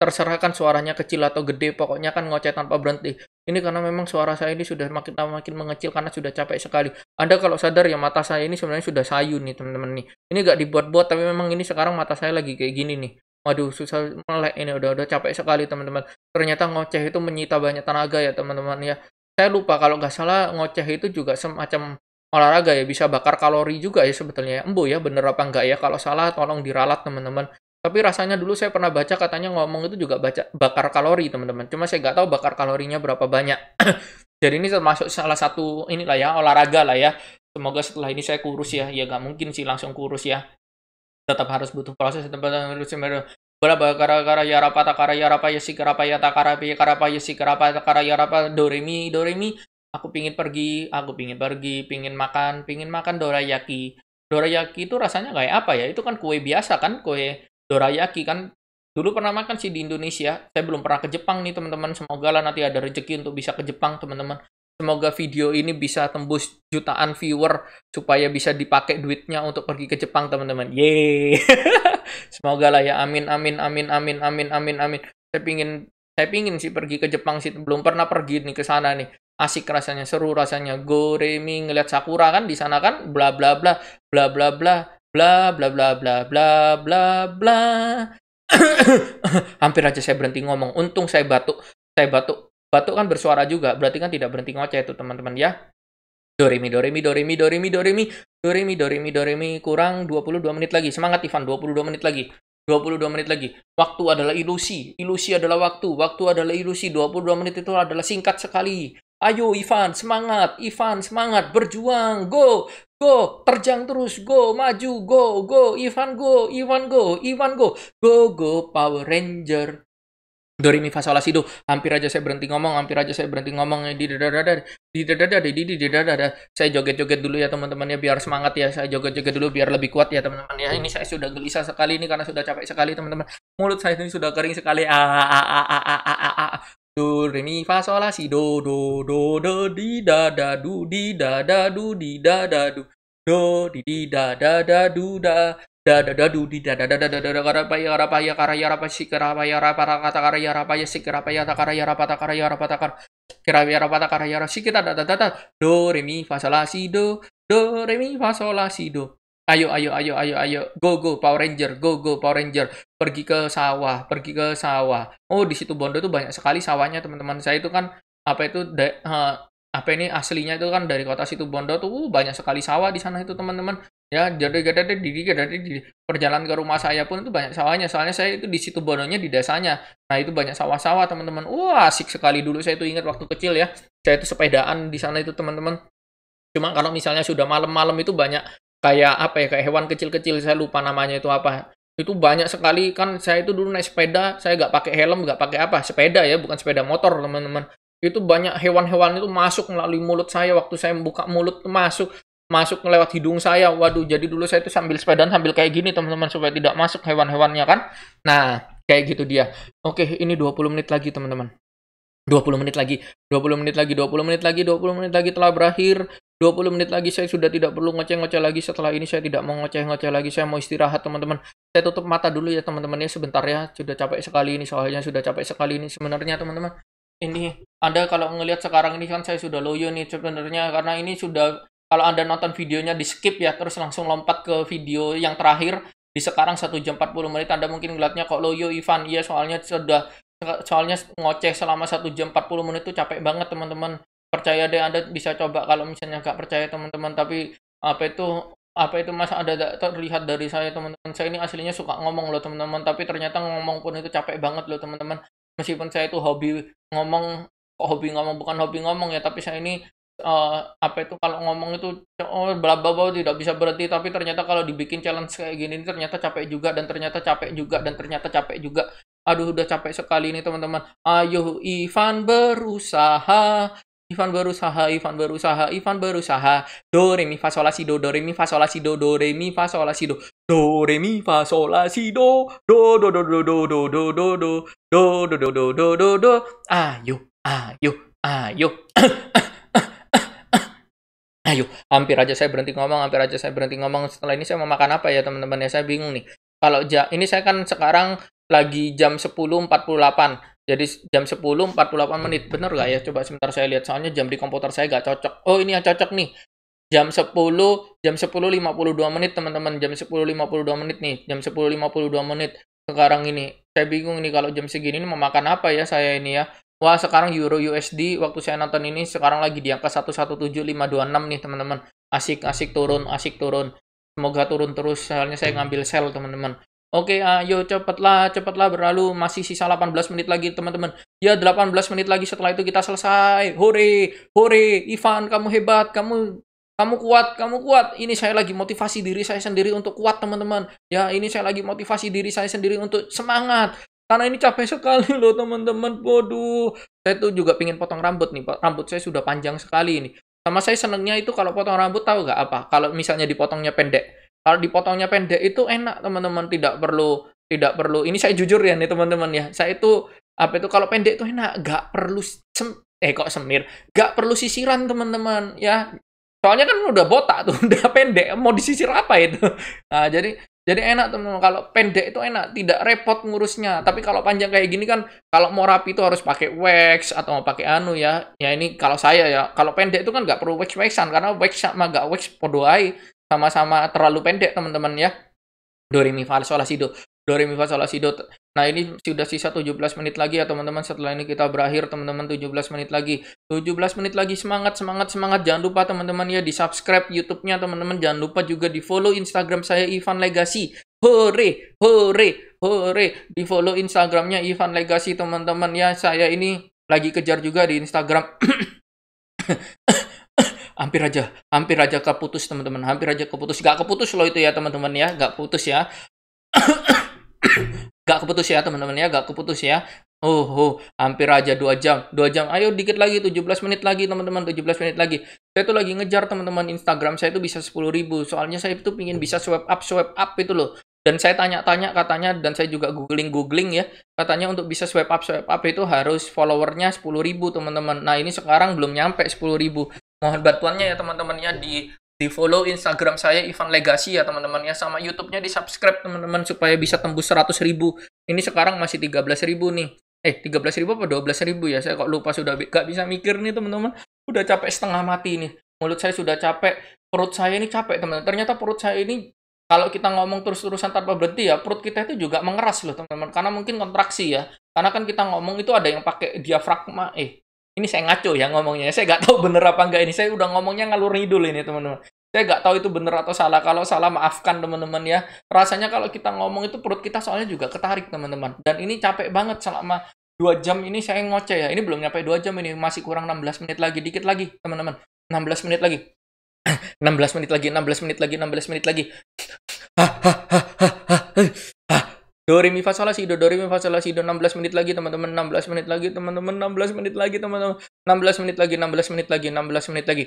Speaker 1: terserah kan suaranya kecil atau gede pokoknya kan ngoceh tanpa berhenti ini karena memang suara saya ini sudah makin lama makin mengecil karena sudah capek sekali anda kalau sadar ya mata saya ini sebenarnya sudah sayu nih teman-teman nih ini gak dibuat-buat tapi memang ini sekarang mata saya lagi kayak gini nih Waduh, susah melek ini udah udah capek sekali teman-teman. Ternyata ngoceh itu menyita banyak tenaga ya teman-teman ya. Saya lupa kalau nggak salah ngoceh itu juga semacam olahraga ya bisa bakar kalori juga ya sebetulnya ya. Embo ya bener apa enggak ya kalau salah tolong diralat teman-teman tapi rasanya dulu saya pernah baca katanya ngomong itu juga baca bakar kalori teman-teman. Cuma saya nggak tahu bakar kalorinya berapa banyak. Jadi ini termasuk salah satu inilah ya olahraga lah ya. Semoga setelah ini saya kurus ya. Ya nggak mungkin sih langsung kurus ya. Tetap harus butuh proses tempat berapa bakar kara ya rapa takara ya rapa ya si kerapa ya takara ya kerapa ya si karapa takara ya rapa doremi doremi aku pingin pergi aku pingin pergi pingin makan pingin makan dorayaki dorayaki itu rasanya kayak apa ya itu kan kue biasa kan kue dorayaki kan dulu pernah makan sih di Indonesia. Saya belum pernah ke Jepang nih teman-teman. Semoga lah nanti ada rezeki untuk bisa ke Jepang teman-teman. Semoga video ini bisa tembus jutaan viewer supaya bisa dipakai duitnya untuk pergi ke Jepang teman-teman. Yeay. Semoga lah ya. Amin amin amin amin amin amin amin. Saya pingin saya pingin sih pergi ke Jepang sih. Belum pernah pergi nih ke sana nih. Asik rasanya, seru rasanya. Goremi ngeliat sakura kan di sana kan bla bla bla bla bla bla bla bla bla bla bla bla bla hampir aja saya berhenti ngomong untung saya batuk saya batuk batuk kan bersuara juga berarti kan tidak berhenti ngoceh itu teman-teman ya Doremi, Doremi, Doremi, Doremi, Doremi, Doremi, Doremi, Doremi, kurang 22 menit lagi. Semangat Ivan, 22 menit lagi. 22 menit lagi. Waktu adalah ilusi, ilusi adalah waktu, waktu adalah ilusi. 22 menit itu adalah singkat sekali. Ayo Ivan, semangat, Ivan, semangat, berjuang, go, Go, terjang terus, go, maju, go, go, Ivan go, Ivan go, Ivan go, go, go, Power Ranger. Dorimi fasola sido, hampir aja saya berhenti ngomong, hampir aja saya berhenti ngomong di dadadada, di dadadada, di di dadadada. Saya joget-joget dulu ya teman-teman ya biar semangat ya. Saya joget-joget dulu biar lebih kuat ya teman-teman ya. Ini saya sudah gelisah sekali ini karena sudah capek sekali teman-teman. Mulut saya ini sudah kering sekali. Ah ah ah ah ah ah ah, ah, ah do re mi fa sol la si do do do do di da da du di da da du di da da du do di di da da da du da da da da du di da da da da da da da da da ya da da ya kara ya kara si kara pa ya kara pa kata kara ya kara pa ya si kara pa ya ta kara ya kara pa ta kara ya kara pa ta kara kira ya kara pa ta kara ya si kita da da da da do re mi fa sol la si do do re mi fa sol la si do Ayo, ayo, ayo, ayo, ayo. Go, go, Power Ranger. Go, go, Power Ranger. Pergi ke sawah, pergi ke sawah. Oh, di situ Bondo tuh banyak sekali sawahnya, teman-teman. Saya itu kan, apa itu, de, uh, apa ini aslinya itu kan dari kota situ Bondo tuh uh, banyak sekali sawah di sana itu, teman-teman. Ya, jadi gede di gede di perjalanan ke rumah saya pun itu banyak sawahnya. Soalnya saya itu di situ Bondonya di desanya. Nah, itu banyak sawah-sawah, teman-teman. Wah, asik sekali dulu saya itu ingat waktu kecil ya. Saya itu sepedaan di sana itu, teman-teman. Cuma kalau misalnya sudah malam-malam itu banyak kayak apa ya kayak hewan kecil-kecil saya lupa namanya itu apa itu banyak sekali kan saya itu dulu naik sepeda saya nggak pakai helm nggak pakai apa sepeda ya bukan sepeda motor teman-teman itu banyak hewan-hewan itu masuk melalui mulut saya waktu saya membuka mulut masuk masuk lewat hidung saya waduh jadi dulu saya itu sambil sepeda sambil kayak gini teman-teman supaya tidak masuk hewan-hewannya kan nah kayak gitu dia oke ini 20 menit lagi teman-teman 20 menit lagi, 20 menit lagi, 20 menit lagi, 20 menit lagi telah berakhir. 20 menit lagi saya sudah tidak perlu ngoceh-ngoceh lagi setelah ini saya tidak mau ngoceh-ngoceh lagi saya mau istirahat teman-teman saya tutup mata dulu ya teman-teman ya sebentar ya sudah capek sekali ini soalnya sudah capek sekali ini sebenarnya teman-teman ini anda kalau ngelihat sekarang ini kan saya sudah loyo nih sebenarnya karena ini sudah kalau anda nonton videonya di skip ya terus langsung lompat ke video yang terakhir di sekarang satu jam 40 menit anda mungkin ngeliatnya kok loyo Ivan iya soalnya sudah soalnya ngoceh selama satu jam 40 menit itu capek banget teman-teman percaya deh anda bisa coba kalau misalnya nggak percaya teman-teman tapi apa itu apa itu mas ada terlihat dari saya teman-teman saya ini aslinya suka ngomong loh teman-teman tapi ternyata ngomong pun itu capek banget loh teman-teman meskipun saya itu hobi ngomong hobi ngomong bukan hobi ngomong ya tapi saya ini uh, apa itu kalau ngomong itu oh bla bla bla tidak bisa berhenti tapi ternyata kalau dibikin challenge kayak gini ternyata capek juga dan ternyata capek juga dan ternyata capek juga aduh udah capek sekali ini teman-teman ayo Ivan berusaha Ivan berusaha, Ivan berusaha, Ivan berusaha. Do re mi fa sol la si do, do re mi fa sol la si do, do re mi fa sol la si do. Do re mi fa sol la si do, do do do do do do do do do do do do do do do do. Ayo, ayo, ayo. Ayo, hampir aja saya berhenti ngomong, hampir aja saya berhenti ngomong. Setelah ini saya mau makan apa ya teman-teman ya? Saya bingung nih. Kalau ja, ini saya kan sekarang lagi jam 10.48 jadi jam 10.48 menit. Bener gak ya? Coba sebentar saya lihat. Soalnya jam di komputer saya gak cocok. Oh ini yang cocok nih. Jam 10, jam 10.52 menit teman-teman. Jam 10.52 menit nih. Jam 10.52 menit sekarang ini. Saya bingung nih kalau jam segini ini memakan apa ya saya ini ya. Wah sekarang Euro USD waktu saya nonton ini sekarang lagi di angka 117526 nih teman-teman. Asik asik turun asik turun. Semoga turun terus soalnya saya ngambil sell teman-teman. Oke, ayo ah, cepatlah, cepatlah berlalu. Masih sisa 18 menit lagi, teman-teman. Ya, 18 menit lagi setelah itu kita selesai. Hore, hore, Ivan, kamu hebat, kamu kamu kuat, kamu kuat. Ini saya lagi motivasi diri saya sendiri untuk kuat, teman-teman. Ya, ini saya lagi motivasi diri saya sendiri untuk semangat. Karena ini capek sekali loh, teman-teman. Bodoh. Saya tuh juga pingin potong rambut nih. Rambut saya sudah panjang sekali ini. Sama saya senengnya itu kalau potong rambut tahu nggak apa? Kalau misalnya dipotongnya pendek kalau dipotongnya pendek itu enak teman-teman tidak perlu tidak perlu ini saya jujur ya nih teman-teman ya saya itu apa itu kalau pendek itu enak gak perlu sem eh kok semir gak perlu sisiran teman-teman ya soalnya kan udah botak tuh udah pendek mau disisir apa itu nah, jadi jadi enak teman-teman kalau pendek itu enak tidak repot ngurusnya tapi kalau panjang kayak gini kan kalau mau rapi itu harus pakai wax atau mau pakai anu ya ya ini kalau saya ya kalau pendek itu kan gak perlu wax waxan karena wax sama gak wax podoai sama-sama terlalu pendek teman-teman ya. Do re mi fa sol la si do. Do re mi fa sol la si do. Nah, ini sudah sisa 17 menit lagi ya teman-teman. Setelah ini kita berakhir teman-teman 17 menit lagi. 17 menit lagi semangat semangat semangat. Jangan lupa teman-teman ya di-subscribe YouTube-nya teman-teman. Jangan lupa juga di-follow Instagram saya Ivan Legacy. Hore, hore, hore. Di-follow Instagramnya Ivan Legacy teman-teman ya. Saya ini lagi kejar juga di Instagram. hampir aja hampir aja keputus teman-teman hampir aja keputus gak keputus loh itu ya teman-teman ya gak putus ya gak keputus ya teman-teman ya gak keputus ya oh oh hampir aja dua jam dua jam ayo dikit lagi 17 menit lagi teman-teman 17 menit lagi saya tuh lagi ngejar teman-teman Instagram saya itu bisa sepuluh ribu soalnya saya itu pingin bisa swipe up swipe up itu loh dan saya tanya-tanya katanya dan saya juga googling-googling ya katanya untuk bisa swipe up swipe up itu harus followernya sepuluh ribu teman-teman nah ini sekarang belum nyampe sepuluh ribu mohon bantuannya ya teman-temannya di di follow Instagram saya Ivan Legacy ya teman-teman ya sama YouTube-nya di subscribe teman-teman supaya bisa tembus 100 ribu ini sekarang masih 13 ribu nih eh 13 ribu apa 12 ribu ya saya kok lupa sudah gak bisa mikir nih teman-teman udah capek setengah mati nih mulut saya sudah capek perut saya ini capek teman-teman ternyata perut saya ini kalau kita ngomong terus-terusan tanpa berhenti ya perut kita itu juga mengeras loh teman-teman karena mungkin kontraksi ya karena kan kita ngomong itu ada yang pakai diafragma eh ini saya ngaco ya ngomongnya. Saya nggak tahu bener apa enggak ini. Saya udah ngomongnya ngalur ngidul ini teman-teman. Saya nggak tahu itu bener atau salah. Kalau salah maafkan teman-teman ya. Rasanya kalau kita ngomong itu perut kita soalnya juga ketarik teman-teman. Dan ini capek banget selama dua jam ini saya ngoceh ya. Ini belum nyampe dua jam ini masih kurang 16 menit lagi, dikit lagi teman-teman. 16 menit lagi. 16 menit lagi, 16 menit lagi, 16 menit lagi. Ah, ah, ah, Do re mi fa sol la si do do re mi fa sol la si do 16 menit lagi teman-teman 16 menit lagi teman-teman 16 menit lagi teman-teman 16 menit lagi 16 menit lagi 16 menit lagi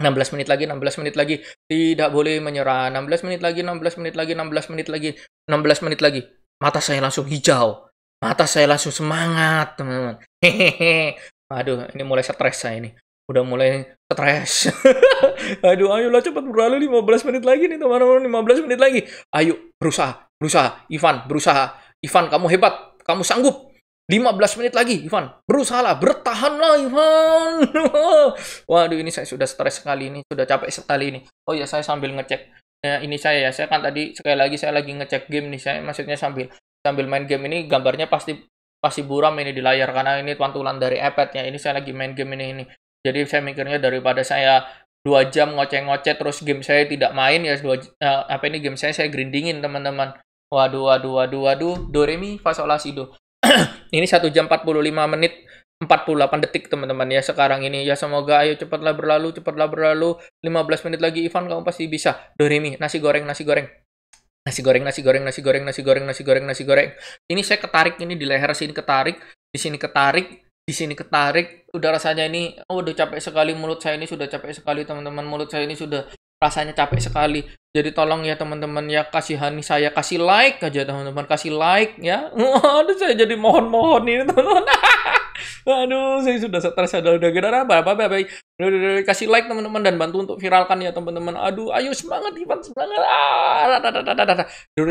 Speaker 1: 16 menit lagi 16 menit lagi tidak boleh menyerah 16 menit lagi 16 menit lagi 16 menit lagi 16 menit lagi mata saya langsung hijau mata saya langsung semangat teman-teman hehehe aduh ini mulai stres saya ini udah mulai stres aduh ayo ayolah cepat berlalu 15 menit lagi nih teman-teman 15 menit lagi ayo berusaha Berusaha, Ivan, berusaha. Ivan, kamu hebat, kamu sanggup. 15 menit lagi, Ivan. Berusahalah, bertahanlah, Ivan. Waduh, ini saya sudah stres sekali ini, sudah capek sekali ini. Oh ya, saya sambil ngecek. Ya, ini saya ya, saya kan tadi sekali lagi saya lagi ngecek game nih, saya maksudnya sambil sambil main game ini gambarnya pasti pasti buram ini di layar karena ini pantulan dari iPad ya. Ini saya lagi main game ini ini. Jadi saya mikirnya daripada saya dua jam ngoceh-ngoceh terus game saya tidak main ya dua uh, apa ini game saya saya grindingin teman-teman Waduh, waduh, waduh, waduh. Do, re, mi, fa, sol, la, si, do. ini 1 jam 45 menit 48 detik teman-teman ya sekarang ini ya semoga ayo cepatlah berlalu cepatlah berlalu 15 menit lagi Ivan kamu pasti bisa Doremi nasi goreng nasi goreng nasi goreng nasi goreng nasi goreng nasi goreng nasi goreng nasi goreng ini saya ketarik ini di leher sini ketarik di sini ketarik di sini ketarik udah rasanya ini oh, udah capek sekali mulut saya ini sudah capek sekali teman-teman mulut saya ini sudah rasanya capek sekali jadi tolong ya teman-teman ya kasihani saya kasih like aja teman-teman kasih like ya. Aduh saya jadi mohon-mohon ini teman-teman. Aduh saya sudah stres saya sudah gara apa apa baik. Kasih like teman-teman dan bantu untuk viralkan ya teman-teman. Aduh ayo semangat Ivan semangat. Ah,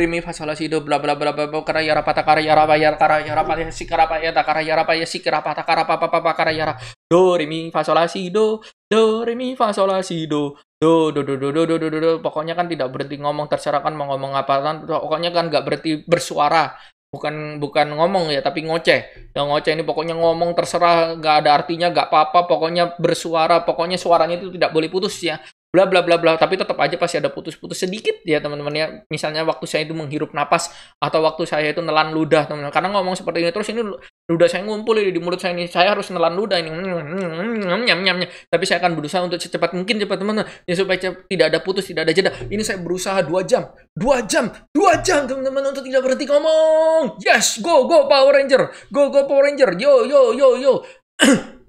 Speaker 1: mi fasola do bla bla bla bla kara yara pata kara yara bayar kara yara pata ya, si kara pata ya, kara yara pata ya, si kara pata kara papa papa kara yara. Duri mi fasolasi do do re mi fa sol la si do do do do do do do do do, do. pokoknya kan tidak berhenti ngomong terserah kan mau ngomong apa kan pokoknya kan nggak berhenti bersuara bukan bukan ngomong ya tapi ngoceh yang ngoceh ini pokoknya ngomong terserah nggak ada artinya nggak apa-apa pokoknya bersuara pokoknya suaranya itu tidak boleh putus ya bla bla bla bla tapi tetap aja pasti ada putus-putus sedikit ya teman-teman ya misalnya waktu saya itu menghirup napas atau waktu saya itu nelan ludah teman-teman karena ngomong seperti ini terus ini ludah saya ngumpul ini di mulut saya ini saya harus nelan ludah ini nyam nyam nyam tapi saya akan berusaha untuk secepat mungkin cepat teman-teman ya supaya tidak ada putus tidak ada jeda ini saya berusaha dua jam dua jam dua jam teman-teman untuk tidak berhenti ngomong yes go go Power Ranger go go Power Ranger yo yo yo yo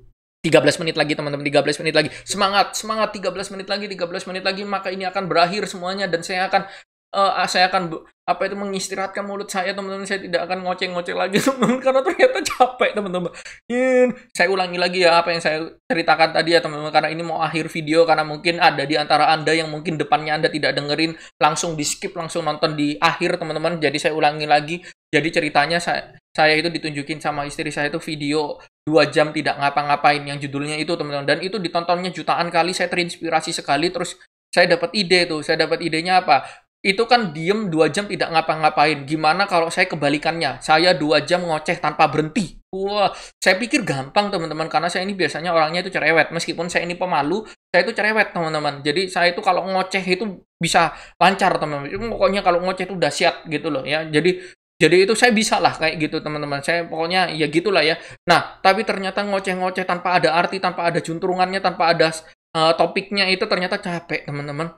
Speaker 1: 13 menit lagi teman-teman, 13 menit lagi. Semangat, semangat 13 menit lagi, 13 menit lagi maka ini akan berakhir semuanya dan saya akan uh, saya akan apa itu mengistirahatkan mulut saya teman-teman saya tidak akan ngoceh-ngoceh lagi teman-teman karena ternyata capek teman-teman saya ulangi lagi ya apa yang saya ceritakan tadi ya teman-teman karena ini mau akhir video karena mungkin ada di antara anda yang mungkin depannya anda tidak dengerin langsung di skip langsung nonton di akhir teman-teman jadi saya ulangi lagi jadi ceritanya saya saya itu ditunjukin sama istri saya itu video dua jam tidak ngapa-ngapain yang judulnya itu teman-teman dan itu ditontonnya jutaan kali saya terinspirasi sekali terus saya dapat ide tuh saya dapat idenya apa itu kan diem dua jam tidak ngapa-ngapain. Gimana kalau saya kebalikannya? Saya dua jam ngoceh tanpa berhenti. Wah, saya pikir gampang teman-teman karena saya ini biasanya orangnya itu cerewet. Meskipun saya ini pemalu, saya itu cerewet teman-teman. Jadi saya itu kalau ngoceh itu bisa lancar teman-teman. Pokoknya kalau ngoceh itu dahsyat gitu loh ya. Jadi jadi itu saya bisa lah kayak gitu teman-teman. Saya pokoknya ya gitulah ya. Nah, tapi ternyata ngoceh-ngoceh tanpa ada arti, tanpa ada junturungannya, tanpa ada uh, topiknya itu ternyata capek teman-teman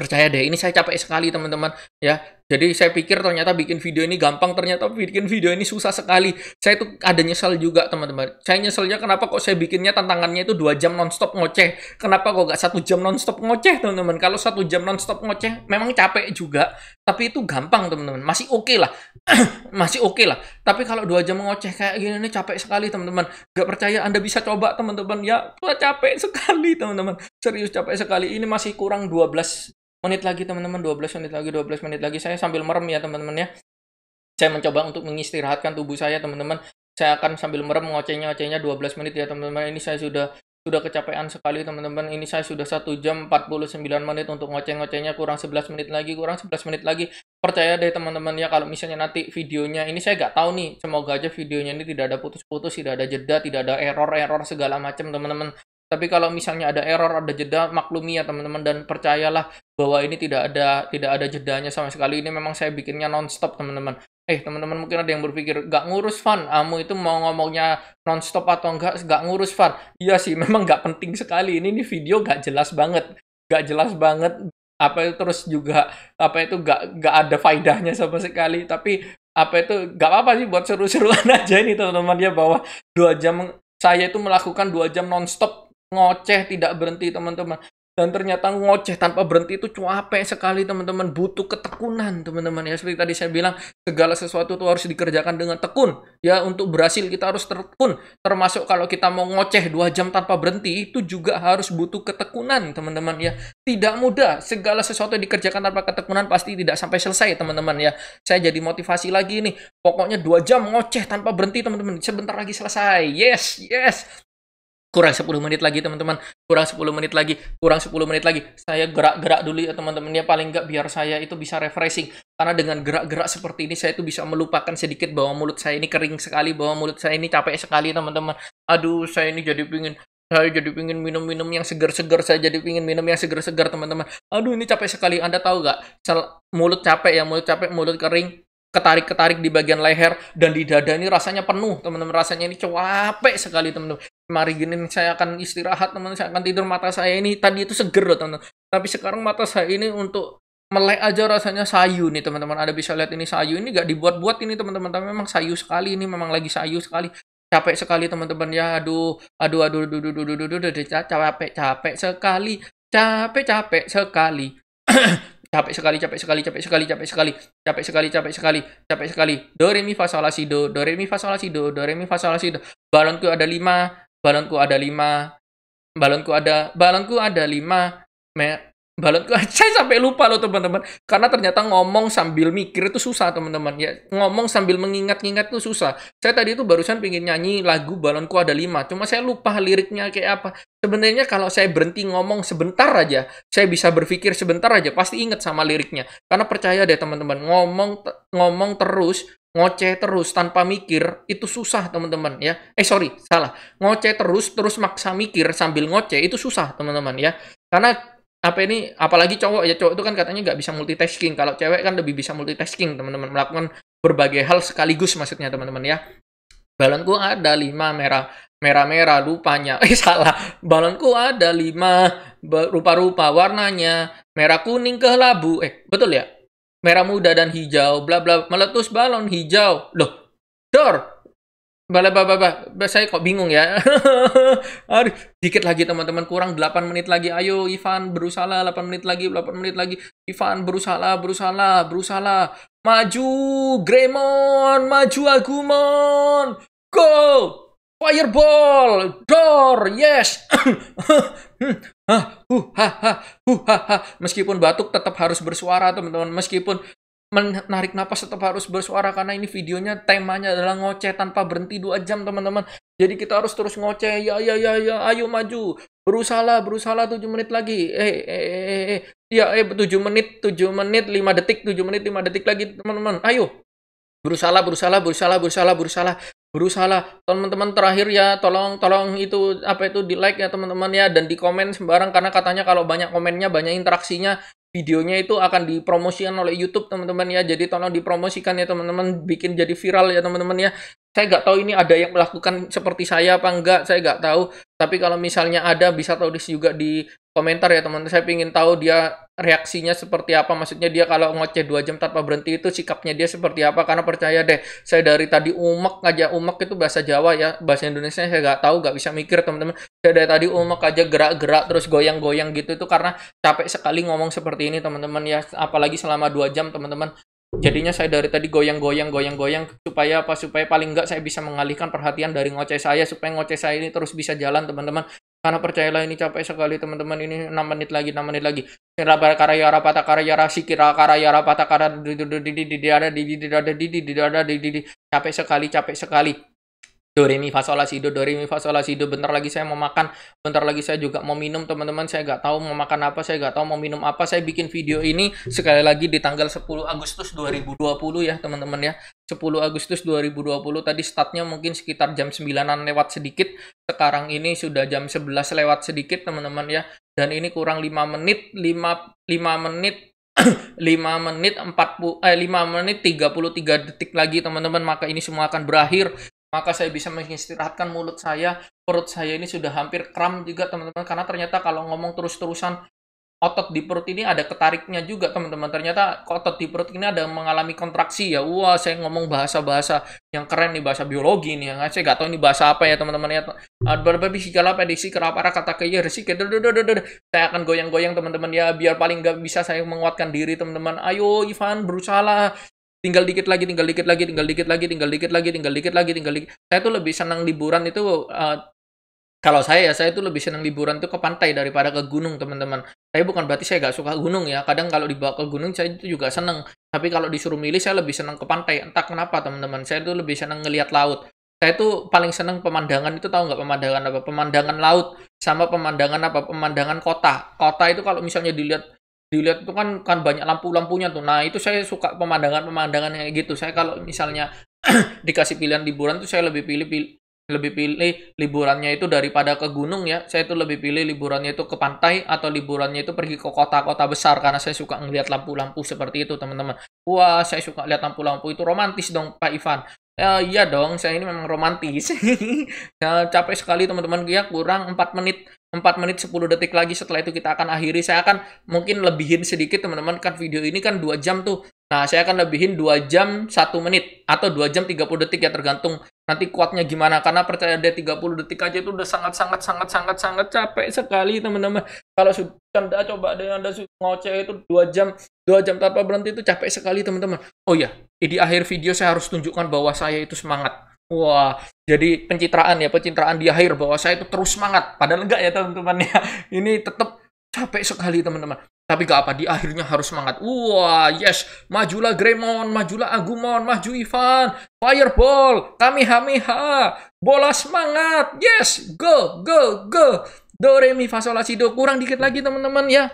Speaker 1: percaya deh ini saya capek sekali teman-teman ya jadi saya pikir ternyata bikin video ini gampang ternyata bikin video ini susah sekali saya tuh ada nyesel juga teman-teman saya nyeselnya kenapa kok saya bikinnya tantangannya itu dua jam nonstop ngoceh kenapa kok gak satu jam nonstop ngoceh teman-teman kalau satu jam nonstop ngoceh memang capek juga tapi itu gampang teman-teman masih oke okay lah masih oke okay lah tapi kalau dua jam ngoceh kayak gini ini capek sekali teman-teman gak percaya anda bisa coba teman-teman ya capek sekali teman-teman serius capek sekali ini masih kurang 12 menit lagi teman-teman 12 menit lagi 12 menit lagi saya sambil merem ya teman-teman ya saya mencoba untuk mengistirahatkan tubuh saya teman-teman saya akan sambil merem ngocehnya ngocehnya 12 menit ya teman-teman ini saya sudah sudah kecapean sekali teman-teman ini saya sudah 1 jam 49 menit untuk ngoceh-ngocehnya kurang 11 menit lagi kurang 11 menit lagi percaya deh teman-teman ya kalau misalnya nanti videonya ini saya nggak tahu nih semoga aja videonya ini tidak ada putus-putus tidak ada jeda tidak ada error-error segala macam teman-teman tapi kalau misalnya ada error, ada jeda, maklumi ya teman-teman dan percayalah bahwa ini tidak ada tidak ada jedanya sama sekali. Ini memang saya bikinnya nonstop teman-teman. Eh teman-teman mungkin ada yang berpikir gak ngurus fan, kamu itu mau ngomongnya nonstop atau enggak nggak ngurus fan? Iya sih, memang gak penting sekali. Ini nih video gak jelas banget, gak jelas banget apa itu terus juga apa itu gak nggak ada faidahnya sama sekali tapi apa itu gak apa-apa sih buat seru-seruan aja ini teman-teman ya bahwa dua jam saya itu melakukan dua jam nonstop ngoceh tidak berhenti teman-teman dan ternyata ngoceh tanpa berhenti itu capek sekali teman-teman butuh ketekunan teman-teman ya seperti tadi saya bilang segala sesuatu itu harus dikerjakan dengan tekun ya untuk berhasil kita harus tekun termasuk kalau kita mau ngoceh dua jam tanpa berhenti itu juga harus butuh ketekunan teman-teman ya tidak mudah segala sesuatu yang dikerjakan tanpa ketekunan pasti tidak sampai selesai teman-teman ya saya jadi motivasi lagi nih pokoknya dua jam ngoceh tanpa berhenti teman-teman sebentar lagi selesai yes yes kurang 10 menit lagi teman-teman kurang 10 menit lagi kurang 10 menit lagi saya gerak-gerak dulu ya teman-teman ya paling nggak biar saya itu bisa refreshing karena dengan gerak-gerak seperti ini saya itu bisa melupakan sedikit bahwa mulut saya ini kering sekali bahwa mulut saya ini capek sekali teman-teman aduh saya ini jadi pingin saya jadi pingin minum-minum yang segar-segar saya jadi pingin minum yang segar-segar teman-teman aduh ini capek sekali anda tahu nggak mulut capek ya mulut capek mulut kering ketarik-ketarik di bagian leher dan di dada ini rasanya penuh teman-teman rasanya ini capek sekali teman-teman mari gini saya akan istirahat teman-teman saya akan tidur mata saya ini tadi itu seger loh teman-teman tapi sekarang mata saya ini untuk melek aja rasanya sayu nih teman-teman ada bisa lihat ini sayu ini gak dibuat-buat ini teman-teman tapi memang sayu sekali ini memang lagi sayu sekali capek sekali teman-teman ya aduh aduh aduh aduh aduh aduh aduh, aduh, aduh capek capek sekali capek capek sekali capek sekali capek sekali capek sekali capek sekali capek sekali capek sekali capek sekali do re mi fa sol la si do do re mi fa sol la si do do re mi fa sol la si do balonku ada lima balonku ada lima balonku ada balonku ada lima me balon saya sampai lupa loh teman-teman karena ternyata ngomong sambil mikir itu susah teman-teman ya ngomong sambil mengingat-ingat itu susah saya tadi itu barusan pingin nyanyi lagu balonku ada lima cuma saya lupa liriknya kayak apa sebenarnya kalau saya berhenti ngomong sebentar aja saya bisa berpikir sebentar aja pasti inget sama liriknya karena percaya deh teman-teman ngomong ngomong terus ngoceh terus tanpa mikir itu susah teman-teman ya eh sorry salah ngoceh terus terus maksa mikir sambil ngoceh itu susah teman-teman ya karena apa ini apalagi cowok ya cowok itu kan katanya nggak bisa multitasking kalau cewek kan lebih bisa multitasking teman-teman melakukan berbagai hal sekaligus maksudnya teman-teman ya balonku ada lima merah merah merah rupanya eh salah balonku ada lima rupa-rupa warnanya merah kuning ke labu eh betul ya merah muda dan hijau bla bla meletus balon hijau loh dor Bala, bala, bala. Saya kok bingung ya. Aduh, dikit lagi teman-teman. Kurang 8 menit lagi. Ayo, Ivan, berusaha 8 menit lagi, 8 menit lagi. Ivan, berusaha, berusaha, berusaha. Maju, Gremon. Maju, Agumon. Go! Fireball! Door! Yes! Ah, uh, uh, Meskipun batuk tetap harus bersuara teman-teman. Meskipun menarik napas tetap harus bersuara karena ini videonya temanya adalah ngoceh tanpa berhenti dua jam teman-teman jadi kita harus terus ngoceh ya ya ya ya ayo maju berusaha berusaha 7 menit lagi eh eh eh, eh. ya eh 7 eh. iya, eh, menit 7 menit 5 detik 7 menit 5 detik lagi teman-teman ayo berusaha berusaha berusaha berusaha berusaha berusaha teman-teman terakhir ya tolong tolong itu apa itu di like ya teman-teman ya dan di komen sembarang karena katanya kalau banyak komennya banyak interaksinya videonya itu akan dipromosikan oleh YouTube teman-teman ya jadi tolong dipromosikan ya teman-teman bikin jadi viral ya teman-teman ya saya nggak tahu ini ada yang melakukan seperti saya apa enggak saya nggak tahu tapi kalau misalnya ada bisa tulis juga di komentar ya teman. teman Saya ingin tahu dia reaksinya seperti apa. Maksudnya dia kalau ngoceh 2 jam tanpa berhenti itu sikapnya dia seperti apa. Karena percaya deh, saya dari tadi umek aja. Umek itu bahasa Jawa ya. Bahasa Indonesia saya nggak tahu, nggak bisa mikir teman-teman. Saya dari tadi umek aja gerak-gerak terus goyang-goyang gitu. Itu karena capek sekali ngomong seperti ini teman-teman ya. Apalagi selama 2 jam teman-teman jadinya saya dari tadi goyang-goyang goyang-goyang supaya apa supaya paling nggak saya bisa mengalihkan perhatian dari ngoceh saya supaya ngoceh saya ini terus bisa jalan teman-teman karena percayalah ini capek sekali teman-teman ini 6 menit lagi 6 menit lagi karya rapata karya rasi kira karya rapata karya di ada di ada di ada di capek sekali capek sekali do re mi fa sol la si do do re mi fa sol la si do bentar lagi saya mau makan bentar lagi saya juga mau minum teman-teman saya nggak tahu mau makan apa saya nggak tahu mau minum apa saya bikin video ini sekali lagi di tanggal 10 Agustus 2020 ya teman-teman ya 10 Agustus 2020 tadi startnya mungkin sekitar jam 9an lewat sedikit sekarang ini sudah jam 11 lewat sedikit teman-teman ya dan ini kurang 5 menit 5 5 menit 5 menit 40 eh 5 menit 33 detik lagi teman-teman maka ini semua akan berakhir maka saya bisa mengistirahatkan mulut saya. Perut saya ini sudah hampir kram juga teman-teman karena ternyata kalau ngomong terus-terusan otot di perut ini ada ketariknya juga teman-teman. Ternyata otot di perut ini ada mengalami kontraksi ya. Wah, saya ngomong bahasa-bahasa yang keren nih bahasa biologi nih. ya kan? saya gak tahu ini bahasa apa ya teman-teman ya. Ah, berbagai segala prediksi kerapara kata kaya resik. Saya akan goyang-goyang teman-teman ya biar paling nggak bisa saya menguatkan diri teman-teman. Ayo Ivan berusaha tinggal dikit lagi, tinggal dikit lagi, tinggal dikit lagi, tinggal dikit lagi, tinggal dikit lagi, tinggal dikit. Saya tuh lebih senang liburan itu uh, kalau saya ya saya tuh lebih senang liburan tuh ke pantai daripada ke gunung teman-teman. Saya bukan berarti saya gak suka gunung ya. Kadang kalau dibawa ke gunung saya itu juga seneng. Tapi kalau disuruh milih saya lebih senang ke pantai. Entah kenapa teman-teman. Saya tuh lebih senang ngelihat laut. Saya tuh paling seneng pemandangan itu tahu nggak pemandangan apa? Pemandangan laut sama pemandangan apa? Pemandangan kota. Kota itu kalau misalnya dilihat dilihat itu kan kan banyak lampu-lampunya tuh. Nah, itu saya suka pemandangan-pemandangan kayak gitu. Saya kalau misalnya dikasih pilihan liburan tuh saya lebih pilih, pilih lebih pilih liburannya itu daripada ke gunung ya. Saya itu lebih pilih liburannya itu ke pantai atau liburannya itu pergi ke kota-kota besar karena saya suka ngelihat lampu-lampu seperti itu, teman-teman. Wah, saya suka lihat lampu-lampu itu romantis dong, Pak Ivan. Ya, iya dong, saya ini memang romantis. ya, capek sekali teman-teman. Ya, kurang 4 menit 4 menit 10 detik lagi setelah itu kita akan akhiri. Saya akan mungkin lebihin sedikit teman-teman kan video ini kan 2 jam tuh. Nah, saya akan lebihin 2 jam 1 menit atau 2 jam 30 detik ya tergantung Nanti kuatnya gimana? Karena percaya dia 30 detik aja itu udah sangat-sangat sangat-sangat sangat capek sekali teman-teman. Kalau sudah coba ada yang Anda ngoceh itu dua jam, dua jam tanpa berhenti itu capek sekali teman-teman. Oh ya, di akhir video saya harus tunjukkan bahwa saya itu semangat. Wah, jadi pencitraan ya, pencitraan di akhir bahwa saya itu terus semangat. Padahal enggak ya teman-teman ya. Ini tetap capek sekali teman-teman. Tapi gak apa, di akhirnya harus semangat. Wah, yes, majulah Gremon, majulah Agumon, maju Ivan, Fireball, kami Hamiha, bola semangat, yes, go, go, go. Do, re, mi, fa, do. Kurang dikit lagi teman-teman ya.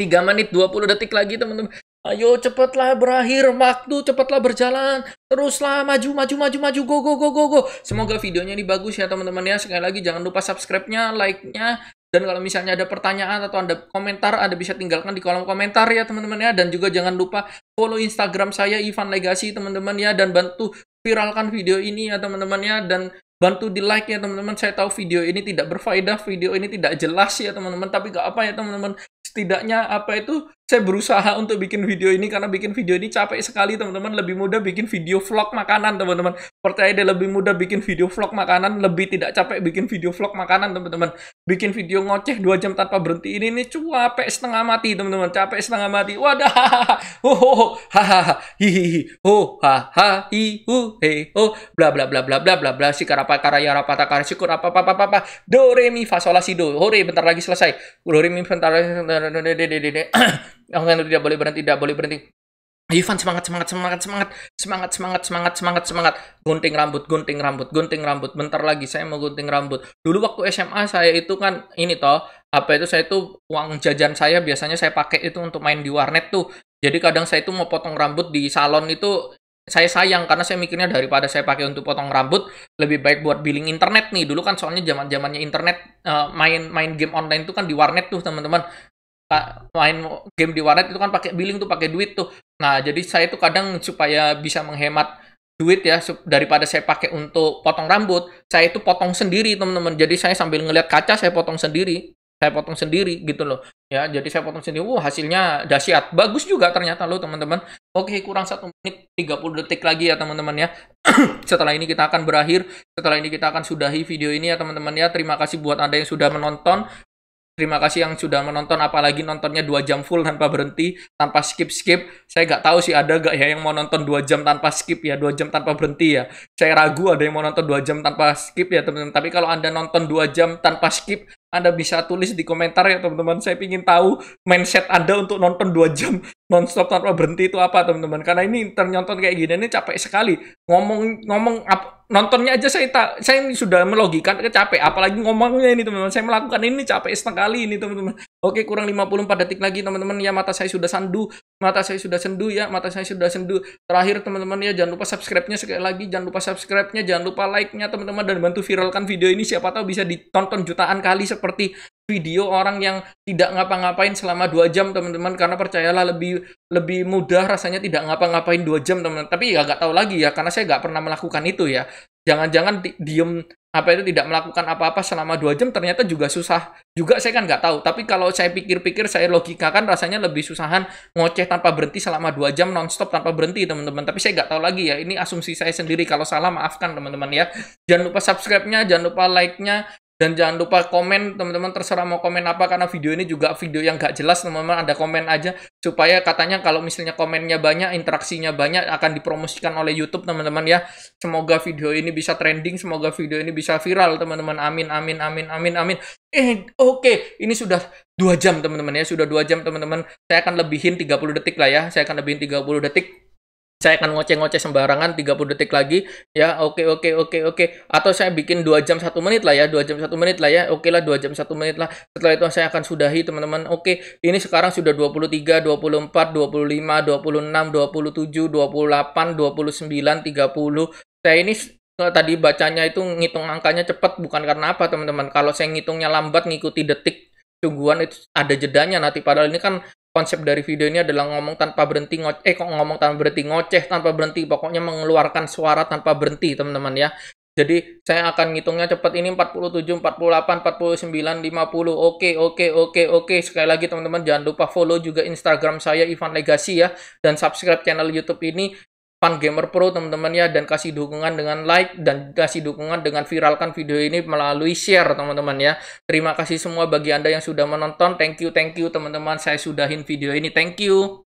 Speaker 1: 3 menit 20 detik lagi teman-teman. Ayo cepatlah berakhir waktu, cepatlah berjalan. Teruslah maju, maju, maju, maju, go, go, go, go, go. Semoga videonya ini bagus ya teman-teman ya. Sekali lagi jangan lupa subscribe-nya, like-nya, dan kalau misalnya ada pertanyaan atau ada komentar, Anda bisa tinggalkan di kolom komentar ya teman-teman ya. Dan juga jangan lupa follow Instagram saya Ivan Legasi teman-teman ya. Dan bantu viralkan video ini ya teman-teman ya. Dan bantu di like ya teman-teman. Saya tahu video ini tidak berfaedah, video ini tidak jelas ya teman-teman. Tapi gak apa ya teman-teman. Setidaknya apa itu saya berusaha untuk bikin video ini karena bikin video ini capek sekali teman-teman lebih mudah bikin video vlog makanan teman-teman percaya deh lebih mudah bikin video vlog makanan lebih tidak capek bikin video vlog makanan teman-teman bikin video ngoceh dua jam tanpa berhenti ini ini capek setengah mati teman-teman capek setengah mati wadah oh hahaha hihihi oh ha ha hi hu he oh bla bla bla bla bla bla bla si karapa karaya rapata kar syukur apa apa apa apa do re mi fa sol la si do hore bentar lagi selesai do re mi bentar lagi nggak yang tidak boleh berhenti tidak boleh berhenti Ivan semangat semangat semangat semangat semangat semangat semangat semangat semangat gunting rambut gunting rambut gunting rambut bentar lagi saya mau gunting rambut dulu waktu SMA saya itu kan ini toh apa itu saya itu uang jajan saya biasanya saya pakai itu untuk main di warnet tuh jadi kadang saya itu mau potong rambut di salon itu saya sayang karena saya mikirnya daripada saya pakai untuk potong rambut lebih baik buat billing internet nih dulu kan soalnya zaman zamannya internet main-main eh, uh, main game online itu kan di warnet tuh teman-teman main game di warnet itu kan pakai billing tuh pakai duit tuh. Nah, jadi saya tuh kadang supaya bisa menghemat duit ya daripada saya pakai untuk potong rambut, saya itu potong sendiri, teman-teman. Jadi saya sambil ngelihat kaca saya potong sendiri. Saya potong sendiri gitu loh. Ya, jadi saya potong sendiri. Wah, hasilnya dahsyat. Bagus juga ternyata loh, teman-teman. Oke, kurang satu menit 30 detik lagi ya, teman-teman ya. setelah ini kita akan berakhir. Setelah ini kita akan sudahi video ini ya, teman-teman ya. Terima kasih buat Anda yang sudah menonton. Terima kasih yang sudah menonton, apalagi nontonnya dua jam full tanpa berhenti, tanpa skip-skip. Saya nggak tahu sih ada nggak ya yang mau nonton dua jam tanpa skip ya, dua jam tanpa berhenti ya. Saya ragu ada yang mau nonton dua jam tanpa skip ya teman-teman. Tapi kalau Anda nonton dua jam tanpa skip, Anda bisa tulis di komentar ya teman-teman. Saya ingin tahu mindset Anda untuk nonton dua jam nonstop tanpa berhenti itu apa teman-teman karena ini ternyonton kayak gini ini capek sekali ngomong ngomong nontonnya aja saya tak saya sudah melogikan ke capek apalagi ngomongnya ini teman-teman saya melakukan ini capek sekali ini teman-teman oke kurang 54 detik lagi teman-teman ya mata saya sudah sandu mata saya sudah sendu ya mata saya sudah sendu terakhir teman-teman ya jangan lupa subscribe-nya sekali lagi jangan lupa subscribe-nya jangan lupa like-nya teman-teman dan bantu viralkan video ini siapa tahu bisa ditonton jutaan kali seperti video orang yang tidak ngapa-ngapain selama dua jam teman-teman karena percayalah lebih lebih mudah rasanya tidak ngapa-ngapain dua jam teman-teman tapi ya nggak tahu lagi ya karena saya nggak pernah melakukan itu ya jangan-jangan diem apa itu tidak melakukan apa-apa selama dua jam ternyata juga susah juga saya kan nggak tahu tapi kalau saya pikir-pikir saya logika kan rasanya lebih susahan ngoceh tanpa berhenti selama dua jam nonstop tanpa berhenti teman-teman tapi saya nggak tahu lagi ya ini asumsi saya sendiri kalau salah maafkan teman-teman ya jangan lupa subscribe-nya jangan lupa like-nya dan jangan lupa komen teman-teman terserah mau komen apa karena video ini juga video yang gak jelas teman-teman ada komen aja supaya katanya kalau misalnya komennya banyak, interaksinya banyak akan dipromosikan oleh YouTube teman-teman ya. Semoga video ini bisa trending, semoga video ini bisa viral teman-teman. Amin amin amin amin amin. Eh oke, okay. ini sudah dua jam teman-teman ya, sudah dua jam teman-teman. Saya akan lebihin 30 detik lah ya. Saya akan lebihin 30 detik saya akan ngoceh-ngoceh sembarangan 30 detik lagi ya oke okay, oke okay, oke okay, oke atau saya bikin 2 jam 1 menit lah ya 2 jam 1 menit lah ya oke lah 2 jam 1 menit lah setelah itu saya akan sudahi teman-teman oke ini sekarang sudah 23 24 25 26 27 28 29 30 saya ini eh, tadi bacanya itu ngitung angkanya cepat bukan karena apa teman-teman kalau saya ngitungnya lambat ngikuti detik sungguhan itu ada jedanya nanti padahal ini kan konsep dari video ini adalah ngomong tanpa berhenti ngoceh eh kok ngomong tanpa berhenti ngoceh tanpa berhenti pokoknya mengeluarkan suara tanpa berhenti teman-teman ya jadi saya akan ngitungnya cepat ini 47 48 49 50 oke oke oke oke sekali lagi teman-teman jangan lupa follow juga Instagram saya Ivan Legacy ya dan subscribe channel YouTube ini Pan Gamer Pro teman-teman ya dan kasih dukungan dengan like dan kasih dukungan dengan viralkan video ini melalui share teman-teman ya. Terima kasih semua bagi Anda yang sudah menonton. Thank you, thank you teman-teman. Saya sudahin video ini. Thank you.